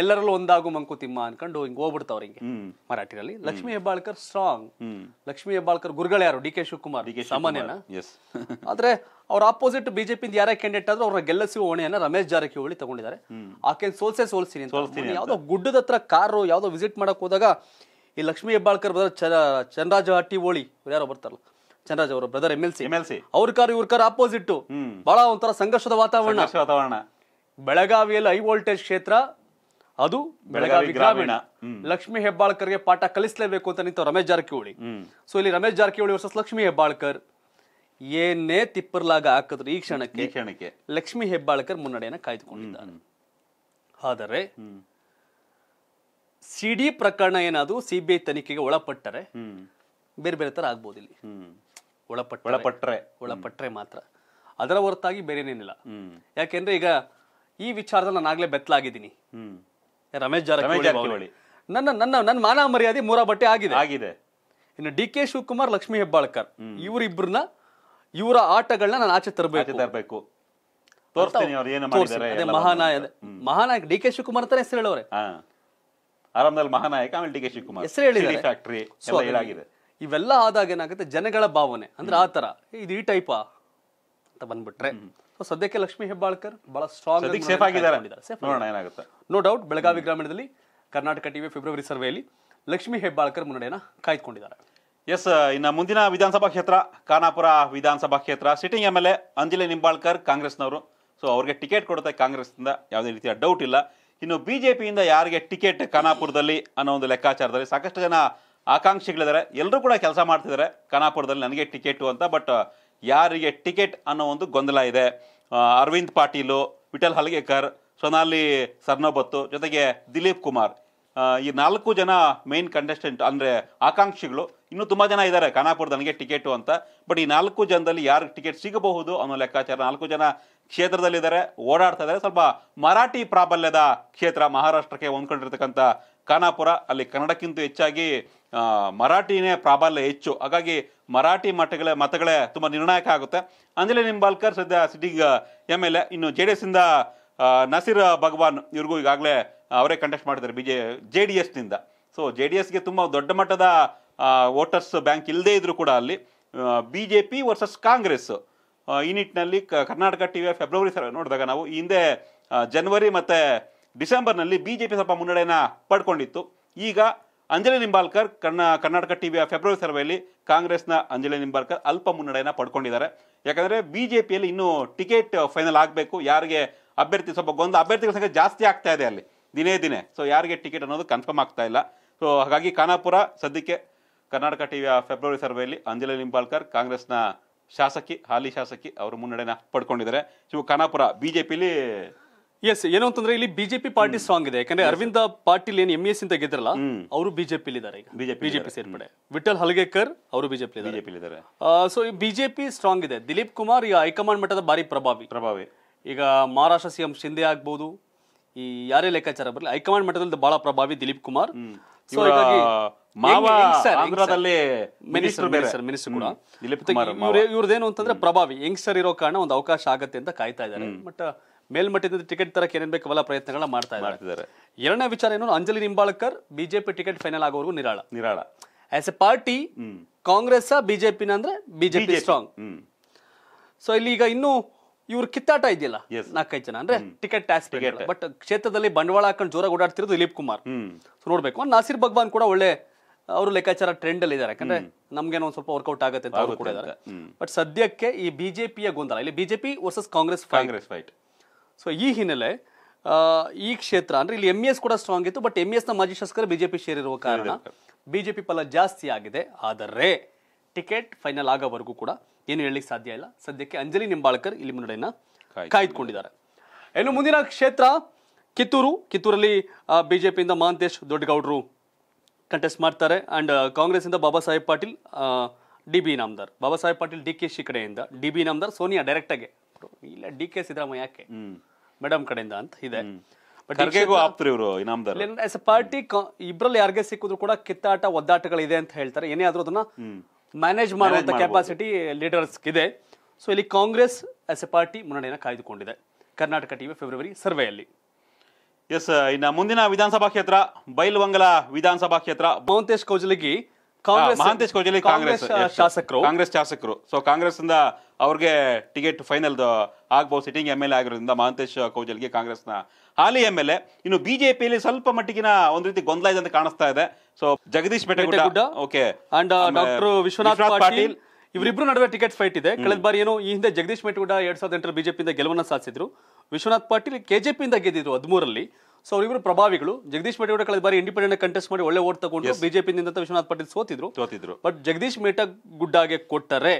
ಎಲ್ಲರಲ್ಲೂ ಒಂದಾಗು ಮಂಕುತಿಮ್ಮ ಅನ್ಕೊಂಡು ಹಿಂಗೆ ಹೋಗ್ಬಿಡ್ತಾವ್ರ ಹಿಂಗೆ ಮರಾಠಿನಲ್ಲಿ ಲಕ್ಷ್ಮಿ ಹೆಬ್ಬಾಳ್ಕರ್ ಸ್ಟ್ರಾಂಗ್ ಲಕ್ಷ್ಮಿ ಹೆಬ್ಬಾಳ್ಕರ್ ಗುರುಗಳು ಯಾರು ಡಿ ಕೆ ಶಿವಕುಮಾರ್ ಸಾಮಾನ್ಯನ ಆದ್ರೆ ಅವ್ರ ಆಪೋಸಿಟ್ ಬಿಜೆಪಿ ಯಾರ ಕ್ಯಾಂಡಿಡೇಟ್ ಆದ್ರೂ ಅವ್ರ ಗೆಲ್ಲಸಿ ಓಣೆಯನ್ನ ರಮೇಶ್ ಜಾರಕಿಹೊಳಿ ತಗೊಂಡಿದ್ದಾರೆ ಆಕೆ ಸೋಲ್ಸೆ ಸೋಲ್ಸಿನಿ ಯಾವ್ದೋ ಗುಡ್ಡದ ಹತ್ರ ಕಾರು ಯಾವ್ದೋ ವಿಸಿಟ್ ಮಾಡಕ್ ಹೋದಾಗ ಈ ಲಕ್ಷ್ಮಿ ಹೆಬ್ಬಾಳ್ಕರ್ ಬ್ರದರ್ ಚಂದ್ರಾಜ ಹಟ್ಟಿ ಓಳಿ ಯಾರೋ ಬರ್ತಾರಲ್ಲ ಚಂದ್ರಾಜ್ ಅವರ brother M L C M L C ಅವ್ರ ಕಾರ್ ಇವ್ರ ಕಾರ್ ಆಪೋಸಿಟ್ ಬಹಳ ಒಂಥರ ಸಂಘರ್ಷದ ವಾತಾವರಣ ವಾತಾವರಣ ಬೆಳಗಾವಿಯಲ್ಲಿ ಹೈ ವೋಲ್ಟೇಜ್ ಕ್ಷೇತ್ರ ಅದು ಬೆಳಗಾವಿ ಗ್ರಾಮೀಣ ಲಕ್ಷ್ಮಿ ಹೆಬ್ಬಾಳ್ಕರ್ಗೆ ಪಾಠ ಕಲಿಸಲೇಬೇಕು ಅಂತ ನಿಂತ ರಮೇಶ್ ಜಾರಕಿಹೊಳಿ ಸೊ ಇಲ್ಲಿ ರಮೇಶ್ ಜಾರಕಿಹೊಳಿ ವರ್ಸಸ್ ಲಕ್ಷ್ಮಿ ಹೆಬ್ಬಾಳ್ಕರ್ ಏನೇ ತಿಪ್ಪರ್ಲಾಗ ಹಾಕಿದ್ರು ಈ ಕ್ಷಣಕ್ಕೆ ಕ್ಷಣಕ್ಕೆ ಲಕ್ಷ್ಮಿ ಹೆಬ್ಬಾಳ್ಕರ್ ಮುನ್ನಡೆಯನ್ನು ಕಾಯ್ದುಕೊಂಡಿದ್ದಾನೆ ಆದರೆ ಸಿಡಿ ಪ್ರಕರಣ ಏನಾದ್ರು ಸಿಬಿಐ ತನಿಖೆಗೆ ಒಳಪಟ್ಟರೆ ಬೇರೆ ಬೇರೆ ತರ ಆಗ್ಬೋದು ಇಲ್ಲಿ ಒಳಪಟ್ಟರೆ ಒಳಪಟ್ರೆ ಮಾತ್ರ ಅದರ ಹೊರತಾಗಿ ಬೇರೆ ಏನಿಲ್ಲ ಯಾಕೆಂದ್ರೆ ಈಗ ಈ ವಿಚಾರದಲ್ಲಿ ನಾನು ಆಗಲೇ ಬೆತ್ತಲಾಗಿದ್ದೀನಿ ರಮೇಶ್ ಜಾರಕಿಹೊಳಿ ನನ್ನ ನನ್ನ ನನ್ನ ಮಾನ ಮರ್ಯಾದೆ ಮೂರ ಬಟ್ಟೆ ಆಗಿದೆ ಆಗಿದೆ ಇನ್ನು ಡಿ ಕೆ ಶಿವಕುಮಾರ್ ಲಕ್ಷ್ಮೀ ಹೆಬ್ಬಾಳ್ಕರ್ ಇವರಿಬ್ಬರನ್ನ ಇವರ ಆಟಗಳನ್ನ ನಾನು ಆಚೆ ತರಬೇಕು ತರಬೇಕು ಮಹಾನಾಯಕ ಮಹಾನಾಯಕ ಡಿ ಕೆ ಶಿವಕುಮಾರ್ ಅಂತ ಹೆಸರು ಹೇಳೋರೆ ಆರಂಭದಲ್ಲಿ ಮಹಾನಾಯಕ ಆಮೇಲೆ ಡಿ ಕೆ ಶಿವಕುಮಾರ್ ಹೆಸರು ಹೇಳಿದ್ರೆ ಫ್ಯಾಕ್ಟ್ರಿ ಇವೆಲ್ಲ ಆದಾಗ ಏನಾಗುತ್ತೆ ಜನಗಳ ಭಾವನೆ ಅಂದ್ರೆ ಆತರ ಇದು ಈ ಟೈಪಾ ಅಂತ ಬಂದ್ಬಿಟ್ರೆ ಸದ್ಯಕ್ಕೆ ಲಕ್ಷ್ಮೀ ಹೆಬ್ಬಾಳ್ಕರ್ ಬಹಳ ಸ್ಟ್ರಾಂಗ್ ಸೇಫ್ ಆಗಿದ್ದಾರೆ ಏನಾಗುತ್ತೆ ನೋ ಡೌಟ್ ಬೆಳಗಾವಿ ಗ್ರಾಮೀಣದಲ್ಲಿ ಕರ್ನಾಟಕ ಟಿವಿ ಫೆಬ್ರವರಿ ಸರ್ವೆಯಲ್ಲಿ ಲಕ್ಷ್ಮೀ ಹೆಬ್ಬಾಳ್ಕರ್ ಮುನ್ನಡೆಯನ್ನ ಕಾಯ್ದುಕೊಂಡಿದ್ದಾರೆ ಎಸ್ ಇನ್ನು ಮುಂದಿನ ವಿಧಾನಸಭಾ ಕ್ಷೇತ್ರ ಖಾನಾಪುರ ವಿಧಾನಸಭಾ ಕ್ಷೇತ್ರ sitting M L A Anjali Nimbalkar ಕಾಂಗ್ರೆಸ್ನವರು ಸೊ ಅವ್ರಿಗೆ ಟಿಕೆಟ್ ಕೊಡುತ್ತೆ ಕಾಂಗ್ರೆಸ್ನಿಂದ ಯಾವುದೇ ರೀತಿಯ ಡೌಟ್ ಇಲ್ಲ ಇನ್ನು ಬಿ ಜೆ ಪಿಯಿಂದ ಯಾರಿಗೆ ಟಿಕೆಟ್ ಖಾನಾಪುರದಲ್ಲಿ ಅನ್ನೋ ಒಂದು ಲೆಕ್ಕಾಚಾರದಲ್ಲಿ ಸಾಕಷ್ಟು ಜನ ಆಕಾಂಕ್ಷಿಗಳಿದ್ದಾರೆ ಎಲ್ಲರೂ ಕೂಡ ಕೆಲಸ ಮಾಡ್ತಿದ್ದಾರೆ ಖಾನಾಪುರದಲ್ಲಿ ನನಗೆ ಟಿಕೆಟು ಅಂತ ಬಟ್ ಯಾರಿಗೆ ಟಿಕೆಟ್ ಅನ್ನೋ ಒಂದು ಗೊಂದಲ ಇದೆ ಅರವಿಂದ್ ಪಾಟೀಲು ವಿಠಲ್ ಹಲಗೇಕರ್ ಸೊನಾಲಿ ಸರ್ನೋಬತ್ತು ಜೊತೆಗೆ ದಿಲೀಪ್ ಕುಮಾರ್ ಈ ನಾಲ್ಕು ಜನ ಮೇನ್ ಕಂಟೆಸ್ಟೆಂಟ್ ಅಂದರೆ ಆಕಾಂಕ್ಷಿಗಳು ಇನ್ನೂ ತುಂಬ ಜನ ಇದ್ದಾರೆ ಖಾನಾಪುರ ನನಗೆ ಟಿಕೆಟು ಅಂತ ಬಟ್ ಈ ನಾಲ್ಕು ಜನದಲ್ಲಿ ಯಾರಿಗೆ ಟಿಕೆಟ್ ಸಿಗಬಹುದು ಅನ್ನೋ ಲೆಕ್ಕಾಚಾರ ನಾಲ್ಕು ಜನ ಕ್ಷೇತ್ರದಲ್ಲಿದ್ದಾರೆ ಓಡಾಡ್ತಾ ಇದ್ದಾರೆ ಸ್ವಲ್ಪ ಮರಾಠಿ ಪ್ರಾಬಲ್ಯದ ಕ್ಷೇತ್ರ ಮಹಾರಾಷ್ಟ್ರಕ್ಕೆ ಹೊಂದ್ಕೊಂಡಿರ್ತಕ್ಕಂಥ ಖಾನಾಪುರ ಅಲ್ಲಿ ಕನ್ನಡಕ್ಕಿಂತ ಹೆಚ್ಚಾಗಿ ಮರಾಠಿನೇ ಪ್ರಾಬಲ್ಯ ಹೆಚ್ಚು ಹಾಗಾಗಿ ಮರಾಠಿ ಮಠಗಳ ಮತಗಳೇ ತುಂಬ ನಿರ್ಣಾಯಕ ಆಗುತ್ತೆ ಅಂಜಲಿ ನಿಂಬಾಲ್ಕರ್ ಸದ್ಯ ಸಿಟಿಗೆ ಎಮ್ ಎಲ್ ಎ ಇನ್ನು ಜೆ ಡಿ ಎಸ್ಸಿಂದ ನಸೀರ್ ಭಗವಾನ್ ಇವ್ರಿಗೂ ಈಗಾಗಲೇ ಅವರೇ ಕಂಟೆಸ್ಟ್ ಮಾಡಿದ್ದಾರೆ ಬಿ ಜೆ ಜೆ ಡಿ ಎಸ್ನಿಂದ ಸೊ ಜೆ ಡಿ ಎಸ್ಗೆ ತುಂಬ ದೊಡ್ಡ ಮಟ್ಟದ ವೋಟರ್ಸ್ ಬ್ಯಾಂಕ್ ಇಲ್ಲದೇ ಇದ್ದರೂ ಕೂಡ ಅಲ್ಲಿ B J P versus Congress ಈ ನಿಟ್ಟಿನಲ್ಲಿ Karnataka T V February sir ನೋಡಿದಾಗ ನಾವು ಹಿಂದೆ ಜನ್ವರಿ ಮತ್ತು ಡಿಸೆಂಬರ್ನಲ್ಲಿ ಬಿಜೆಪಿ ಸ್ವಲ್ಪ ಮುನ್ನಡೆಯನ್ನು ಪಡ್ಕೊಂಡಿತ್ತು ಈಗ ಅಂಜಲಿ ನಿಂಬಾಲ್ಕರ್ ಕನ್ನ ಕರ್ನಾಟಕ ಟಿವಿಯ ಫೆಬ್ರವರಿ ಸರ್ವೆಯಲ್ಲಿ ಕಾಂಗ್ರೆಸ್ನ ಅಂಜಲಿ ನಿಂಬಾಲ್ಕರ್ ಅಲ್ಪ ಮುನ್ನಡೆಯನ್ನು ಪಡ್ಕೊಂಡಿದ್ದಾರೆ ಯಾಕಂದರೆ ಬಿ ಜೆ ಪಿಯಲ್ಲಿ ಇನ್ನೂ ಟಿಕೆಟ್ ಫೈನಲ್ ಆಗಬೇಕು ಯಾರಿಗೆ ಅಭ್ಯರ್ಥಿ ಸ್ವಲ್ಪ ಗೊಂದ ಅಭ್ಯರ್ಥಿಗಳ ಸಂಖ್ಯೆ ಜಾಸ್ತಿ ಆಗ್ತಾ ಇದೆ ಅಲ್ಲಿ ದಿನೇ ದಿನೇ ಸೊ ಯಾರಿಗೆ ಟಿಕೆಟ್ ಅನ್ನೋದು ಕನ್ಫರ್ಮ್ ಆಗ್ತಾ ಇಲ್ಲ ಸೊ ಹಾಗಾಗಿ ಖಾನಾಪುರ ಸದ್ಯಕ್ಕೆ ಕರ್ನಾಟಕ ಟಿವಿಯ ಫೆಬ್ರವರಿ ಸರ್ವೆಯಲ್ಲಿ ಅಂಜಲಿ ನಿಂಬಾಲ್ಕರ್ ಕಾಂಗ್ರೆಸ್ನ ಶಾಸಕಿ ಹಾಲಿ ಶಾಸಕಿ ಅವರು ಮುನ್ನಡೆಯನ್ನು ಪಡ್ಕೊಂಡಿದ್ದಾರೆ ಇವು ಖಾನಾಪುರ ಬಿ ಜೆ ಪಿಲಿ ಎಸ್ ಏನು ಅಂತಂದ್ರೆ ಇಲ್ಲಿ ಬಿಜೆಪಿ ಪಾರ್ಟಿ ಸ್ಟ್ರಾಂಗ್ ಇದೆ ಯಾಕಂದ್ರೆ ಅರವಿಂದ ಪಾಟೀಲ್ ಏನ್ ಎಂಎಸ್ ಎಸ್ ಇಂದ ಗೆದ್ರಲ್ಲ ಅವರು ಬಿಜೆಪಿ ಇದಾರೆ ಈಗ ಬಿಜೆಪಿ ಸೇರ್ಪಡೆ ವಿಠಲ್ ಹಲಗೇಕರ್ ಅವರು ಬಿಜೆಪಿ ಬಿಜೆಪಿ ಇದ್ದಾರೆ ಸೊ ಬಿಜೆಪಿ ಸ್ಟ್ರಾಂಗ್ ಇದೆ ದಿಲೀಪ್ ಕುಮಾರ್ ಈಗ ಹೈಕಮಾಂಡ್ ಮಟ್ಟದ ಭಾರಿ ಪ್ರಭಾವಿ ಪ್ರಭಾವಿ ಈಗ ಮಹಾರಾಷ್ಟ್ರ ಸಿಎಂ ಶಿಂದೆ ಆಗ್ಬಹುದು ಈ ಯಾರೇ ಲೆಕ್ಕಾಚಾರ ಬರಲಿ ಹೈಕಮಾಂಡ್ ಮಟ್ಟದಲ್ಲಿ ಬಹಳ ಪ್ರಭಾವಿ ದಿಲೀಪ್ ಕುಮಾರ್ ಸೊ ಇವ್ರದೇನು ಅಂತಂದ್ರೆ ಪ್ರಭಾವಿ ಯಂಗ್ಸ್ಟರ್ ಇರೋ ಕಾರಣ ಒಂದು ಅವಕಾಶ ಆಗತ್ತೆ ಅಂತ ಕಾಯ್ತಾ ಇದ್ದಾರೆ ಬಟ್ ಮೇಲ್ಮಟ್ಟದಿಂದ ಟಿಕೆಟ್ ತರಕ್ಕೆ ಏನೇನು ಬೇಕಲ್ಲ ಪ್ರಯತ್ನಗಳನ್ನ ಮಾಡ್ತಾ ಇದ್ದಾರೆ ಎರಡನೇ ವಿಚಾರ ಏನು Anjali Nimbalkar BJP ticket final ಆಗೋವರೆಗೂ ನಿರಾಳ ನಿರಾಳ as a party Congress BJP ಅಂದ್ರೆ ಬಿಜೆಪಿ ಸ್ಟ್ರಾಂಗ್ ಸೊ ಇಲ್ಲಿ ಈಗ ಇನ್ನು ಇವ್ರ ಕಿತ್ತಾಟ ಇದೆಯಲ್ಲ ನಾಲ್ಕೈದು ಜನ ಅಂದ್ರೆ ಟಿಕೆಟ್ ಟ್ಯಾಕ್ಸ್ ಬಟ್ ಕ್ಷೇತ್ರದಲ್ಲಿ ಬಂಡವಾಳ ಹಾಕೊಂಡು ಜೋರ ಓಡಾಡ್ತಿರೋದು ದಿಲೀಪ್ ಕುಮಾರ್ ನೋಡ್ಬೇಕು ನಾಸಿರ್ ಭಗವಾನ್ ಕೂಡ ಒಳ್ಳೆ ಅವರು ಲೆಕ್ಕಾಚಾರ ಟ್ರೆಂಡ್ ಅಲ್ಲಿ ಇದ್ದಾರೆ ಯಾಕಂದ್ರೆ ನಮ್ಗೆ ಒಂದ್ ಸ್ವಲ್ಪ ವರ್ಕೌಟ್ ಆಗುತ್ತೆ ಅಂತ ಕೂಡ ಬಟ್ ಸದ್ಯಕ್ಕೆ ಈ ಬಿಜೆಪಿಯ ಗೊಂದಲ ಇಲ್ಲಿ BJP versus Congress Congress fight so ಈ ಹಿನ್ನೆಲೆ ಈ ಕ್ಷೇತ್ರ ಅಂದ್ರೆ ಇಲ್ಲಿ ಎಂ ಎಸ್ e ಕೂಡ ಸ್ಟ್ರಾಂಗ್ ಇತ್ತು ಬಟ್ ಎಂ ಎಸ್ ನ ಮಾಜಿ ಶಾಸಕರು ಬಿಜೆಪಿ ಸೇರಿರುವ ಕಾರಣ ಬಿಜೆಪಿ ಫಲ ಜಾಸ್ತಿ ಆಗಿದೆ ಆದರೆ ಟಿಕೆಟ್ ಫೈನಲ್ ಆಗೋವರೆಗೂ ಕೂಡ ಏನು ಹೇಳಲಿಕ್ಕೆ ಸಾಧ್ಯ ಇಲ್ಲ ಸದ್ಯಕ್ಕೆ ಅಂಜಲಿ ನಿಂಬಾಳ್ಕರ್ ಇಲ್ಲಿ ಮುನ್ನಡೆಯನ್ನ ಕಾಯ್ದುಕೊಂಡಿದ್ದಾರೆ ಇನ್ನು ಮುಂದಿನ ಕ್ಷೇತ್ರ ಕಿತ್ತೂರು ಕಿತ್ತೂರಲ್ಲಿ ಬಿಜೆಪಿಯಿಂದ ಮಹಾಂತೇಶ್ ದೊಡ್ಡಗೌಡರು ಕಂಟೆಸ್ಟ್ ಮಾಡ್ತಾರೆ ಅಂಡ್ ಕಾಂಗ್ರೆಸ್ ಇಂದ Baba Saheb Patil D B Inamdar Baba Saheb Patil D K ಶಿ ಕಡೆಯಿಂದ ಡಿ ಬಿ ನಾಮದಾರ್ ಸೋನಿಯಾ ಡೈರೆಕ್ಟಾಗಿ ಇಲ್ಲ ಡಿ ಕೆ ಸಿದ್ದರಾಮಯ್ಯ ಯಾಕೆ ಮೇಡಮ್ ಕಡೆಯಿಂದ ಅಂತ ಇದೆ ಬಟ್ ಪಾರ್ಟಿ ಇಬ್ಬರಲ್ಲಿ ಯಾರಿಗೆ ಸಿಕ್ಕಿದ್ರು ಕೂಡ ಕಿತ್ತಾಟ ಒದ್ದಾಟಗಳಿದೆ ಅಂತ ಹೇಳ್ತಾರೆ ಏನೇ ಆದ್ರೂ ಅದನ್ನ ಮ್ಯಾನೇಜ್ ಮಾಡುವಂತ ಕೆಪಾಸಿಟಿ ಲೀಡರ್ಸ್ ಇದೆ ಸೊ ಇಲ್ಲಿ ಕಾಂಗ್ರೆಸ್ ಆಸ್ ಎ ಪಾರ್ಟಿ ಮುನ್ನಡೆಯನ್ನು ಕಾಯ್ದುಕೊಂಡಿದೆ ಕರ್ನಾಟಕ ಟಿವಿ ಫೆಬ್ರವರಿ ಸರ್ವೆಯಲ್ಲಿ ಎಸ್ ಇನ್ನು ಮುಂದಿನ ವಿಧಾನಸಭಾ ಕ್ಷೇತ್ರ ಬೈಲ್ವಂಗಲ ವಿಧಾನಸಭಾ ಕ್ಷೇತ್ರ ಮೌಂತೇಶ್ ಕೌಜಲಗಿ ಮಹಾಂತೇಶ್ ಕೌಜಲಿ ಕಾಂಗ್ರೆಸ್ ಶಾಸಕರು ಕಾಂಗ್ರೆಸ್ ಶಾಸಕರು ಸೊ ಕಾಂಗ್ರೆಸ್ ಇಂದ ಅವ್ರಿಗೆ ಟಿಕೆಟ್ ಫೈನಲ್ ಆಗ್ಬೋದು ಸಿಟಿಂಗ್ ಎಂ ಎಲ್ ಎ ಆಗಿರೋದ್ರಿಂದ ಮಹಾಂತೇಶ್ ಕೌಜಲ್ಗೆ ಕಾಂಗ್ರೆಸ್ನ ಹಾಲಿ ಎಂ ಎಲ್ ಎ ಇನ್ನು ಬಿಜೆಪಿಯಲ್ಲಿ ಸ್ವಲ್ಪ ಮಟ್ಟಿಗಿನ ಒಂದ್ ರೀತಿ ಗೊಂದಲ ಇದೆ ಅಂತ ಕಾಣಿಸ್ತಾ ಇದೆ ಸೊ ಜಗದೀಶ್ ಬೆಟ್ಟಗುಡ್ಡ okay and doctor Vishwanath Patil ಇವರಿಬ್ರು ನಡುವೆ ಟಿಕೆಟ್ ಫೈಟ್ ಇದೆ ಕಳೆದ ಬಾರಿ ಏನು ಈ ಹಿಂದೆ ಜಗದೀಶ್ ಮೆಟ್ಟಗುಡ್ಡ ಎರಡ್ ಸಾವಿರದ ಎಂಟರ ಬಿಜೆಪಿಯಿಂದ ಗೆಲುವನ್ನು ಸಾಧಿಸಿದ್ರು ವಿಶ್ವನಾಥ್ ಪಾಟೀಲ್ ಕೆಜೆಪಿಯಿಂದ ಗೆದ್ದಿದ್ರು ಹದಿಮೂರಲ್ಲಿ ಸೋ ಎಲ್ಲೆಬ್ರ ಪ್ರಭಾವಿಗಳು ಜಗದೀಶ್ ಮೇಟಗೋಡ ಕಡೆ ಬಾರಿ ಇಂಡಿಪೆಂಡೆಂಟ್ ಕಂಟೆಸ್ಟ್ ಮಾಡಿ ಒಳ್ಳೆ वोट ತಕೊಂಡ್ರು ಬಿಜೆಪಿ ನಿಂದ ಅಂತ ವಿಶ್ವನಾಥ್ ಪಟೇಲ್ ಹೋತಿದ್ರು ಹೋತಿದ್ರು ಬಟ್ ಜಗದೀಶ್ ಮೇಟಗ ಗುಡ್ಡಾಗೆ ಕೊಟ್ಟರೆ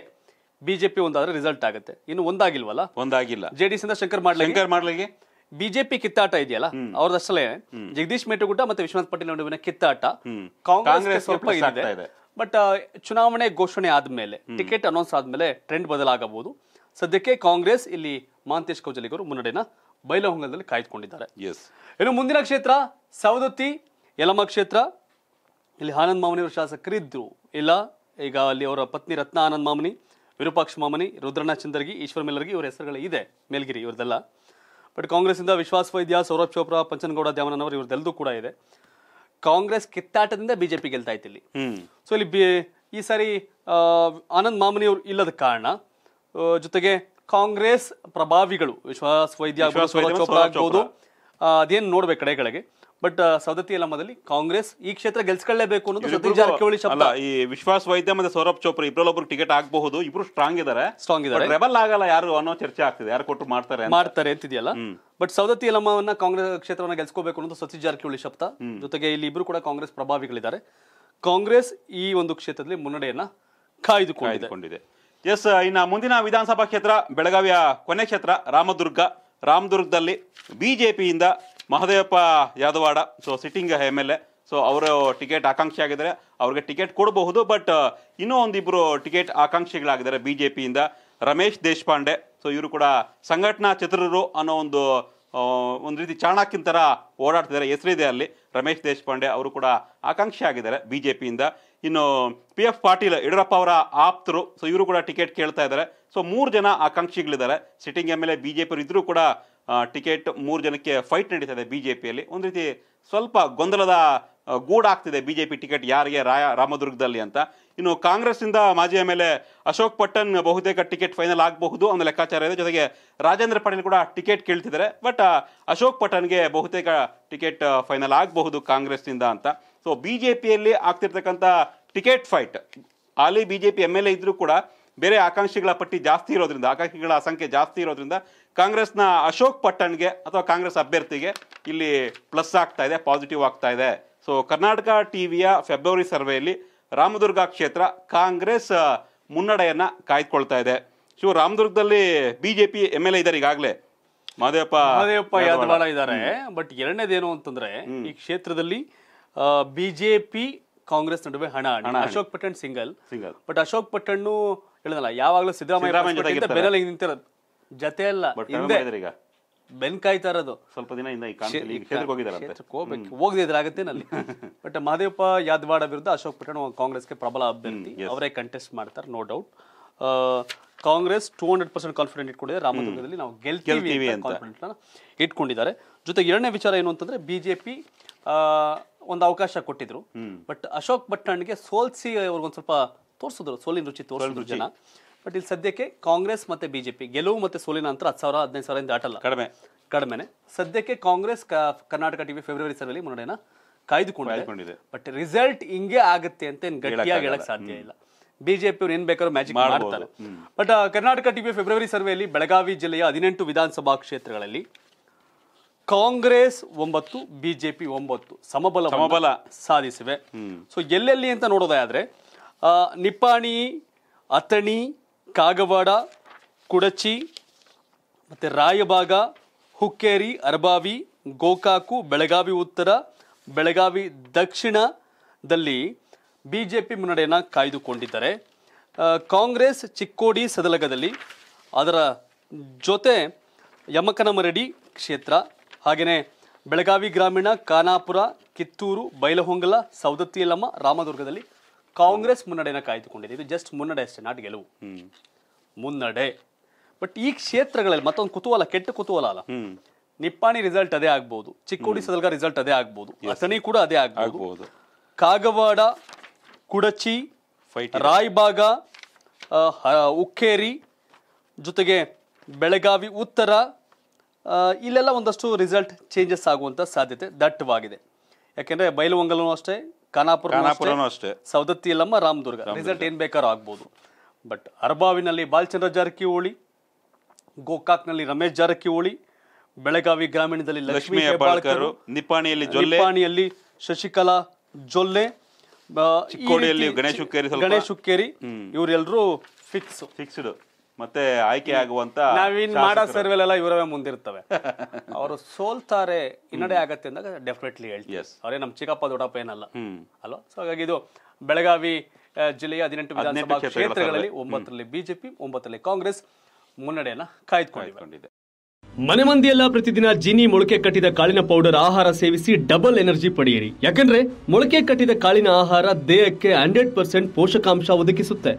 ಬಿಜೆಪಿ ಒಂದಾದ್ರೆ ರಿಸಲ್ಟ್ ಆಗುತ್ತೆ ಇನ್ನು ಒಂದಾಗಿಲ್ವಲ್ಲ ಒಂದಾಗಿಲ್ಲ ಜೆಡಿಎಸ್ ನಿಂದ ಶಂಕರ್ ಮಾಡ್ಲಿ ಶಂಕರ್ ಮಾಡ್ಲಿ ಬಿಜೆಪಿ ಕಿತ್ತಾಟ ಇದೆಯಲ್ಲ ಅವರ ಅಷ್ಟಲೇ ಜಗದೀಶ್ ಮೇಟಗ ಗುಟ ಮತ್ತೆ ವಿಶ್ವನಾಥ್ ಪಟೇಲ್ ನಡುವೆ ಕಿತ್ತಾಟ ಕಾಂಗ್ರೆಸ್ ಸ್ವಲ್ಪ ಇದೆ ಬಟ್ ಚುನಾವಣೇ ಘೋಷಣೆ ಆದ್ಮೇಲೆ ಟಿಕೆಟ್ ಅನೌನ್ಸ್ ಆದ್ಮೇಲೆ ಟ್ರೆಂಡ್ ಬದಲಾಗಬಹುದು ಸದ್ಯಕ್ಕೆ ಕಾಂಗ್ರೆಸ್ ಇಲ್ಲಿ ಮಾಂತೆಶ್ ಕೌಜಲಿಗರು ಮುನ್ನಡೆಯನಾ ಬೈಲಹೊಂಗಲದಲ್ಲಿ ಕಾಯ್ದುಕೊಂಡಿದ್ದಾರೆ ಇನ್ನು ಮುಂದಿನ ಕ್ಷೇತ್ರ ಸವದತ್ತಿ ಯಲಮ ಕ್ಷೇತ್ರ ಇಲ್ಲಿ ಆನಂದ್ ಮಾಮನಿಯವರು ಶಾಸಕರಿದ್ದರು ಇಲ್ಲ ಈಗ ಅಲ್ಲಿ ಅವರ ಪತ್ನಿ ರತ್ನ ಆನಂದ್ ಮಾಮನಿ ವಿರೂಪಾಕ್ಷ ಮಾಮನಿ ರುದ್ರನಾಥ್ ಚಂದರ್ಗಿ ಈಶ್ವರ ಮೇಲರ್ಗಿ ಇವರ ಹೆಸರುಗಳು ಇದೆ ಮೇಲ್ಗಿರಿ ಇವ್ರದೆಲ್ಲ ಬಟ್ ಕಾಂಗ್ರೆಸ್ಸಿಂದ ವಿಶ್ವಾಸ ವೈದ್ಯ ಸೌರಭ್ ಚೋಪ್ರಾ ಪಂಚನಗೌಡ ದ್ಯಾಮನವರು ಇವ್ರದೆಲ್ಲದೂ ಕೂಡ ಇದೆ ಕಾಂಗ್ರೆಸ್ ಕಿತ್ತಾಟದಿಂದ ಬಿಜೆಪಿ ಗೆಲ್ತಾ ಇತ್ತು ಇಲ್ಲಿ ಸೊ ಇಲ್ಲಿ ಬಿ ಈ ಸಾರಿ ಆನಂದ್ ಮಾಮನಿಯವರು ಇಲ್ಲದ ಕಾರಣ ಜೊತೆಗೆ ಕಾಂಗ್ರೆಸ್ ಪ್ರಭಾವಿಗಳು ವಿಶ್ವಾಸ ವೈದ್ಯ ಚೋಪ್ರಾ ಆಗ್ಬೋದು ಅದೇನು ನೋಡ್ಬೇಕು ಕಡೆಗಳಿಗೆ ಬಟ್ ಸವದತ್ತಿ ಯಲಮದಲ್ಲಿ ಕಾಂಗ್ರೆಸ್ ಈ ಕ್ಷೇತ್ರ ಗೆಲ್ಸ್ಕೊಳ್ಳೇಬೇಕು ಅನ್ನೋದು ಸತೀಶ್ ಜಾರಕಿಹೊಳಿ ಈ ವಿಶ್ವಾಸ್ ವೈದ್ಯ ಮತ್ತೆ ಸೌರಭ್ ಚೋಪ್ರಾ ಇಬ್ಬರಲ್ಲಿ ಟಿಕೆಟ್ ಆಗಬಹುದು ಇಬ್ರು ಸ್ಟ್ರಾಂಗ್ ಇದಾರೆ ಸ್ಟ್ರಾಂಗ್ ಇದಾರೆ ರೆಬಲ್ ಆಗಲ್ಲ ಯಾರು ಅನ್ನೋ ಚರ್ಚೆ ಆಗ್ತಿದೆ ಯಾರು ಕೊಟ್ಟು ಮಾಡ್ತಾರೆ ಮಾಡ್ತಾರೆ ಅಂತಿದೆಯಲ್ಲ ಬಟ್ ಸೌದತ್ತಿ ಯಲಮವನ್ನ ಕಾಂಗ್ರೆಸ್ ಕ್ಷೇತ್ರವನ್ನ ಗೆಲ್ಸ್ಕೋಬೇಕು ಅನ್ನೋದು ಸತೀಶ್ ಜಾರಕಿಹೊಳಿ ಶಬ್ದ ಜೊತೆಗೆ ಇಲ್ಲಿ ಇಬ್ರು ಕೂಡ ಕಾಂಗ್ರೆಸ್ ಪ್ರಭಾವಿಗಳಿದ್ದಾರೆ ಕಾಂಗ್ರೆಸ್ ಈ ಒಂದು ಕ್ಷೇತ್ರದಲ್ಲಿ ಮುನ್ನಡೆಯನ್ನ ಕಾಯ್ದುಕೊಂಡಿದೆ ಎಸ್ ಇನ್ನು ಮುಂದಿನ ವಿಧಾನಸಭಾ ಕ್ಷೇತ್ರ ಬೆಳಗಾವಿಯ ಕೊನೆ ಕ್ಷೇತ್ರ ರಾಮದುರ್ಗ ರಾಮದುರ್ಗದಲ್ಲಿ ಬಿ ಜೆ ಪಿಯಿಂದ Mahadevappa Yadawad so sitting M L A so ಅವರು ಟಿಕೆಟ್ ಆಕಾಂಕ್ಷಿ ಆಗಿದ್ದಾರೆ ಅವ್ರಿಗೆ ಟಿಕೆಟ್ ಕೊಡಬಹುದು ಬಟ್ ಇನ್ನೂ ಒಂದಿಬ್ಬರು ಟಿಕೆಟ್ ಆಕಾಂಕ್ಷಿಗಳಾಗಿದ್ದಾರೆ ಬಿ ಜೆ ಪಿಯಿಂದ ರಮೇಶ್ ದೇಶಪಾಂಡೆ ಸೊ ಇವರು ಕೂಡ ಸಂಘಟನಾ ಚತುರರು ಅನ್ನೋ ಒಂದು ಒಂದು ರೀತಿ ಚಾಣಾಕ್ಯನ ಥರ ಓಡಾಡ್ತಿದ್ದಾರೆ ಹೆಸರಿದೆ ಅಲ್ಲಿ ರಮೇಶ್ ದೇಶಪಾಂಡೆ ಅವರು ಕೂಡ ಆಕಾಂಕ್ಷಿ ಆಗಿದ್ದಾರೆ ಬಿ ಜೆ ಪಿಯಿಂದ ಇನ್ನು ಪಿ ಎಫ್ ಪಾಟೀಲ್ ಯಡಿಯೂರಪ್ಪ ಅವರ ಆಪ್ತರು ಸೊ ಇವರು ಕೂಡ ಟಿಕೆಟ್ ಕೇಳ್ತಾ ಇದ್ದಾರೆ ಸೊ ಮೂರು ಜನ ಆಕಾಂಕ್ಷಿಗಳಿದ್ದಾರೆ sitting M L A B J P ಇದ್ರೂ ಕೂಡ ಟಿಕೆಟ್ ಮೂರು ಜನಕ್ಕೆ ಫೈಟ್ ನಡೀತಾ ಇದೆ ಬಿ ಜೆ ಪಿಯಲ್ಲಿ ಒಂದು ರೀತಿ ಸ್ವಲ್ಪ ಗೊಂದಲದ ಗೂಡಾಗ್ತಿದೆ ಬಿ ಜೆ ಪಿ ಟಿಕೆಟ್ ಯಾರಿಗೆ ರಾಯ ರಾಮದುರ್ಗದಲ್ಲಿ ಅಂತ ಇನ್ನು ಕಾಂಗ್ರೆಸ್ನಿಂದ ಮಾಜಿ M L A Ashok Pattan ಬಹುತೇಕ ಟಿಕೆಟ್ ಫೈನಲ್ ಆಗಬಹುದು ಅನ್ನೋ ಲೆಕ್ಕಾಚಾರ ಇದೆ ಜೊತೆಗೆ ರಾಜೇಂದ್ರ ಪಾಟೇಲ್ ಕೂಡ ಟಿಕೆಟ್ ಕೇಳ್ತಿದ್ದಾರೆ ಬಟ್ ಅಶೋಕ್ ಪಟ್ಟಣ್ಗೆ ಬಹುತೇಕ ಟಿಕೆಟ್ ಫೈನಲ್ ಆಗಬಹುದು ಕಾಂಗ್ರೆಸ್ನಿಂದ ಅಂತ ಸೊ ಬಿ ಜೆ ಪಿಯಲ್ಲಿ ಆಗ್ತಿರ್ತಕ್ಕಂಥ ಟಿಕೆಟ್ ಫೈಟ್ ಅಲ್ಲಿ B J P M L A ಇದ್ದರೂ ಕೂಡ ಬೇರೆ ಆಕಾಂಕ್ಷಿಗಳ ಪಟ್ಟಿ ಜಾಸ್ತಿ ಇರೋದ್ರಿಂದ ಆಕಾಂಕ್ಷಿಗಳ ಸಂಖ್ಯೆ ಜಾಸ್ತಿ ಇರೋದ್ರಿಂದ ಕಾಂಗ್ರೆಸ್ನ ಅಶೋಕ್ ಪಟ್ಟಣ್ಗೆ ಅಥವಾ ಕಾಂಗ್ರೆಸ್ ಅಭ್ಯರ್ಥಿಗೆ ಇಲ್ಲಿ ಪ್ಲಸ್ ಆಗ್ತಾ ಇದೆ ಪಾಸಿಟಿವ್ ಆಗ್ತಾ ಇದೆ ಸೊ ಕರ್ನಾಟಕ ಟಿವಿಯ ಫೆಬ್ರವರಿ ಸರ್ವೆಯಲ್ಲಿ ರಾಮದುರ್ಗ ಕ್ಷೇತ್ರ ಕಾಂಗ್ರೆಸ್ ಮುನ್ನಡೆಯನ್ನ ಕಾಯ್ದುಕೊಳ್ತಾ ಇದೆ ಶಿವ ರಾಮದುರ್ಗದಲ್ಲಿ ಬಿಜೆಪಿ ಎಂ ಎಲ್ ಎ ಇದ್ದಾರೆ ಈಗಾಗಲೇ ಮಾದೇವಪ್ಪ ಮಾದೇವಪ್ಪ ಇದ್ದಾರೆ ಬಟ್ ಎರಡನೇದೇನು ಅಂತಂದ್ರೆ ಈ ಕ್ಷೇತ್ರದಲ್ಲಿ ಬಿಜೆಪಿ ಕಾಂಗ್ರೆಸ್ ನಡುವೆ ಹಣ Ashok Pattan single single but Ashok Pattan ಹೇಳಿದಲ್ಲ ಯಾವಾಗಲೂ ಸಿದ್ದರಾಮಯ್ಯ ಬೆನ್ನಲ್ಲಿ ನಿಂತಿರೋದು ಜೊತೆ ಅಲ್ಲ ಹಿಂದೆ ಬೆನ್ಕಾಯ್ತಾ ಇರೋದು ಸ್ವಲ್ಪ ದಿನ ಈ ಬಟ್ ಮಹದೇವಪ್ಪ ಯಾದವಾಡ ವಿರುದ್ಧ ಅಶೋಕ್ ಕಾಂಗ್ರೆಸ್ ಕಾಂಗ್ರೆಸ್ಗೆ ಪ್ರಬಲ ಅಭ್ಯರ್ಥಿ ಅವರೇ ಕಂಟೆಸ್ಟ್ ಮಾಡ್ತಾರೆ no doubt Congress two hundred percent confident ಇಟ್ಕೊಂಡಿದೆ ರಾಮದುರ್ಗದಲ್ಲಿ ನಾವು ಗೆಲ್ತೀವಿ ಇಟ್ಕೊಂಡಿದ್ದಾರೆ ಜೊತೆಗೆ ಎರಡನೇ ವಿಚಾರ ಏನು ಅಂತಂದ್ರೆ ಬಿಜೆಪಿ ಒಂದು ಅವಕಾಶ ಕೊಟ್ಟಿದ್ರು ಬಟ್ ಅಶೋಕ್ ಪಟ್ಟಣ್ಗೆ ಸೋಲ್ಸಿ ಅವ್ರಿಗೊಂದು ಸ್ವಲ್ಪ ತೋರಿಸಿದ್ರು ಸೋಲಿನ ರುಚಿ ತೋರಿಸಿದ್ರು ಜನ ಬಟ್ ಇಲ್ಲಿ ಸದ್ಯಕ್ಕೆ ಕಾಂಗ್ರೆಸ್ ಮತ್ತೆ ಬಿಜೆಪಿ ಗೆಲುವು ಮತ್ತೆ ಸೋಲಿನ ನಂತರ ಹತ್ತು ಸಾವಿರ ಹದಿನೈದು ಸಾವಿರ ದಾಟಲ್ಲ ಕಡಿಮೆ ಕಡಿಮೆನೆ ಸದ್ಯಕ್ಕೆ ಕಾಂಗ್ರೆಸ್ ಕರ್ನಾಟಕ ಟಿವಿ ಫೆಬ್ರವರಿ ಸರ್ವೇಲಿ ಮುನ್ನಡೆನ ಕಾಯ್ದುಕೊಂಡಿದೆ ಬಟ್ ರಿಸಲ್ಟ್ ಹಿಂಗೆ ಆಗುತ್ತೆ ಅಂತ ಏನು ಗಟ್ಟಿಯಾಗಿ ಹೇಳಕ್ ಸಾಧ್ಯ ಇಲ್ಲ ಬಿಜೆಪಿ ಏನ್ ಬೇಕಾದ್ರೂ ಮ್ಯಾಜಿಕ್ ಮಾಡ್ತಾರೆ ಬಟ್ ಕರ್ನಾಟಕ ಟಿವಿ ಫೆಬ್ರವರಿ ಸರ್ವೆಯಲ್ಲಿ ಬೆಳಗಾವಿ ಜಿಲ್ಲೆಯ ಹದಿನೆಂಟು ವಿಧಾನಸಭಾ ಕ್ಷೇತ್ರಗಳಲ್ಲಿ ಕಾಂಗ್ರೆಸ್ ಒಂಬತ್ತು ಬಿಜೆಪಿ ಒಂಬತ್ತು ಸಮಬಲ ಸಮಬಲ ಸಾಧಿಸಿವೆ ಸೊ ಎಲ್ಲೆಲ್ಲಿ ಅಂತ ನೋಡೋದಾದ್ರೆ ನಿಪ್ಪಾಣಿ ಅಥಣಿ ಕಾಗವಾಡ ಕುಡಚಿ ಮತ್ತು ರಾಯಭಾಗ ಹುಕ್ಕೇರಿ ಅರಬಾವಿ ಗೋಕಾಕು ಬೆಳಗಾವಿ ಉತ್ತರ ಬೆಳಗಾವಿ ದಕ್ಷಿಣದಲ್ಲಿ ಬಿ ಜೆ ಪಿ ಮುನ್ನಡೆಯನ್ನು ಕಾಯ್ದುಕೊಂಡಿದ್ದಾರೆ ಕಾಂಗ್ರೆಸ್ ಚಿಕ್ಕೋಡಿ ಸದಲಗದಲ್ಲಿ ಅದರ ಜೊತೆ ಯಮಕನಮರಡಿ ಕ್ಷೇತ್ರ ಹಾಗೆಯೇ ಬೆಳಗಾವಿ ಗ್ರಾಮೀಣ ಖಾನಾಪುರ ಕಿತ್ತೂರು ಬೈಲಹೊಂಗಲ ಸೌದತ್ತಿ ರಾಮದುರ್ಗದಲ್ಲಿ ಕಾಂಗ್ರೆಸ್ ಮುನ್ನಡೆನ ಕಾಯ್ದುಕೊಂಡಿದೆ ಇದು ಜಸ್ಟ್ ಮುನ್ನಡೆ ಅಷ್ಟೇ ನಾಟ್ ಗೆಲುವು ಮುನ್ನಡೆ ಬಟ್ ಈ ಕ್ಷೇತ್ರಗಳಲ್ಲಿ ಮತ್ತೊಂದು ಕುತೂಹಲ ಕೆಟ್ಟ ಕುತೂಹಲ ಅಲ್ಲ ನಿಪ್ಪಾಣಿ ರಿಸಲ್ಟ್ ಅದೇ ಆಗ್ಬಹುದು ಚಿಕ್ಕೋಡಿ ಸದಲ್ಗ ರಿಸಲ್ಟ್ ಅದೇ ಆಗ್ಬಹುದು ಅಥಣಿ ಕೂಡ ಅದೇ ಆಗ್ಬಹುದು ಕಾಗವಾಡ ಕುಡಚಿ ರಾಯಬಾಗ ಉಕ್ಕೇರಿ ಜೊತೆಗೆ ಬೆಳಗಾವಿ ಉತ್ತರ ಇಲ್ಲೆಲ್ಲ ಒಂದಷ್ಟು ರಿಸಲ್ಟ್ ಚೇಂಜಸ್ ಆಗುವಂಥ ಸಾಧ್ಯತೆ ದಟ್ಟವಾಗಿದೆ ಯಾಕೆಂದರೆ ಬೈಲುವಂಗಲೂ ಅಷ್ಟೇ ಖಾನಾಪುರ ಅಷ್ಟೇ ಸವದತ್ತಿ ಇಲ್ಲಮ್ಮ ರಾಮದುರ್ಗ ರಿಸಲ್ಟ್ ಏನ್ ಬೇಕಾದ್ರೂ ಆಗ್ಬೋದು ಬಟ್ ಅರಬಾವಿನಲ್ಲಿ ಬಾಲಚಂದ್ರ ಜಾರಕಿಹೊಳಿ ಗೋಕಾಕ್ನಲ್ಲಿ ರಮೇಶ್ ಜಾರಕಿಹೊಳಿ ಬೆಳಗಾವಿ ಗ್ರಾಮೀಣದಲ್ಲಿ ಲಕ್ಷ್ಮೀ ನಿಪಾಣಿಯಲ್ಲಿ ನಿಪ್ಪಾಣಿಯಲ್ಲಿ ನಿಪ್ಪಾಣಿಯಲ್ಲಿ ಶಶಿಕಲಾ ಜೊಲ್ಲೆ ಚಿಕ್ಕೋಡಿಯಲ್ಲಿ ಗಣೇಶ್ ಹುಕ್ಕೇರಿ ಗಣೇಶ್ ಹುಕ್ಕೇರಿ ಇವರೆಲ್ಲರೂ ಫಿಕ್ಸ್ ಫಿಕ್ಸ್ಡ್ ಮತ್ತೆ ಆಯ್ಕೆ ಆಗುವಂತ ನಾವಿನ್ ಮಾಡೋ ಎಲ್ಲ ಇವರವೇ ಮುಂದಿರ್ತವೆ ಅವರು ಸೋಲ್ತಾರೆ ಹಿನ್ನಡೆ ಆಗತ್ತೆ ಅಂದಾಗ ಡೆಫಿನೆಟ್ಲಿ ಹೇಳ್ತೀವಿ ಅವರೇ ನಮ್ಮ ಚಿಕ್ಕಪ್ಪ ದೊಡ್ಡಪ್ಪ ಏನಲ್ಲ ಅಲ್ವಾ ಸೊ ಹಾಗಾಗಿ ಇದು ಬೆಳಗಾವಿ ಜಿಲ್ಲೆಯ ಹದಿನೆಂಟು ವಿಧಾನಸಭಾ ಕ್ಷೇತ್ರಗಳಲ್ಲಿ ಒಂಬತ್ತರಲ್ಲಿ ಬಿಜೆಪಿ ಒಂಬತ್ತರಲ್ಲಿ ಕಾಂಗ್ರೆಸ್ ಮುನ್ನಡೆಯನ್ನ ಕಾಯ್ದುಕೊಂಡಿದೆ ಮನೆ ಮಂದಿಯೆಲ್ಲ ಪ್ರತಿದಿನ ಜಿನಿ ಮೊಳಕೆ ಕಟ್ಟಿದ ಕಾಳಿನ ಪೌಡರ್ ಆಹಾರ ಸೇವಿಸಿ ಡಬಲ್ ಎನರ್ಜಿ ಪಡೆಯಿರಿ ಯಾಕಂದ್ರೆ ಮೊಳಕೆ ಕಟ್ಟಿದ ಕಾಳಿನ ಆಹಾರ ದೇಹಕ್ಕೆ ಹಂಡ್ರೆಡ್ ಪರ್ಸೆಂಟ್ ಪೋಷಕಾಂಶ ಒದಗಿಸುತ್ತೆ